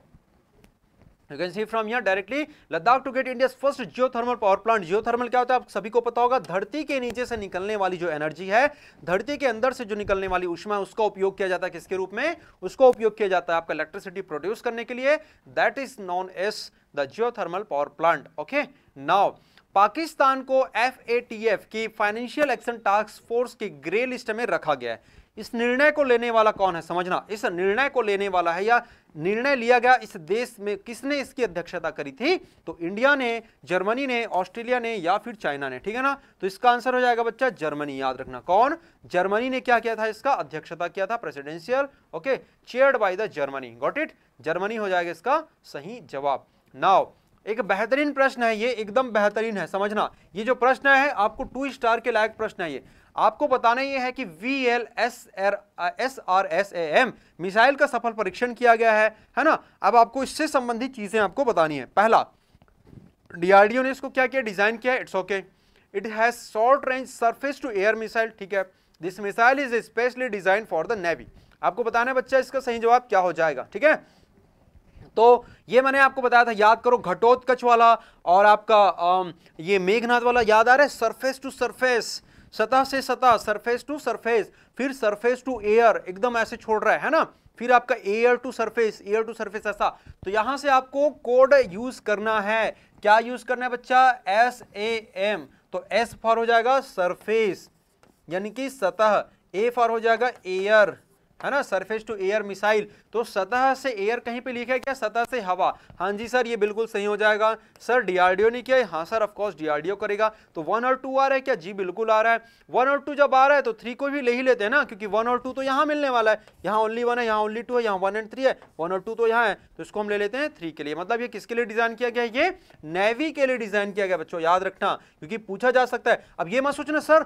यू कैन सी फ्रॉम यहाँ directly Ladakh to get India first geothermal power plant geothermal क्या होता है आप सभी को पता होगा धरती के नीचे से निकलने वाली जो एनर्जी है धरती के अंदर से जो निकलने वाली उष्मा है उसका उपयोग किया जाता है किसके रूप में उसका उपयोग किया जाता है आपका इलेक्ट्रिसिटी प्रोड्यूस करने के लिए that is known as the geothermal power plant okay now Pakistan को एफ की फाइनेंशियल एक्शन टास्क फोर्स की ग्रे लिस्ट में रखा गया है इस निर्णय को लेने वाला कौन है समझना इस निर्णय को लेने वाला है या निर्णय लिया गया इस देश में किसने इसकी अध्यक्षता करी थी तो इंडिया ने जर्मनी ने ऑस्ट्रेलिया ने या फिर चाइना ने ठीक है ना तो इसका आंसर हो जाएगा बच्चा जर्मनी याद रखना कौन जर्मनी ने क्या किया था इसका अध्यक्षता किया था presidential okay chaired by the Germany got it Germany हो जाएगा इसका सही जवाब नाव एक बेहतरीन प्रश्न है ये एकदम बेहतरीन है समझना ये जो प्रश्न है आपको टू स्टार के लायक प्रश्न है ये आपको बताना यह है कि V L S R S R S A M missile का सफल परीक्षण किया गया है है ना अब आपको इससे संबंधित चीज़ें आपको बतानी है पहला डीआरडीओ ने इसको क्या किया डिज़ाइन किया it's okay it has short range surface to air missile ठीक है this missile is specially design for the navy आपको बताना है बच्चा इसका सही जवाब क्या हो जाएगा ठीक है तो ये मैंने आपको बताया था याद करो घटोत्कच वाला और आपका आ, ये मेघनाथ वाला याद आ रहा है सरफेस टू सरफेस सतह से सतह सरफेस टू सरफेस फिर सरफेस टू एयर एकदम ऐसे छोड़ रहा है, है ना फिर आपका air to surface air to surface ऐसा तो यहां से आपको कोड यूज करना है क्या यूज करना है बच्चा एस ए एम तो एस फॉर हो जाएगा सरफेस यानी कि सतह ए फॉर हो जाएगा एयर है ना सरफेस टू एयर मिसाइल तो सतह से एयर कहीं पे लिखा है क्या सतह से हवा हाँ जी सर ये बिल्कुल सही हो जाएगा सर डीआरडीओ ने किया हाँ सर ऑफकोर्स डीआरडीओ करेगा तो वन और टू आ रहा है क्या जी बिल्कुल आ रहा है वन और टू जब आ रहा है तो थ्री को भी ले ही लेते हैं ना क्योंकि वन और टू तो यहाँ मिलने वाला है यहाँ ओनली वन है यहाँ ओनली टू है यहाँ वन एंड थ्री है वन और टू तो यहाँ है तो इसको हम ले लेते हैं थ्री के लिए मतलब ये किसके लिए डिजाइन किया गया ये नेवी के लिए डिजाइन किया गया बच्चों याद रखना क्योंकि पूछा जा सकता है अब ये मत सोचना सर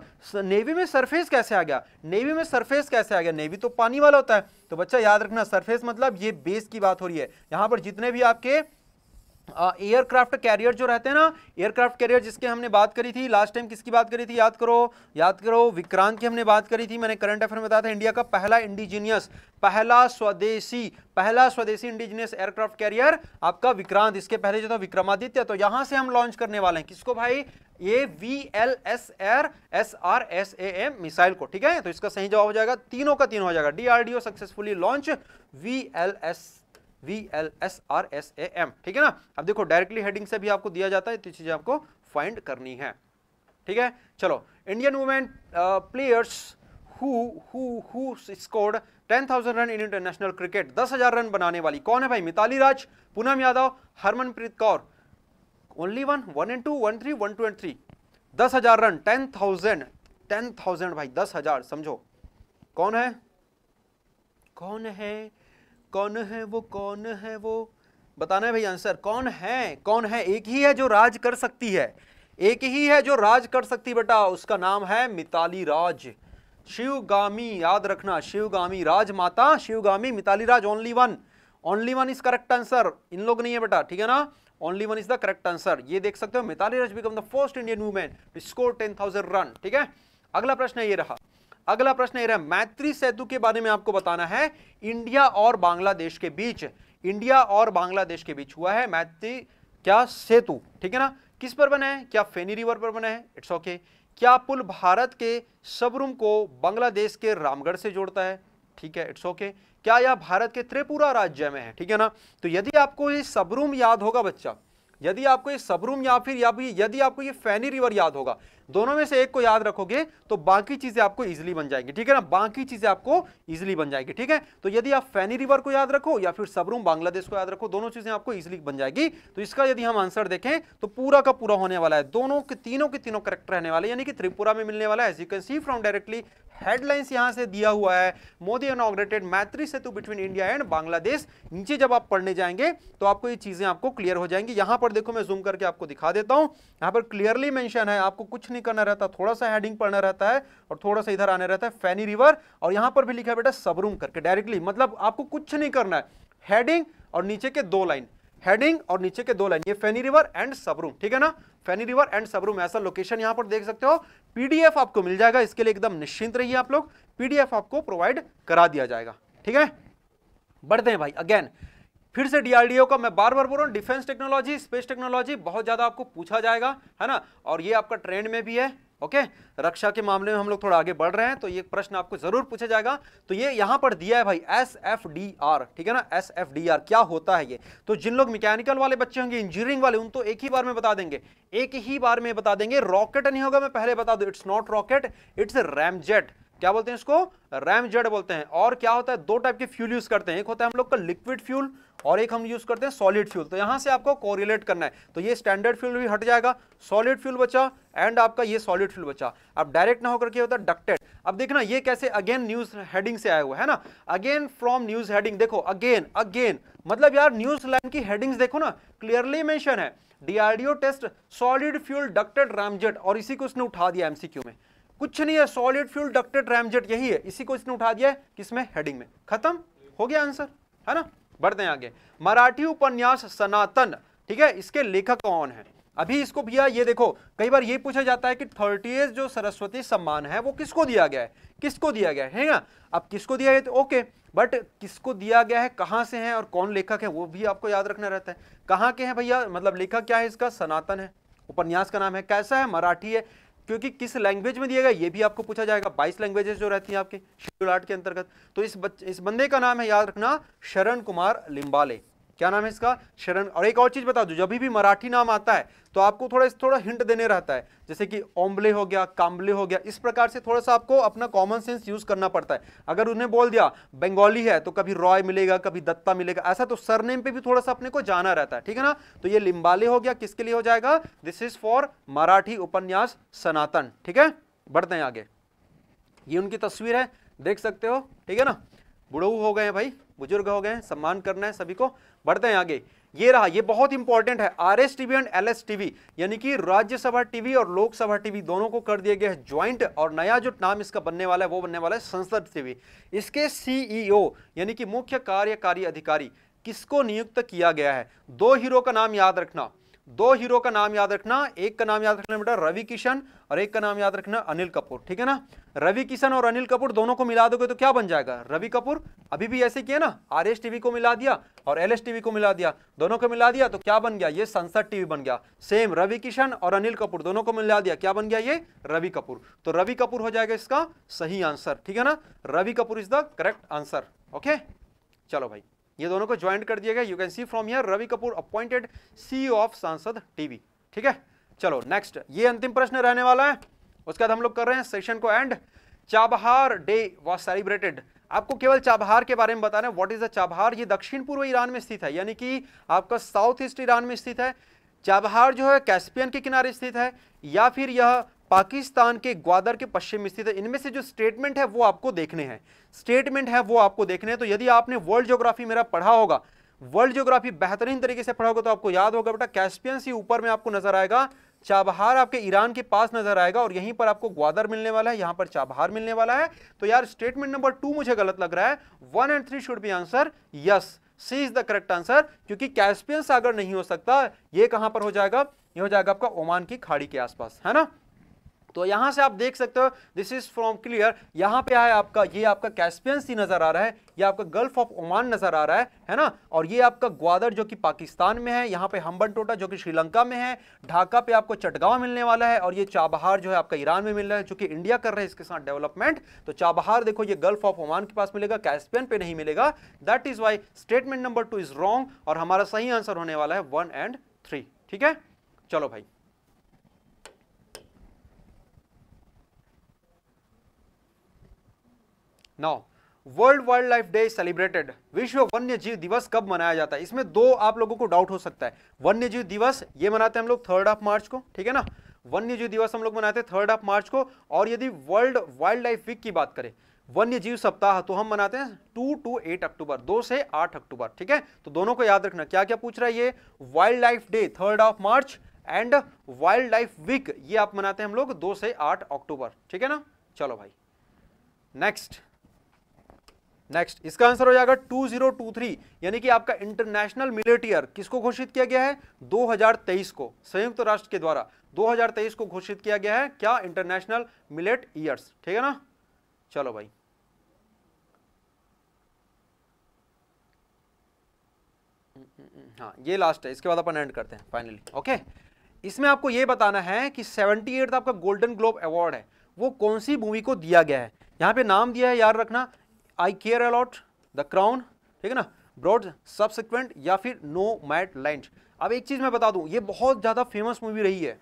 नेवी में सरफेस कैसे आ गया नेवी में सरफेस कैसे आ गया नेवी तो पानी वाला होता है तो बच्चा याद रखना सरफेस मतलब ये बेस की बात हो रही है यहाँ पर जितने भी आपके एयरक्राफ्ट uh, कैरियर जो रहते हैं ना एयरक्राफ्ट कैरियर जिसके हमने बात करी थी लास्ट टाइम किसकी बात करी थी याद करो याद करो विक्रांत की हमने बात करी थी मैंने करंट अफेयर में बताया था इंडिया का पहला इंडिजीनियस पहला स्वदेशी पहला स्वदेशी इंडिजीनियस एयरक्राफ्ट कैरियर आपका विक्रांत इसके पहले जो था विक्रमादित्य तो यहां से हम लॉन्च करने वाले हैं किसको भाई A V L S R S R S A M missile को ठीक है तो इसका सही जवाब हो जाएगा तीनों का तीन हो जाएगा DRDO successfully launch V L S V L S R S A M ठीक है ना अब देखो डायरेक्टली हेडिंग से भी आपको दिया जाता है तो चीज़ें आपको फाइंड करनी है ठीक है चलो Indian women players who who who scored 10,000 run in international cricket 10,000 run बनाने वाली कौन है भाई Mitali Raj Poonam Yadav Harmanpreet Kaur only one one and two one three one two and three दस हजार रन टेन थाउजेंड टेन थाउजेंड भाई दस हजार समझो कौन है कौन है कौन है वो कौन है वो बताना है भाई आंसर कौन है कौन है एक ही है जो राज कर सकती है एक ही है जो राज कर सकती बेटा उसका नाम है मिताली राज शिवगामी याद रखना शिवगामी राज माता Sivagami Mitali Raj only one only one is correct answer इन लोग नहीं है बेटा ठीक है ना only one is the correct answer ये देख सकते हो Mitali Raj become the first Indian women score ten thousand run ठीक है अगला प्रश्न ये रहा अगला प्रश्न है मैत्री सेतु के बारे में आपको बताना है इंडिया और बांग्लादेश के बीच इंडिया और बांग्लादेश के बीच हुआ है मैत्री क्या सेतु ठीक है ना किस पर बना है क्या फेनी रिवर पर बना है इट्स ओके क्या पुल भारत के सबरूम को बांग्लादेश के रामगढ़ से जोड़ता है ठीक है इट्स ओके क्या यह भारत के त्रिपुरा राज्य में है ठीक है ना तो यदि आपको ये सबरूम याद होगा बच्चा यदि आपको ये सबरूम या फिर या भी यदि आपको ये फैनी रिवर याद होगा दोनों में से एक को याद रखोगे तो बाकी चीजें आपको इजिली बन जाएंगी ठीक है ना बाकी चीजें आपको इजिली बन जाएगी ठीक है तो यदि आप फैनी रिवर को याद रखो या फिर सबरूम बांग्लादेश को याद रखो दोनों चीजें आपको इजिली बन जाएगी तो इसका यदि हम आंसर देखें तो पूरा का पूरा होने वाला है दोनों के तीनों के तीनों करेक्ट रहने वाले यानी कि त्रिपुरा में मिलने वाला है as you can see from directly headlines यहां से दिया हुआ है Modi inaugurated Maitri Setu between India and Bangladesh नीचे जब आप पढ़ने जाएंगे तो आपको ये चीजें आपको क्लियर हो जाएंगी यहां पर देखो मैं जूम करके आपको दिखा देता हूं यहां पर क्लियरली मेंशन है आपको कुछ नहीं नहीं करना रहता थोड़ा सा हेडिंग पढ़ना रहता है और थोड़ा सा इधर आने रहता है फैनी रिवर और यहां पर भी लिखा है बेटा सबरूम करके डायरेक्टली मतलब आपको कुछ नहीं करना हैडिंग और नीचे के दो लाइन हेडिंग और नीचे के दो लाइन ये फैनी रिवर एंड सबरूम ठीक है ना फैनी रिवर एंड सबरूम ऐसा लोकेशन यहां पर देख सकते हो पीडीएफ आपको मिल जाएगा इसके लिए एकदम निश्चिंत रहिए आप लोग पीडीएफ आपको प्रोवाइड करा दिया जाएगा ठीक है बढ़ते हैं भाई अगेन फिर से डीआरडीओ का मैं बार बार बोल रहा हूँ डिफेंस टेक्नोलॉजी स्पेस टेक्नोलॉजी बहुत ज़्यादा आपको पूछा जाएगा है ना और ये आपका ट्रेंड में भी है ओके रक्षा के मामले में हम लोग थोड़ा आगे बढ़ रहे हैं तो ये प्रश्न आपको जरूर पूछा जाएगा तो ये यहाँ पर दिया है भाई एस एफ डी आर ठीक है ना एस एफ डी आर क्या होता है ये तो जिन लोग मैकेनिकल वाले बच्चे होंगे इंजीनियरिंग वाले उन तो एक ही बार में बता देंगे एक ही बार में बता देंगे रॉकेट नहीं होगा मैं पहले बता दू it's not rocket it's ramjet क्या बोलते हैं इसको रैम जेड बोलते हैं और क्या होता है दो टाइप के फ्यूल यूज करते हैं एक होता है हम लोग का लिक्विड फ्यूल और एक हम यूज करते हैं सॉलिड फ्यूल तो यहां से आपको कोरिलेट करना है तो ये स्टैंडर्ड फ्यूल भी हट जाएगा सॉलिड फ्यूल बचा एंड आपका ये सॉलिड फ्यूल बचा अब डायरेक्ट ना होकर क्या होता है डक्टेड अब देखना ये कैसे अगेन न्यूज हेडिंग से आया हुआ है ना अगेन फ्रॉम न्यूज हेडिंग देखो अगेन अगेन मतलब यार न्यूज लाइन की हेडिंग्स देखो ना क्लियरली मेंशन है DRDO test solid fuel ducted ramjet और इसी को उसने उठा दिया एमसीक्यू में कुछ नहीं है सॉलिड फ्यूल डक्टेड रैमजेट यही है इसी को इसने उठा दिया है किसमें हेडिंग में खत्म हो गया आंसर है ना बढ़ते हैं आगे मराठी उपन्यास सनातन ठीक है इसके लेखक कौन है अभी इसको भैया ये देखो कई बार ये पूछा जाता है कि थर्टी जो सरस्वती सम्मान है वो किसको दिया गया है किसको दिया गया है ना अब किसको दिया गया तो ओके बट किसको दिया गया है कहाँ से है और कौन लेखक है वो भी आपको याद रखना रहता है कहाँ के हैं भैया मतलब लेखक क्या है इसका सनातन है उपन्यास का नाम है कैसा है मराठी है क्योंकि किस लैंग्वेज में गया ये भी आपको पूछा जाएगा बाईस लैंग्वेजेस जो रहती हैं आपके शेड्यूल आर्ट के अंतर्गत तो इस बच्चे इस बंदे का नाम है याद रखना शरण कुमार लिम्बाले क्या नाम है इसका शरण और एक और चीज़ बता दो जब भी मराठी नाम आता है तो आपको थोड़ा थोड़ा हिंट देने रहता है जैसे कि ओम्बले हो गया काम्बले हो गया इस प्रकार से थोड़ा सा आपको अपना कॉमन सेंस यूज़ करना पड़ता है अगर उन्हें बोल दिया बंगाली है तो कभी रॉय मिलेगा कभी दत्ता मिलेगा ऐसा तो सरनेम पे भी थोड़ा सा अपने को जाना रहता है ठीक है ना तो ये लिम्बाले हो गया किसके लिए हो जाएगा दिस इज फॉर मराठी उपन्यास सनातन ठीक है बढ़ते हैं आगे ये उनकी तस्वीर है देख सकते हो ठीक है ना बुढ़ऊ हो गए भाई बुजुर्ग हो गए सम्मान करना है सभी को बढ़ते हैं आगे ये रहा ये बहुत इंपॉर्टेंट है R S TV and L S TV यानी कि राज्यसभा टीवी और लोकसभा टीवी दोनों को कर दिया गया है ज्वाइंट और नया जो नाम इसका बनने वाला है वो बनने वाला है संसद टीवी इसके सीईओ e यानी कि मुख्य कार्यकारी अधिकारी किसको नियुक्त किया गया है दो हीरो का नाम याद रखना दो हीरो का नाम याद रखना एक का नाम याद रखना बेटा रवि किशन और एक का नाम याद रखना अनिल कपूर ठीक है ना रवि किशन और अनिल कपूर दोनों को मिला दोगे तो क्या बन जाएगा रवि कपूर अभी भी ऐसे किया ना आर एस टीवी को मिला दिया और एल एस टीवी को मिला दिया दोनों को मिला दिया तो क्या बन गया ये संसद टीवी बन गया सेम रवि किशन और अनिल कपूर दोनों को मिला दिया क्या बन गया ये रवि कपूर तो रवि कपूर हो जाएगा इसका सही आंसर ठीक है ना Ravi Kapoor is the correct answer okay चलो भाई ये दोनों को ज्वाइंट कर दिया गया you can see from here Ravi Kapoor appointed C of Sansad TV ठीक है चलो नेक्स्ट ये अंतिम प्रश्न रहने वाला है उसके बाद हम लोग कर रहे हैं सेशन को and Chabahar day was celebrated आपको केवल चाबहार के बारे में बता रहे हैं व्हाट इज द चाबहार ये दक्षिण पूर्व ईरान में स्थित है यानी कि आपका साउथ ईस्ट ईरान में स्थित है चाबहार जो है कैस्पियन के किनारे स्थित है या फिर यह पाकिस्तान के ग्वादर के पश्चिम स्थित है इनमें से जो स्टेटमेंट है वो आपको देखने हैं स्टेटमेंट है वो आपको देखने हैं तो यदि आपने वर्ल्ड ज्योग्राफी मेरा पढ़ा होगा वर्ल्ड ज्योग्राफी बेहतरीन तरीके से पढ़ा होगा तो आपको याद होगा बेटा कैस्पियन सी ऊपर में आपको नजर आएगा चाबहार आपके ईरान के पास नजर आएगा और यहीं पर आपको ग्वादर मिलने वाला है यहां पर चाबहार मिलने वाला है तो यार स्टेटमेंट नंबर टू मुझे गलत लग रहा है one and three should be answer yes C is the correct answer क्योंकि कैस्पियन सागर नहीं हो सकता ये कहां पर हो जाएगा ये हो जाएगा आपका ओमान की खाड़ी के आसपास है ना तो यहां से आप देख सकते हो दिस इज फ्रॉम क्लियर यहां पे है आपका ये आपका कैस्पियन सी नजर आ रहा है ये आपका गल्फ ऑफ ओमान नजर आ रहा है है ना और ये आपका ग्वादर जो कि पाकिस्तान में है यहाँ पे हम्बन टोटा जो कि श्रीलंका में है ढाका पे आपको चटगांव मिलने वाला है और ये चाबहार जो है आपका ईरान में मिल रहा है जो कि इंडिया कर रहा है इसके साथ डेवलपमेंट तो चाबहार देखो ये गल्फ ऑफ ओमान के पास मिलेगा कैस्पियन पे नहीं मिलेगा that is why statement number two is wrong और हमारा सही आंसर होने वाला है वन एंड थ्री ठीक है चलो भाई now world wildlife day celebrated विश्व वन्य जीव दिवस कब मनाया जाता है इसमें दो आप लोगों को डाउट हो सकता है वन्य जीव दिवस ये मनाते हैं हम लोग थर्ड ऑफ मार्च को ठीक है ना वन्य जीव दिवस हम लोग मनाते हैं थर्ड ऑफ मार्च को और यदि वर्ल्ड वाइल्ड लाइफ वीक की बात करें वन्य जीव सप्ताह तो हम मनाते हैं टू टू एट अक्टूबर दो से आठ अक्टूबर ठीक है तो दोनों को याद रखना क्या क्या पूछ रहा है ये wildlife day third of March and wildlife week ये आप मनाते हैं हम लोग दो से आठ अक्टूबर ठीक है ना चलो भाई नेक्स्ट नेक्स्ट इसका आंसर हो जाएगा 2023 यानी कि आपका इंटरनेशनल मिलिटियर किसको घोषित किया गया है 2023 को संयुक्त राष्ट्र के द्वारा 2023 को घोषित किया गया है क्या इंटरनेशनल मिलेट ईयर्स ठीक है ना चलो भाई हाँ ये लास्ट है इसके बाद अपन एंड करते हैं फाइनली ओके इसमें आपको ये बताना है कि सेवेंटी एट आपका गोल्डन ग्लोब अवार्ड है वो कौन सी मूवी को दिया गया है यहाँ पे नाम दिया है याद रखना I care a lot the crown ठीक है ना ब्रॉड सबसिक्वेंट या फिर नो मैट लैंड अब एक चीज़ मैं बता दूं ये बहुत ज़्यादा फेमस मूवी रही है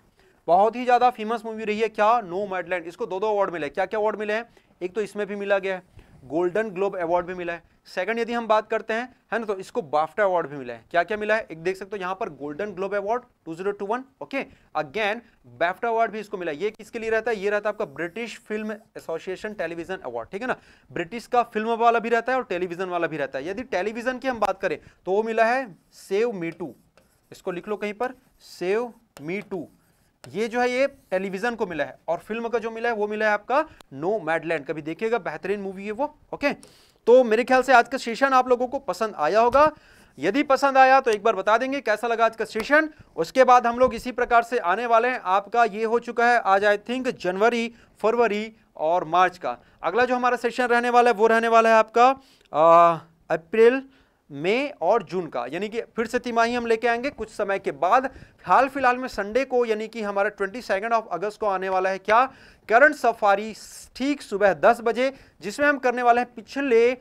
बहुत ही ज़्यादा फेमस मूवी रही है क्या नो लैंड इसको दो दो अवार्ड मिले क्या क्या अवार्ड मिले हैं एक तो इसमें भी मिला गया है गोल्डन ग्लोब अवार्ड भी मिला है सेकंड यदि हम बात करते हैं है ना तो इसको बाफ्टा अवार्ड भी मिला है क्या क्या मिला है एक देख सकते हो यहाँ पर golden globe award 2021 okay again BAFTA award भी इसको मिला ये किसके लिए रहता है ये रहता है आपका British film association television award ठीक है ना ब्रिटिश का फिल्म वाला भी रहता है और टेलीविजन वाला भी रहता है यदि टेलीविजन की हम बात करें तो वो मिला है सेव मी टू इसको लिख लो कहीं पर सेव मी टू ये जो है ये टेलीविजन को मिला है और फिल्म का जो मिला है वो मिला है आपका नो मैडलैंड कभी देखिएगा बेहतरीन मूवी है वो ओके तो मेरे ख्याल से आज का सेशन आप लोगों को पसंद आया होगा यदि पसंद आया तो एक बार बता देंगे कैसा लगा आज का सेशन उसके बाद हम लोग इसी प्रकार से आने वाले हैं आपका ये हो चुका है आज आई थिंक जनवरी फरवरी और मार्च का अगला जो हमारा सेशन रहने वाला है वो रहने वाला है आपका अप्रैल मई और जून का यानी कि फिर से तिमाही हम लेके आएंगे कुछ समय के बाद हाल फिलहाल में संडे को यानी कि हमारा ट्वेंटी सेकेंड ऑफ अगस्त को आने वाला है क्या करंट सफारी ठीक सुबह दस बजे जिसमें हम करने वाले हैं पिछले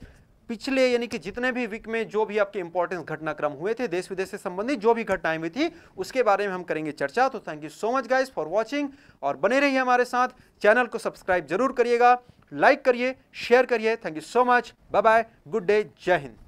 पिछले यानी कि जितने भी वीक में जो भी आपके इंपॉर्टेंस घटनाक्रम हुए थे देश विदेश से संबंधित जो भी घटनाएं हुई थी उसके बारे में हम करेंगे चर्चा तो thank you so much guys for watching और बने रहिए हमारे साथ चैनल को सब्सक्राइब जरूर करिएगा लाइक करिए शेयर करिए thank you so much bye bye good day जय हिंद